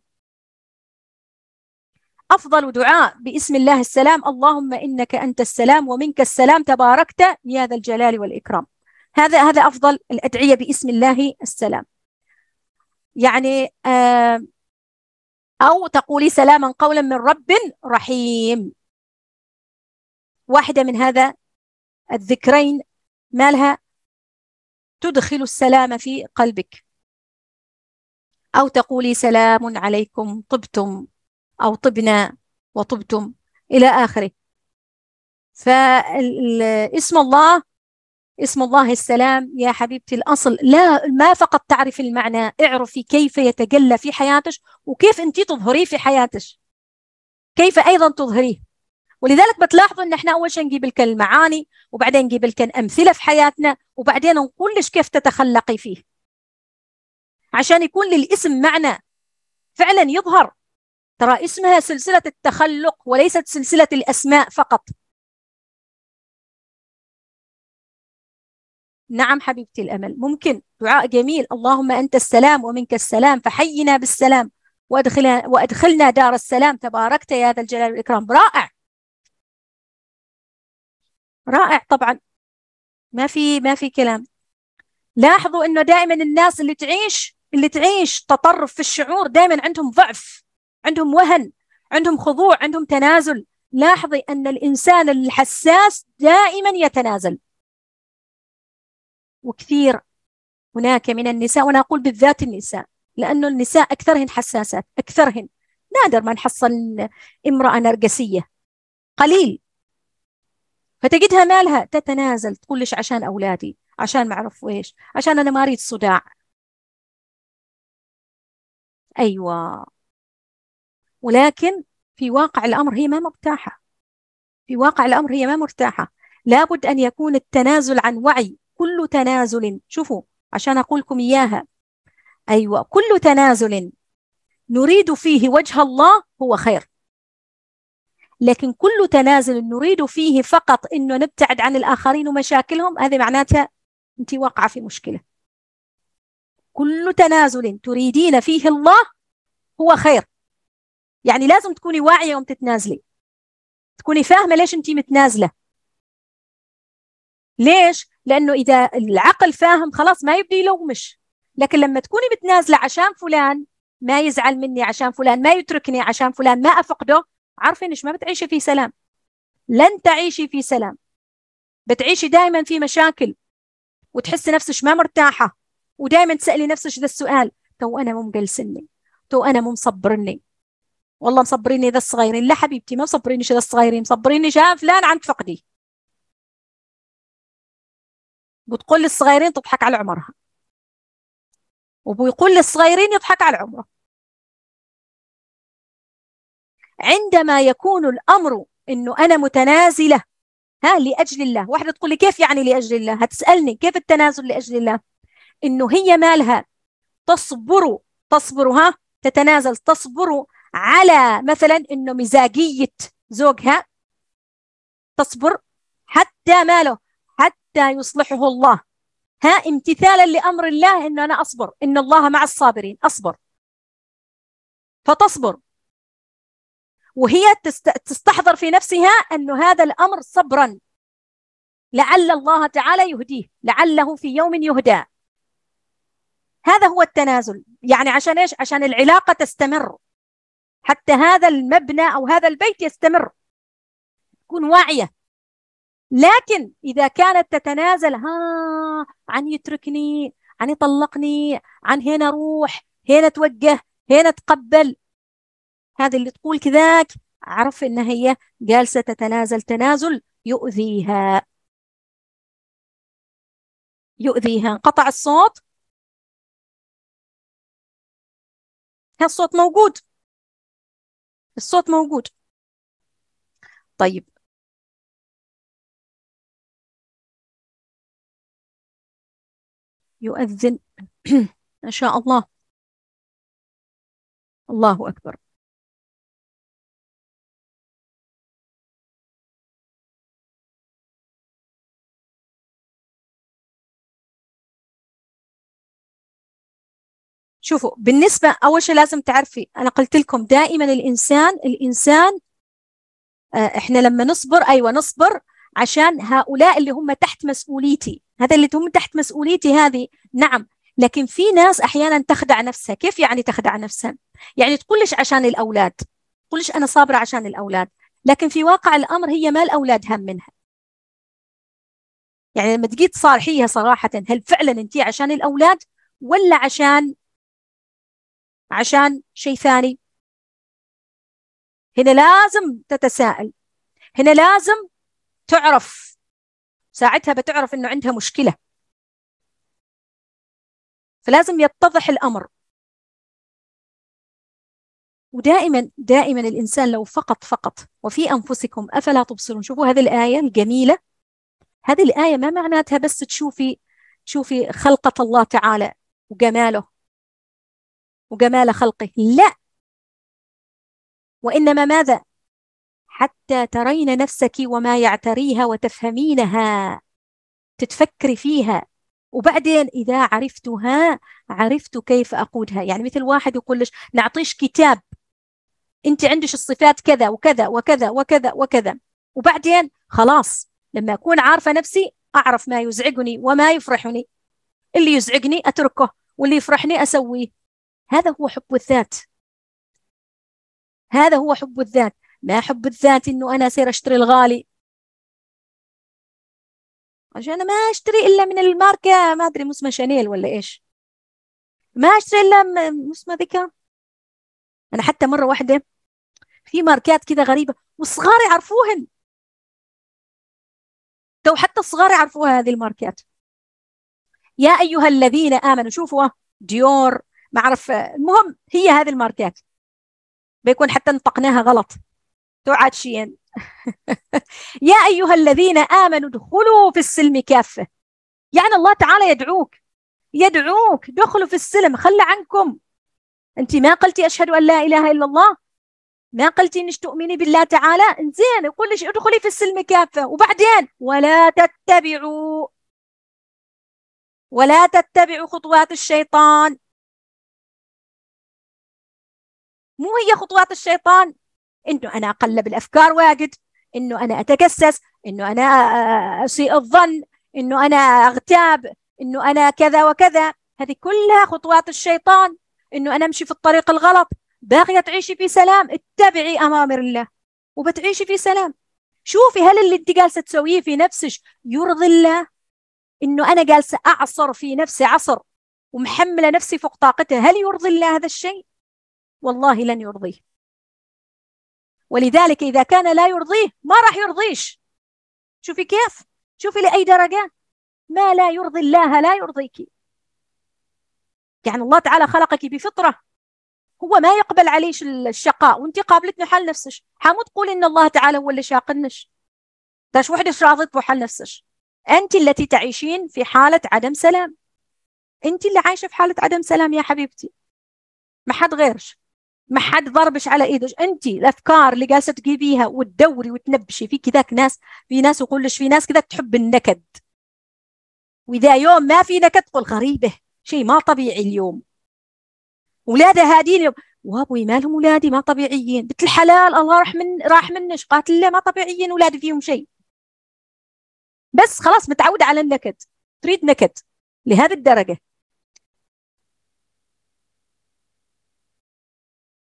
أفضل دعاء باسم الله السلام اللهم إنك أنت السلام ومنك السلام تباركت يا ذا الجلال والإكرام هذا هذا أفضل الأدعية باسم الله السلام يعني آه، أو تقولي سلاما قولا من رب رحيم واحدة من هذا الذكرين مالها تدخل السلام في قلبك أو تقولي سلام عليكم طبتم أو طبنا وطبتم إلى آخره فاسم الله اسم الله السلام يا حبيبتي الأصل لا ما فقط تعرفي المعنى اعرفي كيف يتجلى في حياتك وكيف أنت تظهريه في حياتك كيف أيضا تظهريه ولذلك بتلاحظوا ان احنا اول شيء نجيب لك المعاني وبعدين نجيب لك امثله في حياتنا وبعدين نقول لك كيف تتخلقي فيه عشان يكون للاسم معنى فعلا يظهر ترى اسمها سلسلة التخلق وليست سلسلة الأسماء فقط نعم حبيبتي الأمل ممكن دعاء جميل اللهم أنت السلام ومنك السلام فحينا بالسلام وأدخلنا, وأدخلنا دار السلام تباركت يا ذا الجلال والإكرام رائع رائع طبعا ما في ما في كلام لاحظوا انه دائما الناس اللي تعيش اللي تعيش تطرف في الشعور دائما عندهم ضعف عندهم وهن عندهم خضوع عندهم تنازل لاحظي أن الإنسان الحساس دائما يتنازل وكثير هناك من النساء وأنا أقول بالذات النساء لأنه النساء أكثرهن حساسات أكثرهن نادر ما نحصل امرأة نرجسية قليل فتجدها مالها تتنازل تقول ليش عشان أولادي عشان ما أعرف ويش عشان أنا ما أريد صداع أيوة ولكن في واقع الأمر هي ما مرتاحة في واقع الأمر هي ما مرتاحة لابد أن يكون التنازل عن وعي كل تنازل شوفوا عشان أقولكم إياها أيوة كل تنازل نريد فيه وجه الله هو خير لكن كل تنازل نريد فيه فقط انه نبتعد عن الاخرين ومشاكلهم هذه معناتها انت واقعه في مشكله كل تنازل تريدين فيه الله هو خير يعني لازم تكوني واعيه يوم تتنازلي تكوني فاهمه ليش انت متنازله ليش لانه اذا العقل فاهم خلاص ما يبدي يلومش لكن لما تكوني متنازله عشان فلان ما يزعل مني عشان فلان ما يتركني عشان فلان ما افقده عارفين إيش ما بتعيشي في سلام لن تعيشي في سلام بتعيشي دائما في مشاكل وتحسي نفسك ما مرتاحه ودائما تسالي نفسك ذا السؤال تو انا مو مقلسني تو انا مو مصبرني والله مصبريني ذا الصغيرين لا حبيبتي ما مصبرينيش ذا الصغيرين مصبريني جاء فلان عند فقدي بتقول للصغيرين تضحك على عمرها وبيقول للصغيرين يضحك على عمره عندما يكون الأمر أنه أنا متنازلة ها لأجل الله واحدة تقول لي كيف يعني لأجل الله هتسألني كيف التنازل لأجل الله إنه هي مالها تصبر تصبر ها تتنازل تصبر على مثلا انه مزاجيه زوجها تصبر حتى ماله حتى يصلحه الله ها امتثالا لامر الله انه انا اصبر ان الله مع الصابرين اصبر فتصبر وهي تستحضر في نفسها انه هذا الامر صبرا لعل الله تعالى يهديه لعله في يوم يهدى هذا هو التنازل يعني عشان ايش عشان العلاقه تستمر حتى هذا المبنى أو هذا البيت يستمر تكون واعية لكن إذا كانت تتنازل ها عن يتركني عن يطلقني عن هنا روح هنا توجه هنا تقبل هذه اللي تقول كذاك عرف إن هي جالسة تتنازل تنازل يؤذيها يؤذيها انقطع الصوت هالصوت موجود الصوت موجود طيب يؤذن ما شاء الله الله أكبر شوفوا بالنسبة أول شيء لازم تعرفي أنا قلت لكم دائما الإنسان الإنسان آه، إحنا لما نصبر أيوة نصبر عشان هؤلاء اللي هم تحت مسؤوليتي هذا اللي هم تحت مسؤوليتي هذه نعم لكن في ناس أحيانا تخدع نفسها كيف يعني تخدع نفسها يعني تقولش عشان الأولاد تقولش أنا صابرة عشان الأولاد لكن في واقع الأمر هي ما الأولاد هم منها يعني لما تجي تصارحيها صراحة هل فعلا أنت عشان الأولاد ولا عشان عشان شيء ثاني هنا لازم تتساءل هنا لازم تعرف ساعتها بتعرف انه عندها مشكله فلازم يتضح الامر ودائما دائما الانسان لو فقط فقط وفي انفسكم افلا تبصرون شوفوا هذه الايه الجميله هذه الايه ما معناتها بس تشوفي تشوفي خلقه الله تعالى وجماله وجمال خلقه لا وإنما ماذا؟ حتى ترين نفسك وما يعتريها وتفهمينها تتفكري فيها وبعدين إذا عرفتها عرفت كيف أقودها يعني مثل واحد يقول لك نعطيش كتاب أنت عندك الصفات كذا وكذا وكذا وكذا وكذا وبعدين خلاص لما أكون عارفة نفسي أعرف ما يزعجني وما يفرحني اللي يزعجني أتركه واللي يفرحني أسويه هذا هو حب الذات هذا هو حب الذات ما حب الذات انه انا سير اشتري الغالي عشان انا ما اشتري الا من الماركه ما ادري مسمى شانيل ولا ايش ما اشتري الا مسمى ذكا انا حتى مره واحده في ماركات كذا غريبه والصغار يعرفوهن تو حتى الصغار يعرفوها هذه الماركات يا ايها الذين امنوا شوفوا آه، ديور ما اعرف المهم هي هذه الماركات بيكون حتى نطقناها غلط شيئا يا ايها الذين امنوا ادخلوا في السلم كافه يعني الله تعالى يدعوك يدعوك دخلوا في السلم خلى عنكم انت ما قلتي اشهد ان لا اله الا الله ما قلتي انك تؤمني بالله تعالى زين يقول لك ادخلي في السلم كافه وبعدين ولا تتبعوا ولا تتبعوا خطوات الشيطان مو هي خطوات الشيطان انه انا اقلب الافكار واجد انه انا اتجسس انه انا آه، اسيء الظن انه انا اغتاب انه انا كذا وكذا هذه كلها خطوات الشيطان انه انا امشي في الطريق الغلط باغيه تعيشي في سلام اتبعي اوامر الله وبتعيشي في سلام شوفي هل اللي انت جالسه تسويه في نفسك يرضي الله انه انا جالسه اعصر في نفسي عصر ومحمله نفسي فوق طاقتها هل يرضي الله هذا الشيء والله لن يرضيه ولذلك إذا كان لا يرضيه ما راح يرضيش شوفي كيف شوفي لأي درجة ما لا يرضي الله لا يرضيك يعني الله تعالى خلقك بفطرة هو ما يقبل عليش الشقاء وانت قابلتني حال نفسش حمود تقولي ان الله تعالى هو اللي شاقنش تاش راضي راضت حال نفسش انت التي تعيشين في حالة عدم سلام انت اللي عايشة في حالة عدم سلام يا حبيبتي ما حد غيرش ما حد ضربش على ايدك انت الافكار اللي جالسه تجيبيها وتدوري وتنبشي في كذاك ناس في ناس وقول في ناس كذا تحب النكد واذا يوم ما في نكد قل غريبه شيء ما طبيعي اليوم ولاده هادين اليوم وابوي مالهم ولادي ما طبيعيين بنت الحلال الله راح من راح منش قاتل لا ما طبيعيين ولادي فيهم شيء بس خلاص متعوده على النكد تريد نكد لهذه الدرجه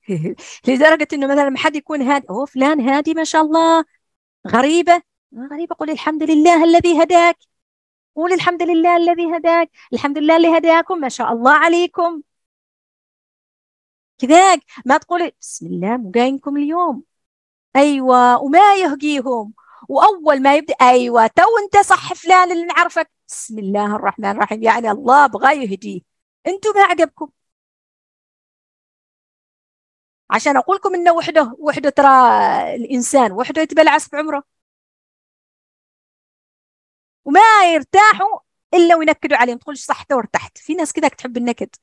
لدرجه انه مثلا لما حد يكون هادي أو فلان هادي ما شاء الله غريبه غريبه قل الحمد لله الذي هداك قول الحمد لله الذي هداك الحمد لله اللي هداكم ما شاء الله عليكم كذاك ما تقولي بسم الله مقاينكم اليوم ايوه وما يهجيهم واول ما يبدا ايوه تو انت صح فلان اللي نعرفك بسم الله الرحمن الرحيم يعني الله بغى يهديه انتم ما عجبكم عشان اقول لكم انه وحده وحده ترى الانسان وحده يتبلعس بعمره وما يرتاحوا الا وينكدوا عليهم تقول صحته وارتحت في ناس كذا تحب النكد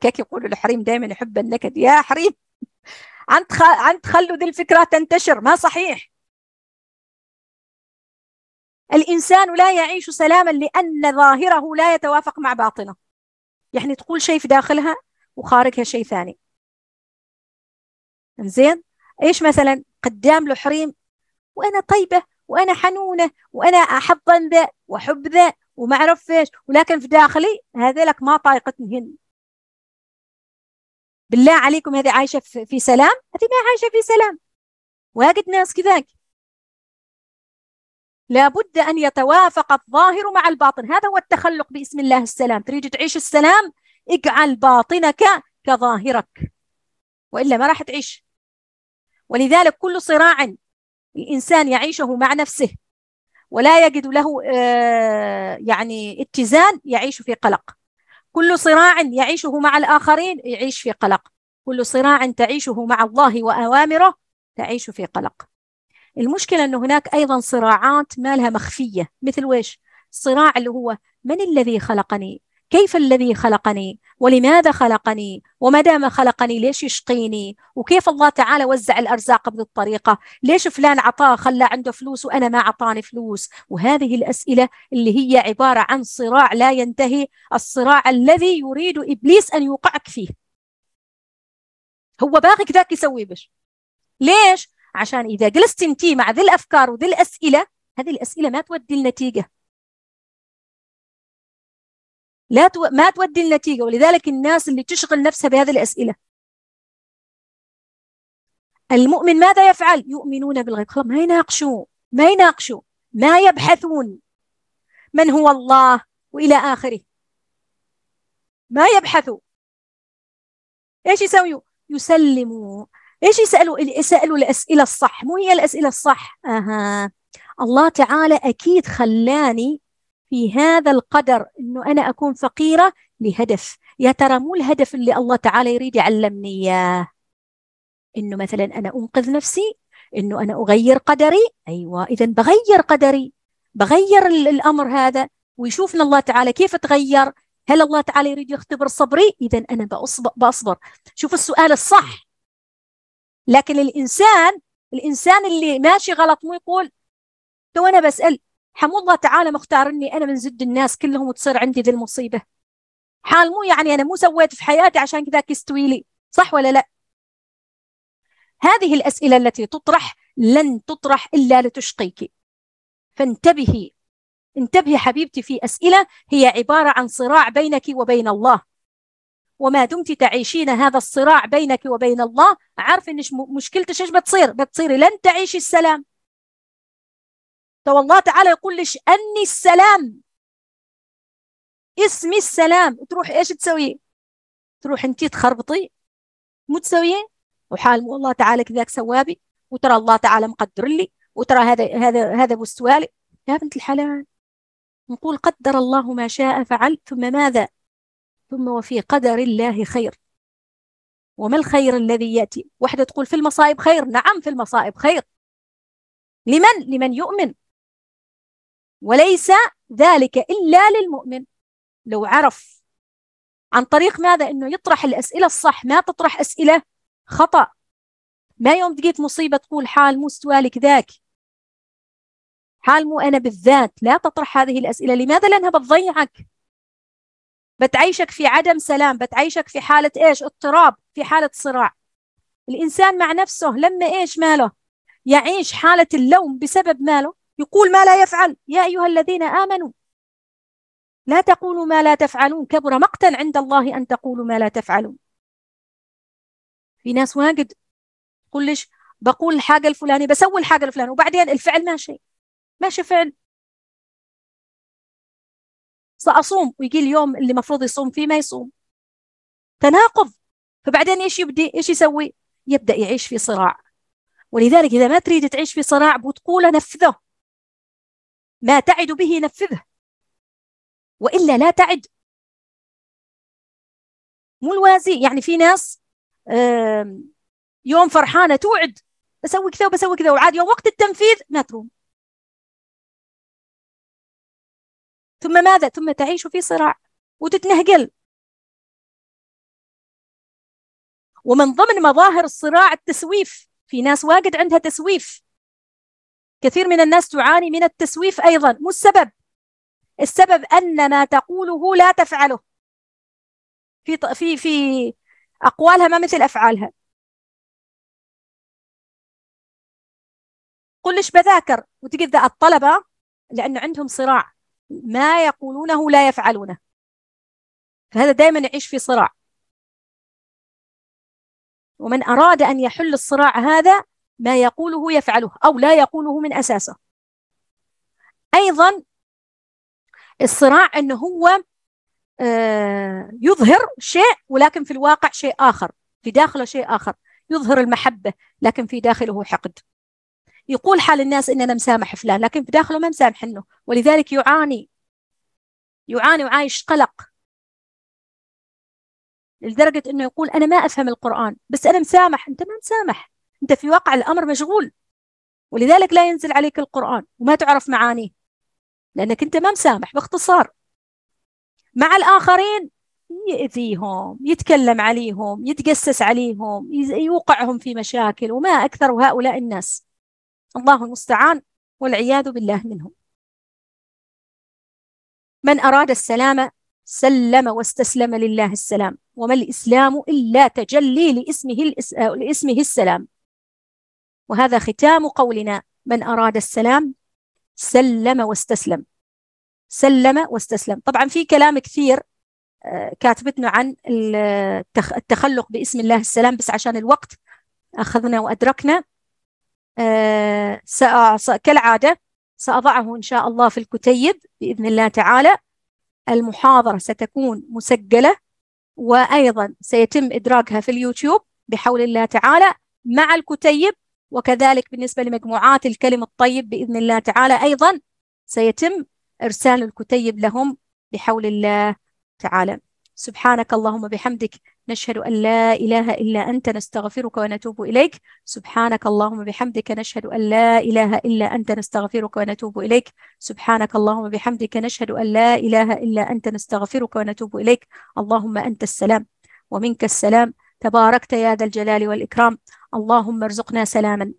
كيك يقولوا الحريم دائما يحب النكد يا حريم عن عند خلوا ذي الفكره تنتشر ما صحيح الانسان لا يعيش سلاما لان ظاهره لا يتوافق مع باطنه يعني تقول شيء في داخلها وخارجها شيء ثاني زين ايش مثلا قدام له حريم وانا طيبه وانا حنونه وانا احضن ذا واحب ذا وما اعرف ايش ولكن في داخلي هذلك ما هن بالله عليكم هذه عايشه في سلام هذه ما عايشه في سلام واجد ناس كذاك لابد أن يتوافق الظاهر مع الباطن هذا هو التخلق باسم الله السلام تريد تعيش السلام اجعل باطنك كظاهرك وإلا ما راح تعيش ولذلك كل صراع الإنسان يعيشه مع نفسه ولا يجد له آه، يعني اتزان يعيش في قلق كل صراع يعيشه مع الآخرين يعيش في قلق كل صراع تعيشه مع الله وأوامره تعيش في قلق المشكلة أن هناك أيضا صراعات ما لها مخفية مثل ويش صراع اللي هو من الذي خلقني كيف الذي خلقني ولماذا خلقني وما دام خلقني ليش يشقيني وكيف الله تعالى وزع الأرزاق بهذه الطريقة ليش فلان اعطاه خلى عنده فلوس وأنا ما اعطاني فلوس وهذه الأسئلة اللي هي عبارة عن صراع لا ينتهي الصراع الذي يريد إبليس أن يوقعك فيه هو باغيك ذاك يسوي بش ليش؟ عشان إذا جلست انتي مع ذي الأفكار وذي الأسئلة هذه الأسئلة ما تودي لنتيجة لا تو... ما تودي النتيجة ولذلك الناس اللي تشغل نفسها بهذه الأسئلة المؤمن ماذا يفعل؟ يؤمنون بالغيب خلاص ما يناقشوا ما يناقشوا ما يبحثون من هو الله وإلى آخره ما يبحثوا ايش يسوي؟ يسلموا ايش يسالوا يسالوا الاسئله الصح مو هي الاسئله الصح اها الله تعالى اكيد خلاني في هذا القدر انه انا اكون فقيره لهدف يا ترى مو الهدف اللي الله تعالى يريد يعلمني اياه انه مثلا انا انقذ نفسي انه انا اغير قدري ايوه اذا بغير قدري بغير الامر هذا ويشوفنا الله تعالى كيف تغير هل الله تعالى يريد يختبر صبري اذا انا بأصبر, باصبر شوف السؤال الصح لكن الانسان الانسان اللي ماشي غلط مو يقول تو انا بسال حمو الله تعالى مختار اني انا من زد الناس كلهم وتصير عندي ذي المصيبه حال مو يعني انا مو سويت في حياتي عشان كذاك يستوي لي صح ولا لا هذه الاسئله التي تطرح لن تطرح الا لتشقيك فانتبهي انتبهي حبيبتي في اسئله هي عباره عن صراع بينك وبين الله وما دمت تعيشين هذا الصراع بينك وبين الله عارف ان مشكلتك ايش بتصير بتصيري لن تعيشي السلام الله تعالى يقول ليش أني السلام اسمي السلام تروح إيش تسوي تروح أنت تخربطي مو تسويه وحال والله تعالى كذاك سوابي وترى الله تعالى مقدر لي وترى هذا هذا هذا مستوالي يا بنت الحلال نقول قدر الله ما شاء فعل ثم ماذا ثم وفي قدر الله خير وما الخير الذي يأتي وحدة تقول في المصائب خير نعم في المصائب خير لمن لمن يؤمن وليس ذلك إلا للمؤمن لو عرف عن طريق ماذا أنه يطرح الأسئلة الصح ما تطرح أسئلة خطأ ما يوم تجيك مصيبة تقول حال مو استوالك ذاك حال مو أنا بالذات لا تطرح هذه الأسئلة لماذا لأنها بتضيعك بتعيشك في عدم سلام بتعيشك في حالة إيش اضطراب في حالة صراع الإنسان مع نفسه لما إيش ماله يعيش حالة اللوم بسبب ماله يقول ما لا يفعل يا أيها الذين آمنوا لا تقولوا ما لا تفعلون كبر مقتا عند الله أن تقولوا ما لا تفعلون في ناس واجد تقول ليش بقول الحاجة الفلانية بسوي الحاجة الفلانية وبعدين الفعل ماشي ماشي فعل سأصوم ويجي اليوم اللي المفروض يصوم فيه ما يصوم تناقض فبعدين ايش يبدي ايش يسوي يبدأ يعيش في صراع ولذلك إذا ما تريد تعيش في صراع بتقول نفذه ما تعد به نفذه والا لا تعد مو الوازي يعني في ناس يوم فرحانه توعد بسوي كذا وبسوي كذا وعاد يوم وقت التنفيذ ما تروم ثم ماذا ثم تعيش في صراع وتتنهقل ومن ضمن مظاهر الصراع التسويف في ناس واجد عندها تسويف كثير من الناس تعاني من التسويف أيضا مو السبب السبب أن ما تقوله لا تفعله في في في أقوالها ما مثل أفعالها ليش بذاكر وتجد الطلبة لأنه عندهم صراع ما يقولونه لا يفعلونه فهذا دائما يعيش في صراع ومن أراد أن يحل الصراع هذا ما يقوله يفعله أو لا يقوله من أساسه أيضا الصراع أنه هو آه، يظهر شيء ولكن في الواقع شيء آخر في داخله شيء آخر يظهر المحبة لكن في داخله حقد يقول حال الناس إن أنا مسامح فلان لكن في داخله ما مسامحنه ولذلك يعاني يعاني وعايش قلق لدرجة أنه يقول أنا ما أفهم القرآن بس أنا مسامح أنت ما مسامح أنت في واقع الأمر مشغول ولذلك لا ينزل عليك القرآن وما تعرف معانيه لأنك أنت ما مسامح باختصار مع الآخرين يأذيهم يتكلم عليهم يتجسس عليهم يوقعهم في مشاكل وما أكثر هؤلاء الناس الله المستعان والعياذ بالله منهم من أراد السلام سلم واستسلم لله السلام وما الإسلام إلا تجلي لاسمه, لاسمه السلام وهذا ختام قولنا من أراد السلام سلم واستسلم سلم واستسلم طبعا في كلام كثير آه، كاتبتنا عن التخلق باسم الله السلام بس عشان الوقت أخذنا وأدركنا آه، كالعادة سأضعه إن شاء الله في الكتيب بإذن الله تعالى المحاضرة ستكون مسجلة وأيضا سيتم إدراكها في اليوتيوب بحول الله تعالى مع الكتيب وكذلك بالنسبة لمجموعات الكلم الطيب بإذن الله تعالى أيضا سيتم إرسال الكتيب لهم بحول الله تعالى سبحانك اللهم بحمدك نشهد أن لا إله إلا أنت نستغفرك ونتوب إليك سبحانك اللهم بحمدك نشهد أن لا إله إلا أنت نستغفرك ونتوب إليك سبحانك اللهم بحمدك نشهد أن لا إله إلا أنت نستغفرك ونتوب إليك اللهم أنت السلام ومنك السلام تباركت يا ذا الجلال والإكرام اللهم ارزقنا سلاما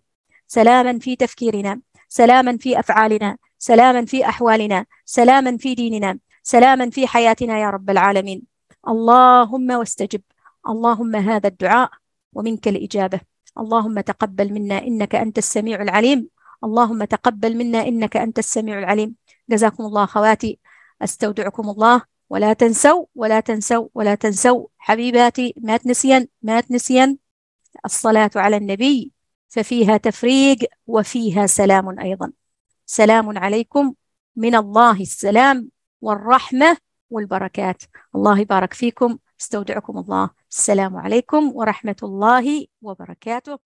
سلاما في تفكيرنا سلاما في أفعالنا سلاما في أحوالنا سلاما في ديننا سلاما في حياتنا يا رب العالمين اللهم واستجب اللهم هذا الدعاء ومنك الإجابة اللهم تقبل منا إنك أنت السميع العليم اللهم تقبل منا إنك أنت السميع العليم جزاكم الله خواتي استودعكم الله ولا تنسوا ولا تنسوا ولا تنسوا حبيباتي ما تنسين ما تنسين الصلاة على النبي ففيها تفريق وفيها سلام أيضا سلام عليكم من الله السلام والرحمة والبركات الله يبارك فيكم استودعكم الله السلام عليكم ورحمة الله وبركاته